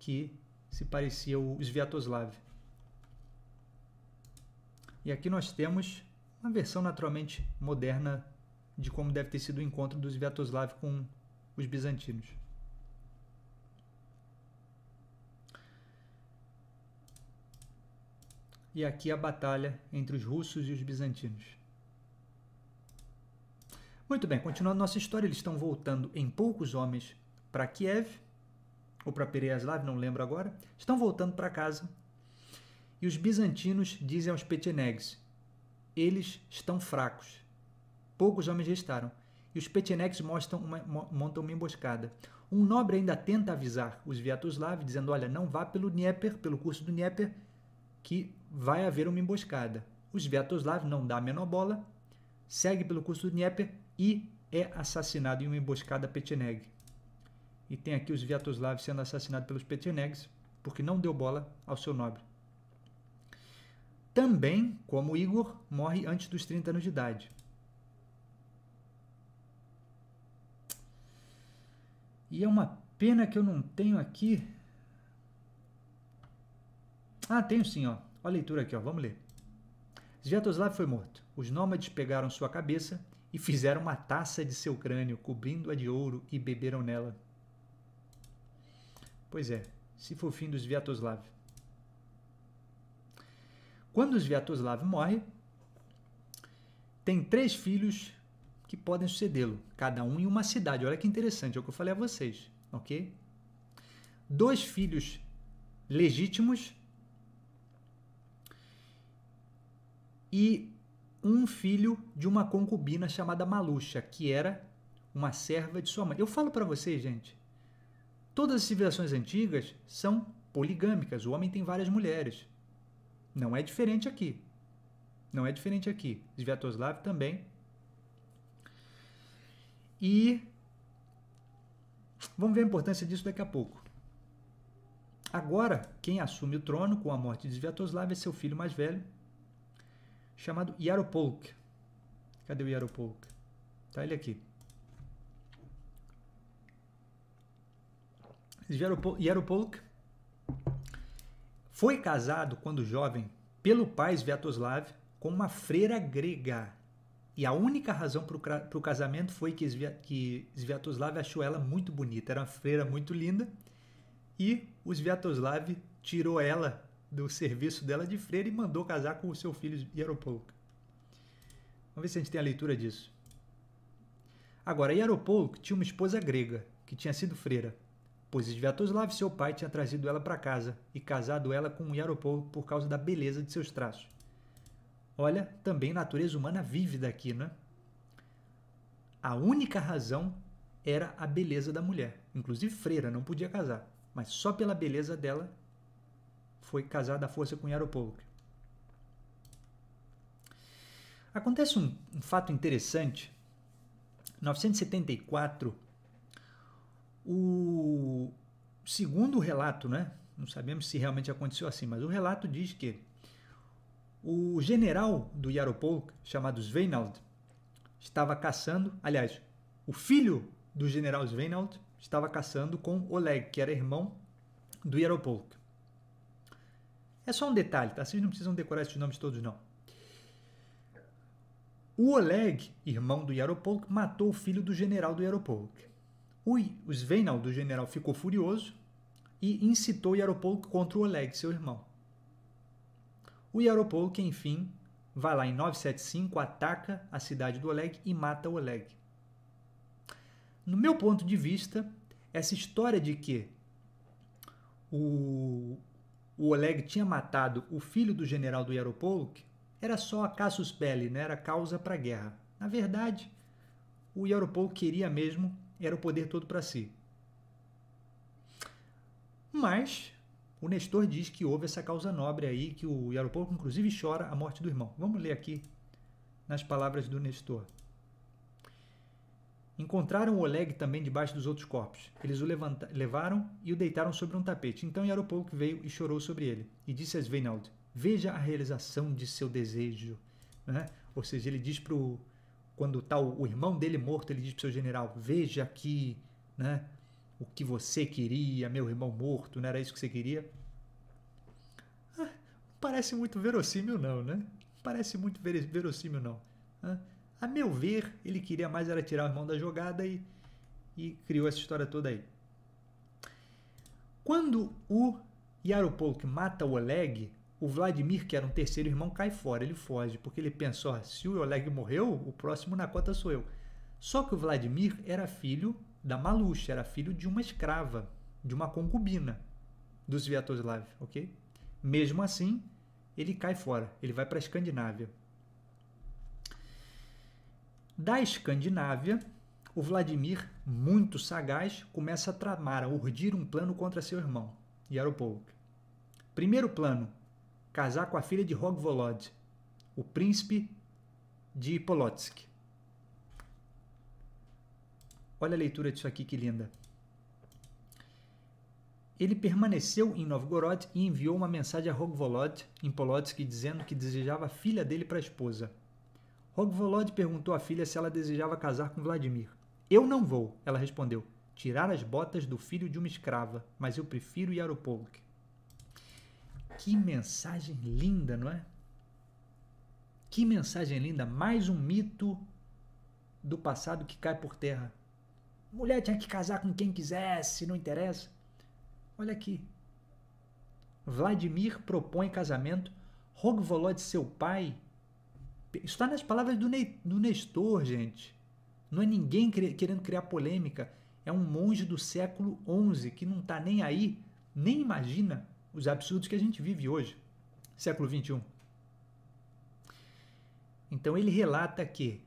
que se parecia o Sviatoslav. E aqui nós temos uma versão naturalmente moderna de como deve ter sido o encontro dos Sviatoslav com os bizantinos. E aqui a batalha entre os russos e os bizantinos. Muito bem, continuando nossa história, eles estão voltando em poucos homens para Kiev ou para Pereyaslav, não lembro agora, estão voltando para casa. E os bizantinos dizem aos Petenegs: eles estão fracos. Poucos homens restaram. E os Petenegs mostram uma, montam uma emboscada. Um nobre ainda tenta avisar os Vyatoslav, dizendo: olha, não vá pelo Dnieper, pelo curso do Dnieper, que vai haver uma emboscada. Os Vyatoslav não dá a menor bola, segue pelo curso do Dnieper e é assassinado em uma emboscada petineg. E tem aqui os Vyatoslav sendo assassinados pelos Petirnegs, porque não deu bola ao seu nobre. Também, como Igor, morre antes dos 30 anos de idade. E é uma pena que eu não tenho aqui. Ah, tenho sim, ó. Olha a leitura aqui, ó. Vamos ler. Sviatoslav foi morto. Os nômades pegaram sua cabeça e fizeram uma taça de seu crânio, cobrindo-a de ouro e beberam nela. Pois é, se for o fim dos Sviatoslav. Quando os Sviatoslav morre, tem três filhos que podem sucedê-lo, cada um em uma cidade. Olha que interessante, é o que eu falei a vocês, ok? Dois filhos legítimos e um filho de uma concubina chamada Maluxa, que era uma serva de sua mãe. Eu falo para vocês, gente, Todas as civilizações antigas são poligâmicas, o homem tem várias mulheres. Não é diferente aqui. Não é diferente aqui. Sviatoslav também. E vamos ver a importância disso daqui a pouco. Agora, quem assume o trono com a morte de Sviatoslav é seu filho mais velho, chamado Yaropolk. Cadê o Yaropolk? Tá ele aqui. Yaropolk foi casado quando jovem pelo pai Sviatoslav com uma freira grega. E a única razão para o casamento foi que, Svia, que Sviatoslav achou ela muito bonita. Era uma freira muito linda. E o Sviatoslav tirou ela do serviço dela de freira e mandou casar com o seu filho Yaropolk. Vamos ver se a gente tem a leitura disso. Agora, Yaropolk tinha uma esposa grega, que tinha sido freira pois Sviatoslav, seu pai, tinha trazido ela para casa e casado ela com Yaropol por causa da beleza de seus traços. Olha, também natureza humana vívida aqui, né? A única razão era a beleza da mulher. Inclusive freira, não podia casar. Mas só pela beleza dela foi casada à força com Yaropolk. Acontece um, um fato interessante. 974 o segundo relato, né? Não sabemos se realmente aconteceu assim, mas o relato diz que o general do Yaropolk, chamado Sveinald, estava caçando, aliás, o filho do general Sveinald estava caçando com Oleg, que era irmão do Yaropolk. É só um detalhe, tá? Vocês não precisam decorar esses nomes todos, não. O Oleg, irmão do Yaropolk, matou o filho do general do Yaropolk. O Sveinald, o general, ficou furioso e incitou Yaropolk contra o Oleg, seu irmão. O Yaropolk, enfim, vai lá em 975, ataca a cidade do Oleg e mata o Oleg. No meu ponto de vista, essa história de que o, o Oleg tinha matado o filho do general do Yaropolk era só a casus belli, né? era causa para a guerra. Na verdade, o Yaropolk queria mesmo era o poder todo para si. Mas o Nestor diz que houve essa causa nobre aí, que o Yaropolco inclusive chora a morte do irmão. Vamos ler aqui nas palavras do Nestor. Encontraram Oleg também debaixo dos outros corpos. Eles o levaram e o deitaram sobre um tapete. Então Yaropolk veio e chorou sobre ele. E disse a Sveinald, veja a realização de seu desejo. Né? Ou seja, ele diz para o quando tá o, o irmão dele morto, ele diz o seu general: Veja aqui, né? O que você queria, meu irmão morto, não era isso que você queria? Ah, parece muito verossímil, não, né? Parece muito ver, verossímil, não. Ah, a meu ver, ele queria mais era tirar o irmão da jogada e, e criou essa história toda aí. Quando o Yaropolk mata o Oleg, o Vladimir, que era um terceiro irmão, cai fora, ele foge, porque ele pensou: se o Oleg morreu, o próximo na cota sou eu. Só que o Vladimir era filho da Malucha, era filho de uma escrava, de uma concubina dos Sviatoslav, ok? Mesmo assim, ele cai fora, ele vai para a Escandinávia. Da Escandinávia, o Vladimir, muito sagaz, começa a tramar, a urdir um plano contra seu irmão, Yaropolk. Primeiro plano, casar com a filha de Rogvolod, o príncipe de Polotsk. Olha a leitura disso aqui, que linda. Ele permaneceu em Novgorod e enviou uma mensagem a Rogvolod, em Polotsk, dizendo que desejava a filha dele para a esposa. Rogvolod perguntou à filha se ela desejava casar com Vladimir. Eu não vou, ela respondeu. Tirar as botas do filho de uma escrava, mas eu prefiro Yaropolk. Que mensagem linda, não é? Que mensagem linda! Mais um mito do passado que cai por terra. Mulher tinha que casar com quem quisesse, não interessa. Olha aqui. Vladimir propõe casamento. Rogvolod, seu pai. Isso está nas palavras do, do Nestor, gente. Não é ninguém querendo criar polêmica. É um monge do século XI que não está nem aí, nem imagina os absurdos que a gente vive hoje, século XXI. Então ele relata que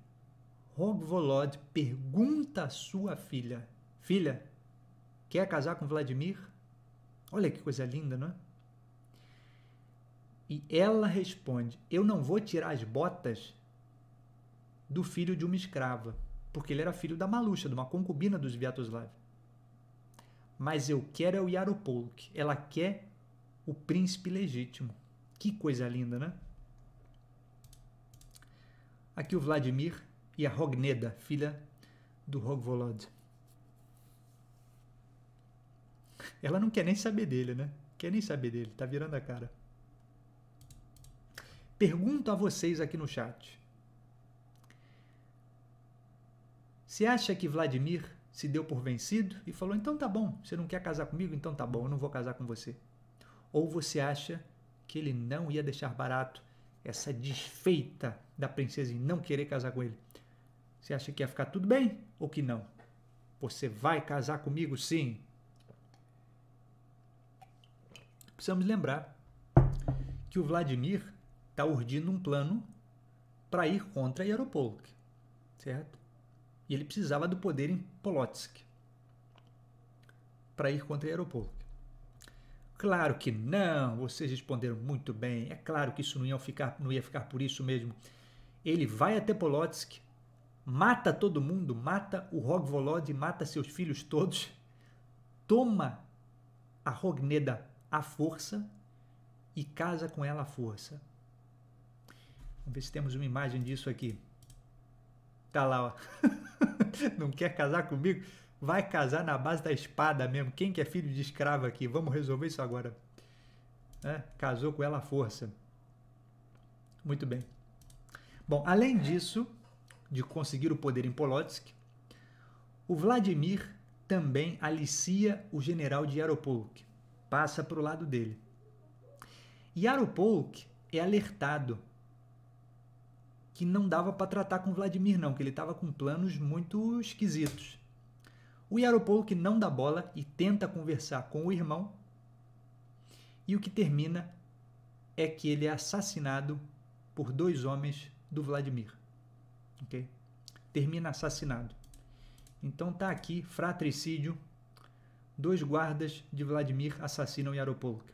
Rogvolod pergunta à sua filha: Filha, quer casar com Vladimir? Olha que coisa linda, não é? E ela responde: Eu não vou tirar as botas do filho de uma escrava, porque ele era filho da Malucha, de uma concubina dos Vyatoslav. Mas eu quero é o Yaropolk. Ela quer o príncipe legítimo. Que coisa linda, né? Aqui o Vladimir e a Rogneda, filha do Rogvolod. Ela não quer nem saber dele, né? Quer nem saber dele, tá virando a cara. Pergunto a vocês aqui no chat. Você acha que Vladimir se deu por vencido e falou: então tá bom, você não quer casar comigo? Então tá bom, eu não vou casar com você. Ou você acha que ele não ia deixar barato essa desfeita da princesa em não querer casar com ele? Você acha que ia ficar tudo bem ou que não? Você vai casar comigo sim? Precisamos lembrar que o Vladimir está urdindo um plano para ir contra Yaropolk, certo? E ele precisava do poder em Polotsk para ir contra Yaropolk. Claro que não, vocês responderam muito bem. É claro que isso não ia ficar, não ia ficar por isso mesmo. Ele vai até Polotsk, mata todo mundo, mata o Rogvolod, mata seus filhos todos, toma a Rogneda à força e casa com ela à força. Vamos ver se temos uma imagem disso aqui. Tá lá, ó. não quer casar comigo? Vai casar na base da espada mesmo. Quem que é filho de escravo aqui? Vamos resolver isso agora. É, casou com ela à força. Muito bem. Bom, além disso, de conseguir o poder em Polotsk, o Vladimir também alicia o general de Yaropolk. Passa para o lado dele. Yaropolk é alertado que não dava para tratar com Vladimir não, que ele estava com planos muito esquisitos. O Yaropolk que não dá bola e tenta conversar com o irmão. E o que termina é que ele é assassinado por dois homens do Vladimir. Termina assassinado. Então tá aqui fratricídio. Dois guardas de Vladimir assassinam Yaropolk.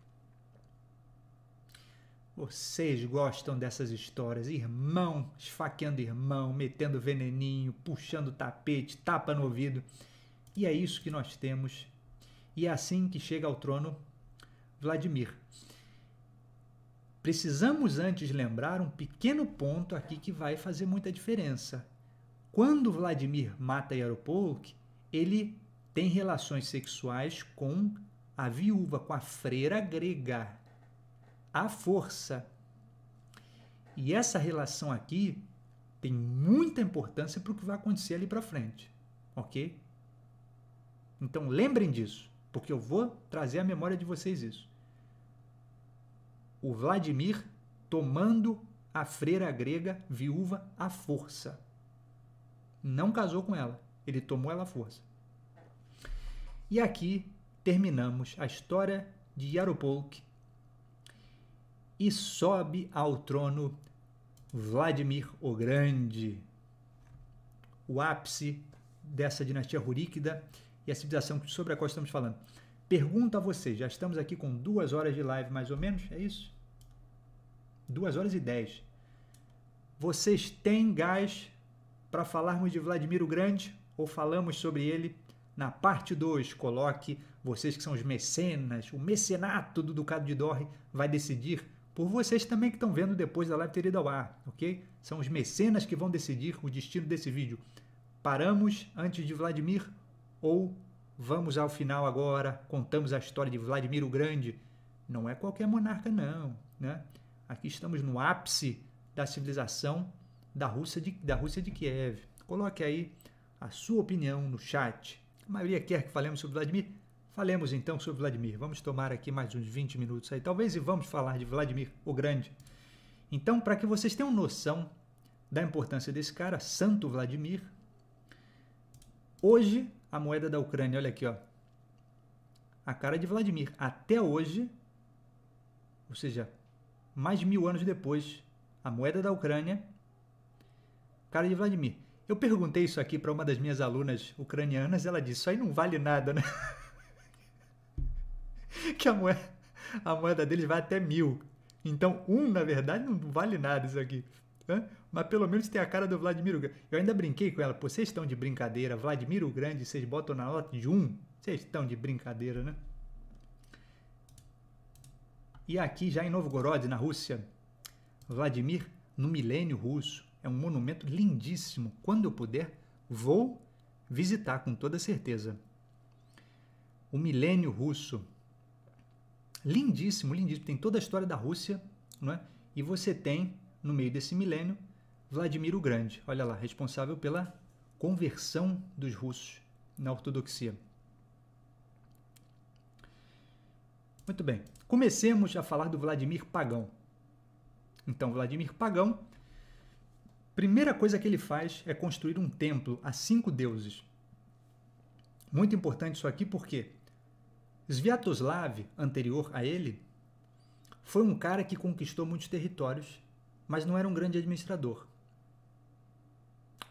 Vocês gostam dessas histórias? Irmão esfaqueando irmão, metendo veneninho, puxando tapete, tapa no ouvido. E é isso que nós temos. E é assim que chega ao trono Vladimir. Precisamos antes lembrar um pequeno ponto aqui que vai fazer muita diferença. Quando Vladimir mata Yaropolk, ele tem relações sexuais com a viúva, com a freira grega, à força. E essa relação aqui tem muita importância para o que vai acontecer ali para frente, ok? Então lembrem disso, porque eu vou trazer à memória de vocês isso. O Vladimir tomando a freira grega viúva à força. Não casou com ela, ele tomou ela à força. E aqui terminamos a história de Yaropolk e sobe ao trono Vladimir o Grande, o ápice dessa dinastia ruríquida e a civilização sobre a qual estamos falando. Pergunto a vocês, já estamos aqui com duas horas de live mais ou menos, é isso? Duas horas e dez. Vocês têm gás para falarmos de Vladimir o Grande ou falamos sobre ele na parte 2, coloque vocês que são os mecenas, o mecenato do Ducado de Dorre vai decidir por vocês também que estão vendo depois da live ter ido ao ar, ok? São os mecenas que vão decidir o destino desse vídeo. Paramos antes de Vladimir ou vamos ao final agora, contamos a história de Vladimir o Grande. Não é qualquer monarca, não. Né? Aqui estamos no ápice da civilização da Rússia de, da Rússia de Kiev. Coloque aí a sua opinião no chat. A maioria quer que falemos sobre Vladimir. Falemos então sobre Vladimir. Vamos tomar aqui mais uns 20 minutos aí, talvez, e vamos falar de Vladimir o Grande. Então, para que vocês tenham noção da importância desse cara, Santo Vladimir, hoje a moeda da Ucrânia. Olha aqui, ó. A cara de Vladimir. Até hoje, ou seja, mais de mil anos depois, a moeda da Ucrânia, cara de Vladimir. Eu perguntei isso aqui para uma das minhas alunas ucranianas, ela disse: Isso aí não vale nada, né? que a moeda, a moeda deles vai até mil. Então, um, na verdade, não vale nada isso aqui. Hã? mas pelo menos tem a cara do Vladimir o Grande. Eu ainda brinquei com ela, pô, vocês estão de brincadeira, Vladimir o Grande, vocês botam na nota de 1? Vocês estão de brincadeira, né? E aqui já em Novgorod, na Rússia, Vladimir no milênio russo. É um monumento lindíssimo. Quando eu puder, vou visitar com toda certeza. O milênio russo. Lindíssimo, lindíssimo. Tem toda a história da Rússia, não é? E você tem, no meio desse milênio, Vladimir o Grande, olha lá, responsável pela conversão dos russos na ortodoxia. Muito bem, comecemos a falar do Vladimir Pagão. Então, Vladimir Pagão, primeira coisa que ele faz é construir um templo a cinco deuses. Muito importante isso aqui porque Sviatoslav, anterior a ele, foi um cara que conquistou muitos territórios, mas não era um grande administrador.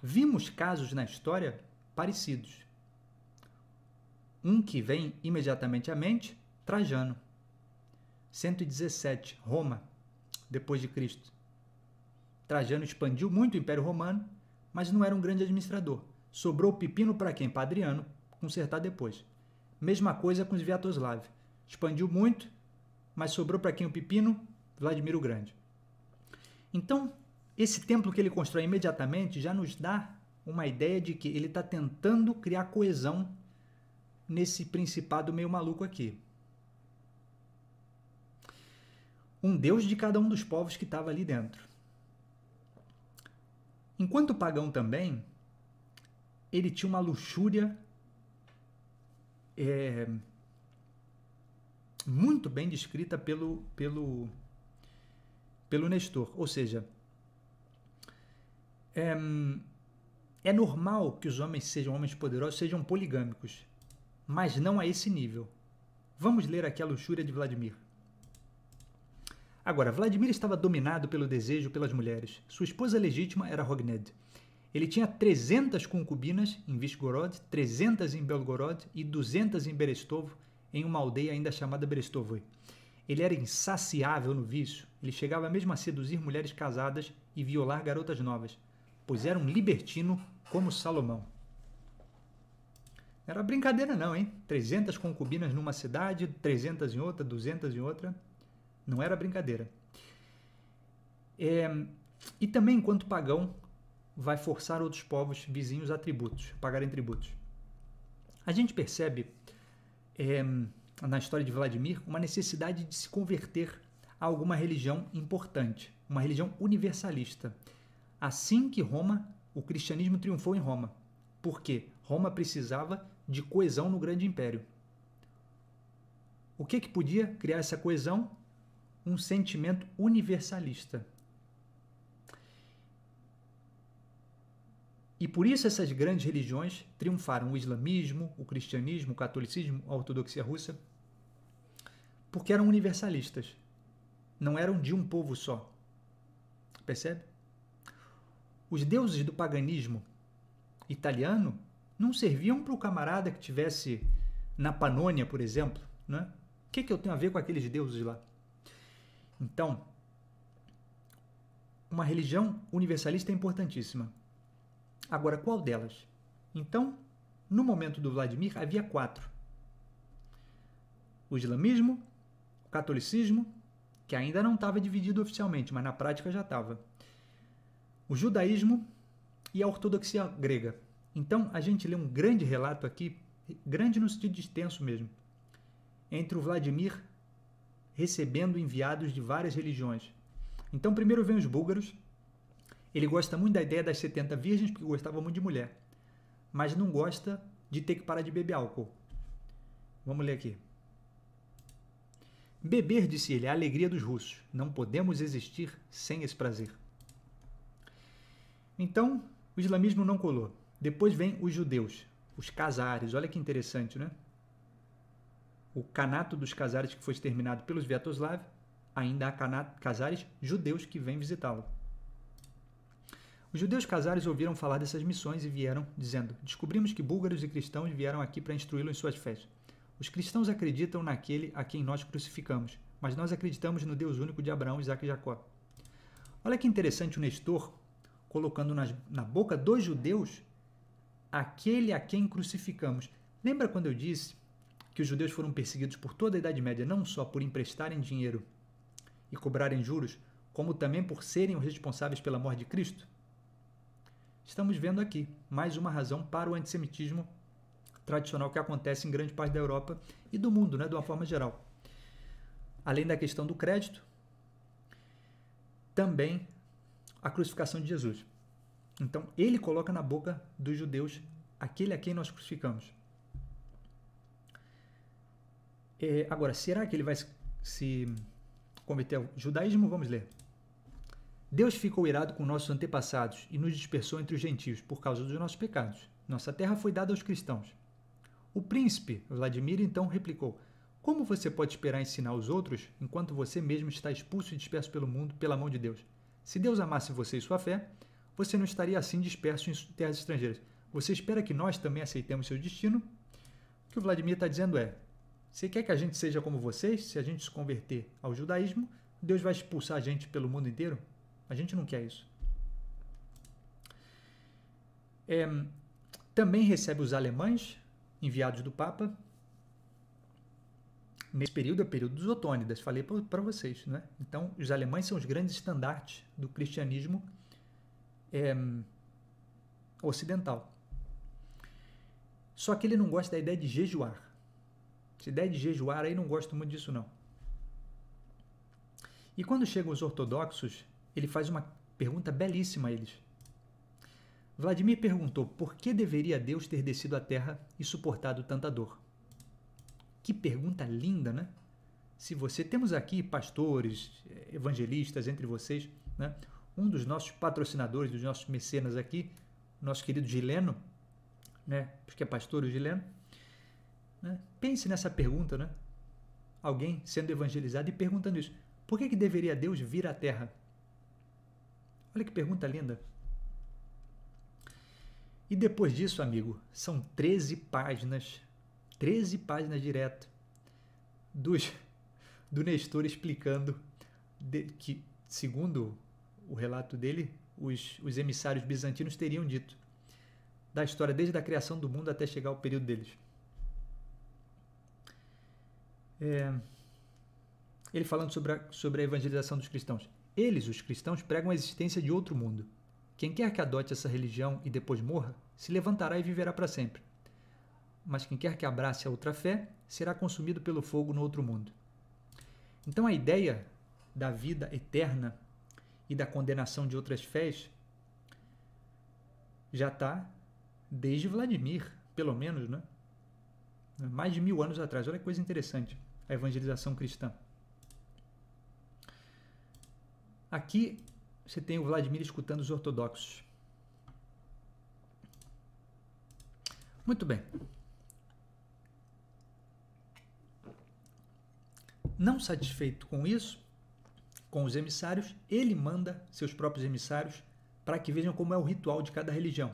Vimos casos na história parecidos. Um que vem imediatamente à mente, Trajano. 117, Roma, depois de Cristo. Trajano expandiu muito o Império Romano, mas não era um grande administrador. Sobrou pepino para quem? Para Adriano, consertar depois. Mesma coisa com os Sviatoslav. Expandiu muito, mas sobrou para quem o pepino? Vladimir o Grande. Então, esse templo que ele constrói imediatamente já nos dá uma ideia de que ele está tentando criar coesão nesse principado meio maluco aqui. Um deus de cada um dos povos que estava ali dentro. Enquanto pagão também, ele tinha uma luxúria é, muito bem descrita pelo, pelo, pelo Nestor. Ou seja, é, é normal que os homens sejam homens poderosos, sejam poligâmicos, mas não a esse nível. Vamos ler aqui a luxúria de Vladimir. Agora, Vladimir estava dominado pelo desejo pelas mulheres. Sua esposa legítima era Rogned. Ele tinha 300 concubinas em Vishgorod, 300 em Belgorod e 200 em Berestovo, em uma aldeia ainda chamada Berestovoi. Ele era insaciável no vício. Ele chegava mesmo a seduzir mulheres casadas e violar garotas novas pois era um libertino como Salomão. Era brincadeira não, hein? 300 concubinas numa cidade, 300 em outra, 200 em outra. Não era brincadeira. É, e também, enquanto pagão, vai forçar outros povos vizinhos a tributos, pagarem tributos. A gente percebe é, na história de Vladimir uma necessidade de se converter a alguma religião importante, uma religião universalista Assim que Roma, o cristianismo triunfou em Roma, porque Roma precisava de coesão no grande império. O que que podia criar essa coesão? Um sentimento universalista. E por isso essas grandes religiões triunfaram: o islamismo, o cristianismo, o catolicismo, a ortodoxia russa, porque eram universalistas. Não eram de um povo só. Percebe? Os deuses do paganismo italiano não serviam para o camarada que tivesse na Panônia, por exemplo. Né? O que, que eu tenho a ver com aqueles deuses lá? Então, uma religião universalista é importantíssima. Agora, qual delas? Então, no momento do Vladimir, havia quatro: o islamismo, o catolicismo, que ainda não estava dividido oficialmente, mas na prática já estava, o judaísmo e a ortodoxia grega. Então, a gente lê um grande relato aqui, grande no sentido extenso mesmo, entre o Vladimir recebendo enviados de várias religiões. Então, primeiro vem os búlgaros. Ele gosta muito da ideia das 70 virgens, porque gostava muito de mulher, mas não gosta de ter que parar de beber álcool. Vamos ler aqui. Beber, disse ele, é a alegria dos russos. Não podemos existir sem esse prazer. Então, o islamismo não colou. Depois vem os judeus, os casares. Olha que interessante, né? O canato dos casares que foi exterminado pelos Vyatoslav, ainda há casares judeus que vêm visitá-lo. Os judeus casares ouviram falar dessas missões e vieram dizendo: Descobrimos que búlgaros e cristãos vieram aqui para instruí-lo em suas fés. Os cristãos acreditam naquele a quem nós crucificamos, mas nós acreditamos no Deus único de Abraão, Isaac e Jacó. Olha que interessante o Nestor colocando nas, na boca dos judeus aquele a quem crucificamos. Lembra quando eu disse que os judeus foram perseguidos por toda a Idade Média, não só por emprestarem dinheiro e cobrarem juros, como também por serem os responsáveis pela morte de Cristo? Estamos vendo aqui mais uma razão para o antissemitismo tradicional que acontece em grande parte da Europa e do mundo, né, de uma forma geral. Além da questão do crédito, também a crucificação de Jesus. Então, ele coloca na boca dos judeus aquele a quem nós crucificamos. É, agora, será que ele vai se cometer o judaísmo? Vamos ler. Deus ficou irado com nossos antepassados e nos dispersou entre os gentios por causa dos nossos pecados. Nossa terra foi dada aos cristãos. O príncipe Vladimir então replicou: Como você pode esperar ensinar os outros enquanto você mesmo está expulso e disperso pelo mundo pela mão de Deus? Se Deus amasse você e sua fé, você não estaria assim disperso em terras estrangeiras. Você espera que nós também aceitemos seu destino? O que o Vladimir está dizendo é: você quer que a gente seja como vocês? Se a gente se converter ao judaísmo, Deus vai expulsar a gente pelo mundo inteiro? A gente não quer isso. É, também recebe os alemães enviados do Papa, Nesse período é o período dos otônidas, falei para vocês. Né? Então, os alemães são os grandes estandartes do cristianismo é, ocidental. Só que ele não gosta da ideia de jejuar. Essa ideia de jejuar aí não gosto muito disso, não. E quando chegam os ortodoxos, ele faz uma pergunta belíssima a eles. Vladimir perguntou por que deveria Deus ter descido à terra e suportado tanta dor. Que pergunta linda, né? Se você temos aqui pastores, eh, evangelistas entre vocês, né? Um dos nossos patrocinadores, dos nossos mecenas aqui, nosso querido Gileno, né? Porque é pastor o Gileno. Né? Pense nessa pergunta, né? Alguém sendo evangelizado e perguntando isso. Por que, que deveria Deus vir à Terra? Olha que pergunta linda. E depois disso, amigo, são 13 páginas 13 páginas direto dos, do Nestor explicando de, que, segundo o relato dele, os, os emissários bizantinos teriam dito da história desde a criação do mundo até chegar ao período deles. É, ele falando sobre a, sobre a evangelização dos cristãos. Eles, os cristãos, pregam a existência de outro mundo. Quem quer que adote essa religião e depois morra, se levantará e viverá para sempre mas quem quer que abrace a outra fé será consumido pelo fogo no outro mundo. Então a ideia da vida eterna e da condenação de outras fés já está desde Vladimir, pelo menos, né? mais de mil anos atrás. Olha que coisa interessante, a evangelização cristã. Aqui você tem o Vladimir escutando os ortodoxos. Muito bem. Não satisfeito com isso, com os emissários, ele manda seus próprios emissários para que vejam como é o ritual de cada religião.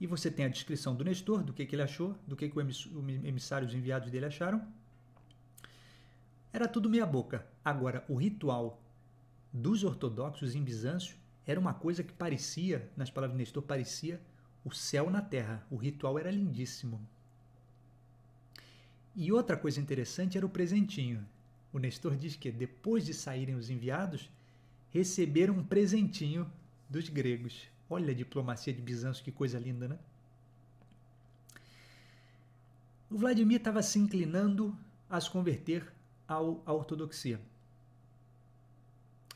E você tem a descrição do Nestor, do que, que ele achou, do que, que o emissário, os enviados dele acharam. Era tudo meia boca. Agora, o ritual dos ortodoxos em Bizâncio era uma coisa que parecia, nas palavras de Nestor, parecia o céu na terra. O ritual era lindíssimo. E outra coisa interessante era o presentinho. O Nestor diz que depois de saírem os enviados, receberam um presentinho dos gregos. Olha a diplomacia de Bizâncio, que coisa linda, né? O Vladimir estava se inclinando a se converter à ortodoxia.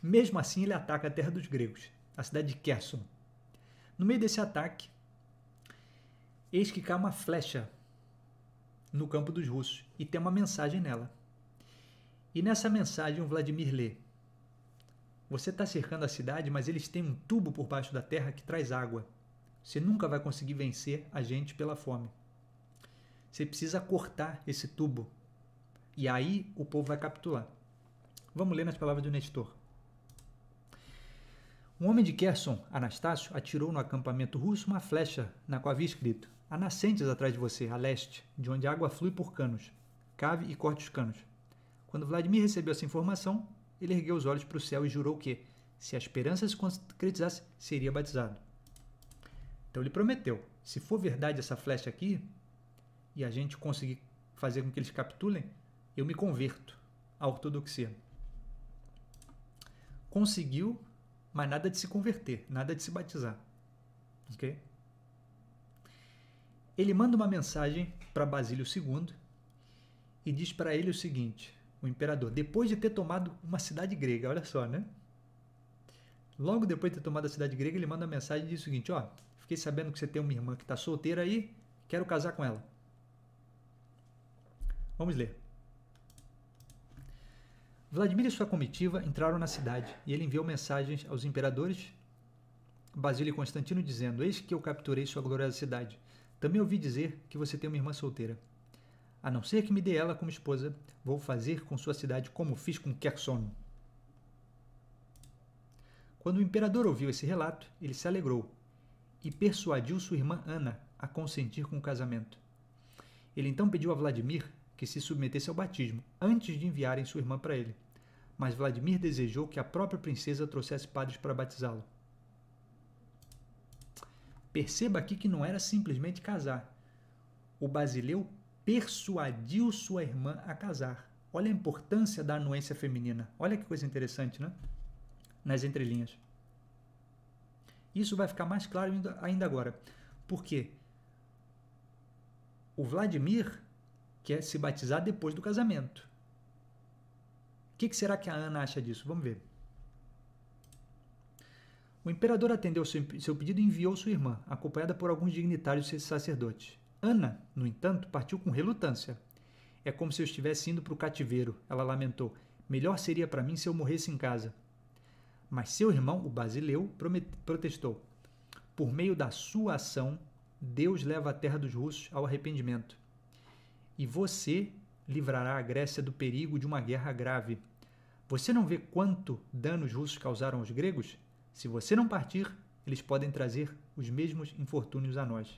Mesmo assim, ele ataca a terra dos gregos, a cidade de Kherson. No meio desse ataque, eis que cai uma flecha no campo dos russos e tem uma mensagem nela. E nessa mensagem o Vladimir lê: Você está cercando a cidade, mas eles têm um tubo por baixo da terra que traz água. Você nunca vai conseguir vencer a gente pela fome. Você precisa cortar esse tubo. E aí o povo vai capitular. Vamos ler nas palavras do Nestor. Um homem de Kherson, Anastácio, atirou no acampamento russo uma flecha na qual havia escrito: Há nascentes atrás de você, a leste, de onde a água flui por canos. Cave e corte os canos. Quando Vladimir recebeu essa informação, ele ergueu os olhos para o céu e jurou que, se a esperança se concretizasse, seria batizado. Então ele prometeu: se for verdade essa flecha aqui, e a gente conseguir fazer com que eles capitulem, eu me converto à ortodoxia. Conseguiu, mas nada de se converter, nada de se batizar. Ok? ele manda uma mensagem para Basílio II e diz para ele o seguinte: o imperador, depois de ter tomado uma cidade grega, olha só, né? Logo depois de ter tomado a cidade grega, ele manda uma mensagem e diz o seguinte: ó, fiquei sabendo que você tem uma irmã que está solteira aí, quero casar com ela. Vamos ler. Vladimir e sua comitiva entraram na cidade e ele enviou mensagens aos imperadores Basílio e Constantino dizendo: Eis que eu capturei sua gloriosa cidade também ouvi dizer que você tem uma irmã solteira. A não ser que me dê ela como esposa, vou fazer com sua cidade como fiz com Kherson. Quando o imperador ouviu esse relato, ele se alegrou e persuadiu sua irmã Ana a consentir com o casamento. Ele então pediu a Vladimir que se submetesse ao batismo antes de enviarem sua irmã para ele. Mas Vladimir desejou que a própria princesa trouxesse padres para batizá-lo. Perceba aqui que não era simplesmente casar. O Basileu persuadiu sua irmã a casar. Olha a importância da anuência feminina. Olha que coisa interessante, né? Nas entrelinhas. Isso vai ficar mais claro ainda agora. Por quê? O Vladimir quer se batizar depois do casamento. O que será que a Ana acha disso? Vamos ver. O imperador atendeu seu pedido e enviou sua irmã, acompanhada por alguns dignitários e sacerdotes. Ana, no entanto, partiu com relutância. É como se eu estivesse indo para o cativeiro, ela lamentou. Melhor seria para mim se eu morresse em casa. Mas seu irmão, o Basileu, protestou. Por meio da sua ação, Deus leva a terra dos russos ao arrependimento. E você livrará a Grécia do perigo de uma guerra grave. Você não vê quanto dano os russos causaram aos gregos? Se você não partir, eles podem trazer os mesmos infortúnios a nós.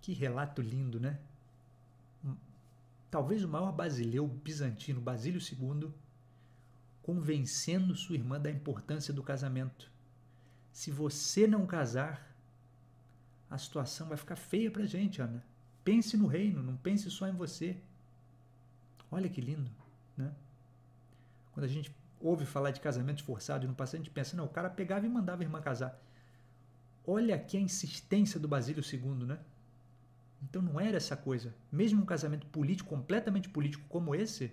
Que relato lindo, né? Talvez o maior basileu bizantino, Basílio II, convencendo sua irmã da importância do casamento. Se você não casar, a situação vai ficar feia pra gente, Ana. Pense no reino, não pense só em você. Olha que lindo, né? Quando a gente ouve falar de casamento forçado no passado, a gente pensa, não, o cara pegava e mandava a irmã casar. Olha aqui a insistência do Basílio II, né? Então não era essa coisa. Mesmo um casamento político, completamente político como esse,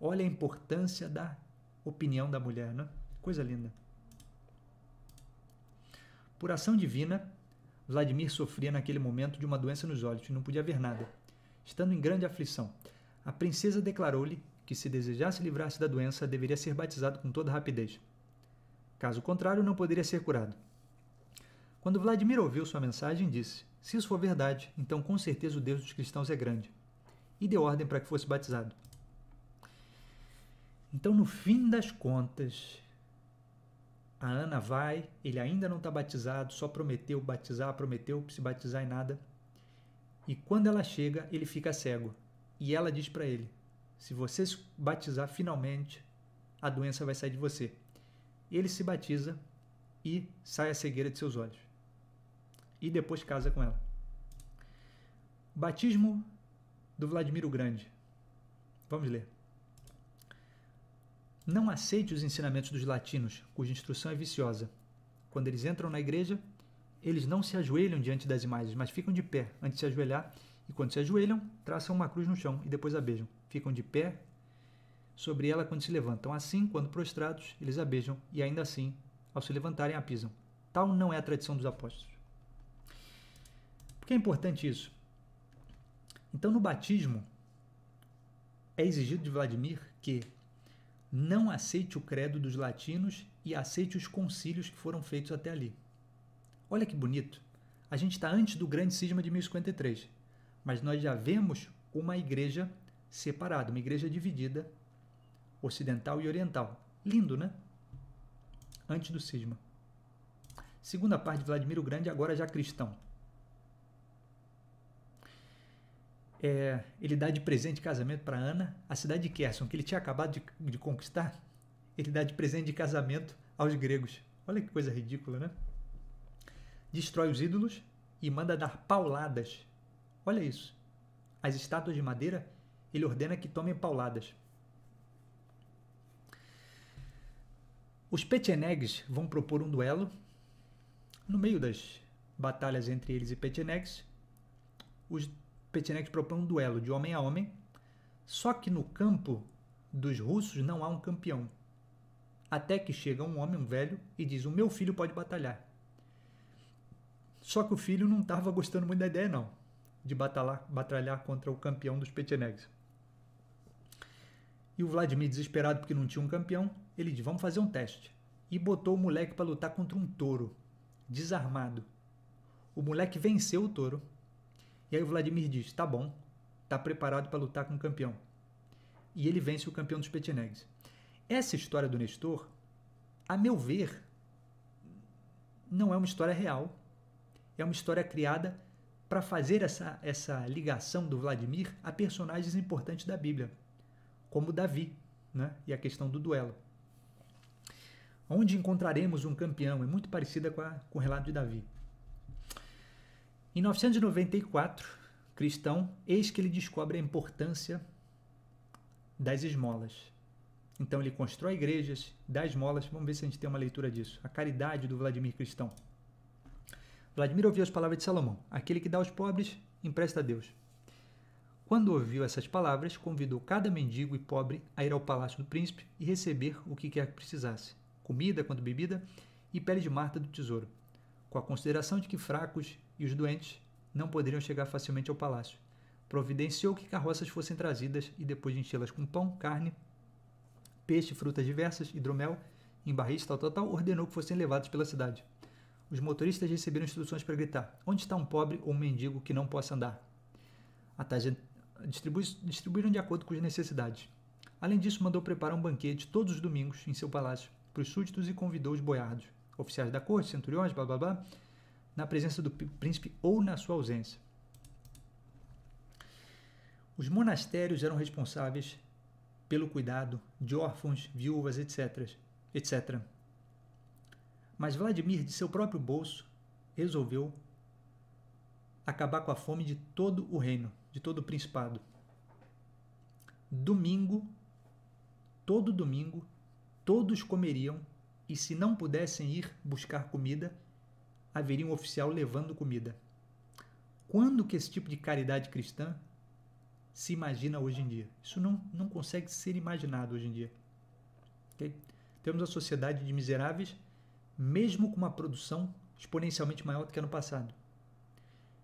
olha a importância da opinião da mulher, né? Coisa linda. Por ação divina, Vladimir sofria naquele momento de uma doença nos olhos e não podia ver nada, estando em grande aflição. A princesa declarou-lhe que, se desejasse livrar-se da doença, deveria ser batizado com toda rapidez. Caso contrário, não poderia ser curado. Quando Vladimir ouviu sua mensagem, disse: Se isso for verdade, então com certeza o Deus dos cristãos é grande. E deu ordem para que fosse batizado. Então, no fim das contas, a Ana vai, ele ainda não está batizado, só prometeu batizar, prometeu se batizar e nada. E quando ela chega, ele fica cego. E ela diz para ele: se você se batizar finalmente, a doença vai sair de você. Ele se batiza e sai a cegueira de seus olhos. E depois casa com ela. Batismo do Vladimir o Grande. Vamos ler. Não aceite os ensinamentos dos latinos, cuja instrução é viciosa. Quando eles entram na igreja, eles não se ajoelham diante das imagens, mas ficam de pé antes de se ajoelhar, e quando se ajoelham, traçam uma cruz no chão e depois a beijam ficam de pé sobre ela quando se levantam. Assim, quando prostrados, eles a beijam e ainda assim, ao se levantarem, a pisam. Tal não é a tradição dos apóstolos. Por que é importante isso? Então, no batismo, é exigido de Vladimir que não aceite o credo dos latinos e aceite os concílios que foram feitos até ali. Olha que bonito! A gente está antes do grande cisma de 1053, mas nós já vemos uma igreja separada, uma igreja dividida, ocidental e oriental. Lindo, né? Antes do cisma. Segunda parte de Vladimir o Grande, agora já cristão. É, ele dá de presente de casamento para Ana a cidade de Kherson, que ele tinha acabado de, de conquistar. Ele dá de presente de casamento aos gregos. Olha que coisa ridícula, né? Destrói os ídolos e manda dar pauladas. Olha isso. As estátuas de madeira ele ordena que tomem pauladas. Os Petchenegs vão propor um duelo. No meio das batalhas entre eles e Petchenegs, os Petchenegs propõem um duelo de homem a homem, só que no campo dos russos não há um campeão. Até que chega um homem, um velho, e diz: O meu filho pode batalhar. Só que o filho não estava gostando muito da ideia, não, de batalhar, batalhar contra o campeão dos Petchenegs. E o Vladimir, desesperado porque não tinha um campeão, ele diz: Vamos fazer um teste. E botou o moleque para lutar contra um touro, desarmado. O moleque venceu o touro. E aí o Vladimir diz: Tá bom, tá preparado para lutar com o campeão. E ele vence o campeão dos Petinegs. Essa história do Nestor, a meu ver, não é uma história real. É uma história criada para fazer essa, essa ligação do Vladimir a personagens importantes da Bíblia como Davi né? e a questão do duelo. Onde encontraremos um campeão? É muito parecida com, a, com o relato de Davi. Em 994, cristão, eis que ele descobre a importância das esmolas. Então ele constrói igrejas, dá esmolas. Vamos ver se a gente tem uma leitura disso. A caridade do Vladimir Cristão. Vladimir ouviu as palavras de Salomão: Aquele que dá aos pobres, empresta a Deus. Quando ouviu essas palavras, convidou cada mendigo e pobre a ir ao palácio do príncipe e receber o que quer que precisasse, comida quanto bebida e pele de Marta do tesouro, com a consideração de que fracos e os doentes não poderiam chegar facilmente ao palácio. Providenciou que carroças fossem trazidas e depois de enchê-las com pão, carne, peixe, frutas diversas, hidromel, em barris, tal, tal, tal, ordenou que fossem levados pela cidade. Os motoristas receberam instruções para gritar: Onde está um pobre ou um mendigo que não possa andar? A tarde distribui, distribuíram de acordo com as necessidades. Além disso, mandou preparar um banquete todos os domingos em seu palácio para os súditos e convidou os boiardos, oficiais da corte, centuriões, blá blá blá, na presença do príncipe ou na sua ausência. Os monastérios eram responsáveis pelo cuidado de órfãos, viúvas, etc. etc. Mas Vladimir, de seu próprio bolso, resolveu acabar com a fome de todo o reino de todo o principado. Domingo, todo domingo, todos comeriam e, se não pudessem ir buscar comida, haveria um oficial levando comida. Quando que esse tipo de caridade cristã se imagina hoje em dia? Isso não, não consegue ser imaginado hoje em dia. Okay? Temos a sociedade de miseráveis, mesmo com uma produção exponencialmente maior do que ano passado.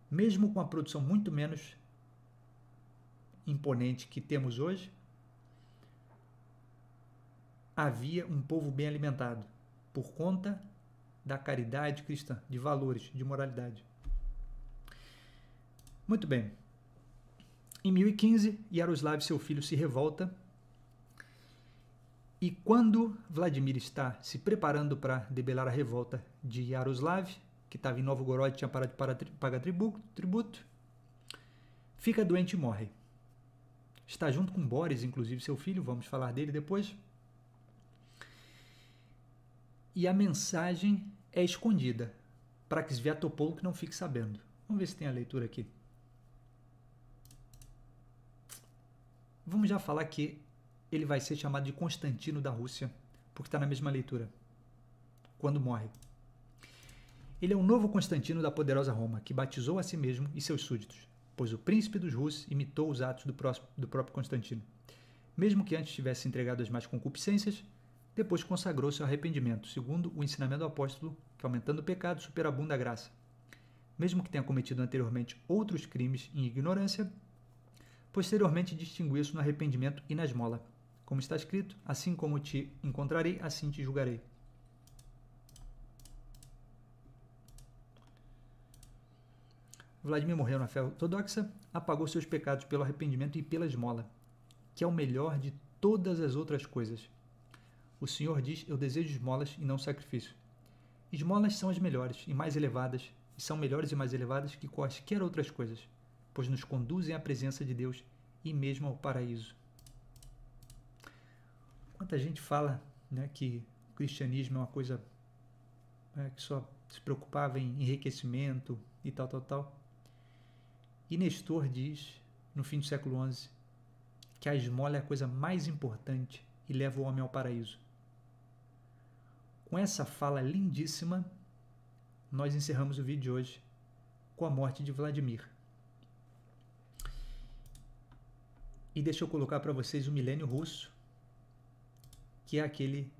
Mesmo com uma produção muito menos imponente que temos hoje, havia um povo bem alimentado por conta da caridade cristã, de valores, de moralidade. Muito bem. Em 1015, Yaroslav, seu filho, se revolta. E quando Vladimir está se preparando para debelar a revolta de Yaroslav, que estava em Novgorod e tinha parado de pagar tributo, fica doente e morre está junto com Boris, inclusive seu filho, vamos falar dele depois. E a mensagem é escondida para que Sviatopoulos que não fique sabendo. Vamos ver se tem a leitura aqui. Vamos já falar que ele vai ser chamado de Constantino da Rússia, porque está na mesma leitura. Quando morre. Ele é o novo Constantino da poderosa Roma, que batizou a si mesmo e seus súditos pois o príncipe dos Rus imitou os atos do, do próprio Constantino. Mesmo que antes tivesse entregado as mais concupiscências, depois consagrou seu arrependimento, segundo o ensinamento do apóstolo, que aumentando o pecado superabunda a graça. Mesmo que tenha cometido anteriormente outros crimes em ignorância, posteriormente distinguiu-se no arrependimento e na esmola. Como está escrito, assim como te encontrarei, assim te julgarei. Vladimir morreu na fé ortodoxa, apagou seus pecados pelo arrependimento e pela esmola, que é o melhor de todas as outras coisas. O Senhor diz: Eu desejo esmolas e não sacrifício. Esmolas são as melhores e mais elevadas, e são melhores e mais elevadas que quaisquer outras coisas, pois nos conduzem à presença de Deus e mesmo ao paraíso. Quanta gente fala né, que o cristianismo é uma coisa né, que só se preocupava em enriquecimento e tal, tal, tal. E Nestor diz, no fim do século XI, que a esmola é a coisa mais importante e leva o homem ao paraíso. Com essa fala lindíssima, nós encerramos o vídeo de hoje com a morte de Vladimir. E deixa eu colocar para vocês o Milênio Russo, que é aquele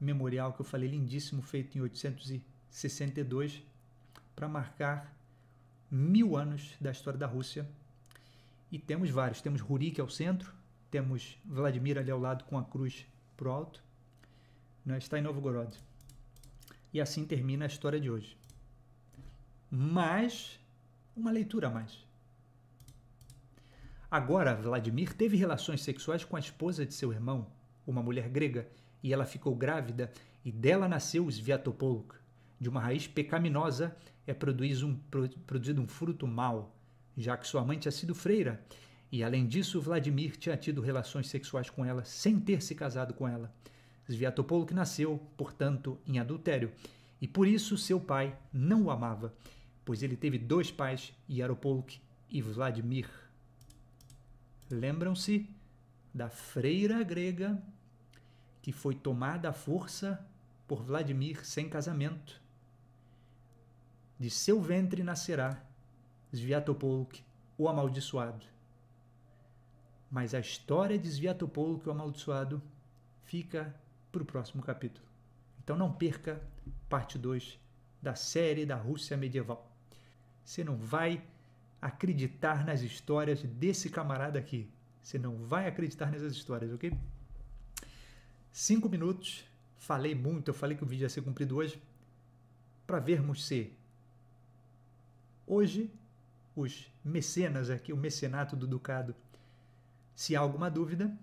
memorial que eu falei lindíssimo, feito em 862, para marcar mil anos da história da Rússia. E temos vários. Temos Rurik ao centro, temos Vladimir ali ao lado com a cruz para o alto. Né? Está em Novgorod. E assim termina a história de hoje. Mas, uma leitura a mais. Agora, Vladimir teve relações sexuais com a esposa de seu irmão, uma mulher grega, e ela ficou grávida, e dela nasceu os Sviatopolk, de uma raiz pecaminosa é produzido um, produzido um fruto mau, já que sua mãe tinha é sido freira. E além disso, Vladimir tinha tido relações sexuais com ela sem ter se casado com ela. Sviatopolk nasceu, portanto, em adultério, e por isso seu pai não o amava, pois ele teve dois pais, Yaropolk e Vladimir. Lembram-se da freira grega que foi tomada à força por Vladimir sem casamento de seu ventre nascerá Sviatopolk, o amaldiçoado. Mas a história de Sviatopolk, o amaldiçoado, fica para o próximo capítulo. Então não perca parte 2 da série da Rússia medieval. Você não vai acreditar nas histórias desse camarada aqui. Você não vai acreditar nessas histórias, ok? Cinco minutos. Falei muito, eu falei que o vídeo ia ser cumprido hoje. Para vermos se Hoje, os mecenas aqui, o mecenato do Ducado, se há alguma dúvida,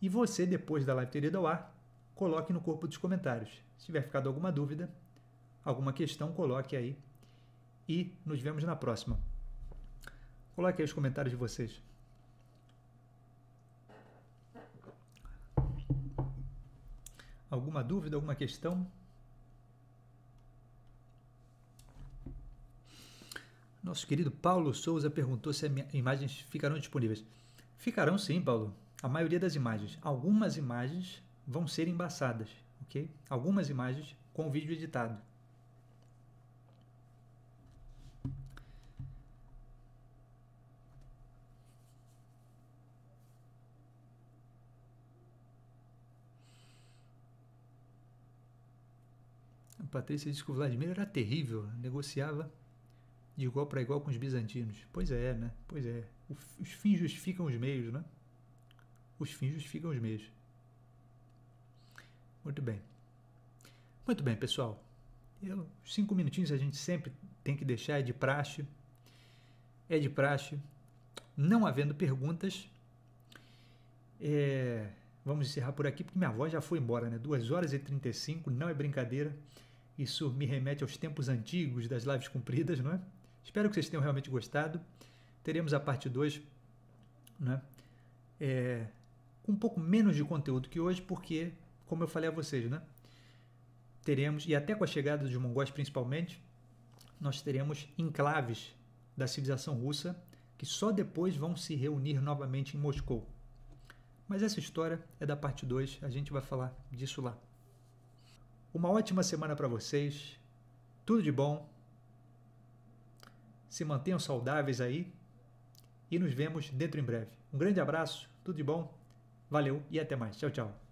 e você, depois da live ter ido ao ar, coloque no corpo dos comentários. Se tiver ficado alguma dúvida, alguma questão, coloque aí. E nos vemos na próxima. Coloque aí os comentários de vocês. Alguma dúvida, alguma questão? Nosso querido Paulo Souza perguntou se as imagens ficarão disponíveis. Ficarão sim, Paulo. A maioria das imagens. Algumas imagens vão ser embaçadas, ok? Algumas imagens com vídeo editado. Patrícia disse que o Vladimir era terrível, negociava de igual para igual com os bizantinos. Pois é, né? Pois é. Os fins justificam os meios, né? Os fins justificam os meios. Muito bem. Muito bem, pessoal. Eu, cinco minutinhos a gente sempre tem que deixar, é de praxe. É de praxe. Não havendo perguntas, é, vamos encerrar por aqui, porque minha voz já foi embora, né? 2 horas e 35, não é brincadeira. Isso me remete aos tempos antigos das lives compridas, não é? Espero que vocês tenham realmente gostado. Teremos a parte 2, né? É, um pouco menos de conteúdo que hoje, porque, como eu falei a vocês, né? Teremos, e até com a chegada dos mongóis principalmente, nós teremos enclaves da civilização russa que só depois vão se reunir novamente em Moscou. Mas essa história é da parte 2, a gente vai falar disso lá. Uma ótima semana para vocês, tudo de bom se mantenham saudáveis aí e nos vemos dentro em breve. Um grande abraço, tudo de bom, valeu e até mais. Tchau, tchau.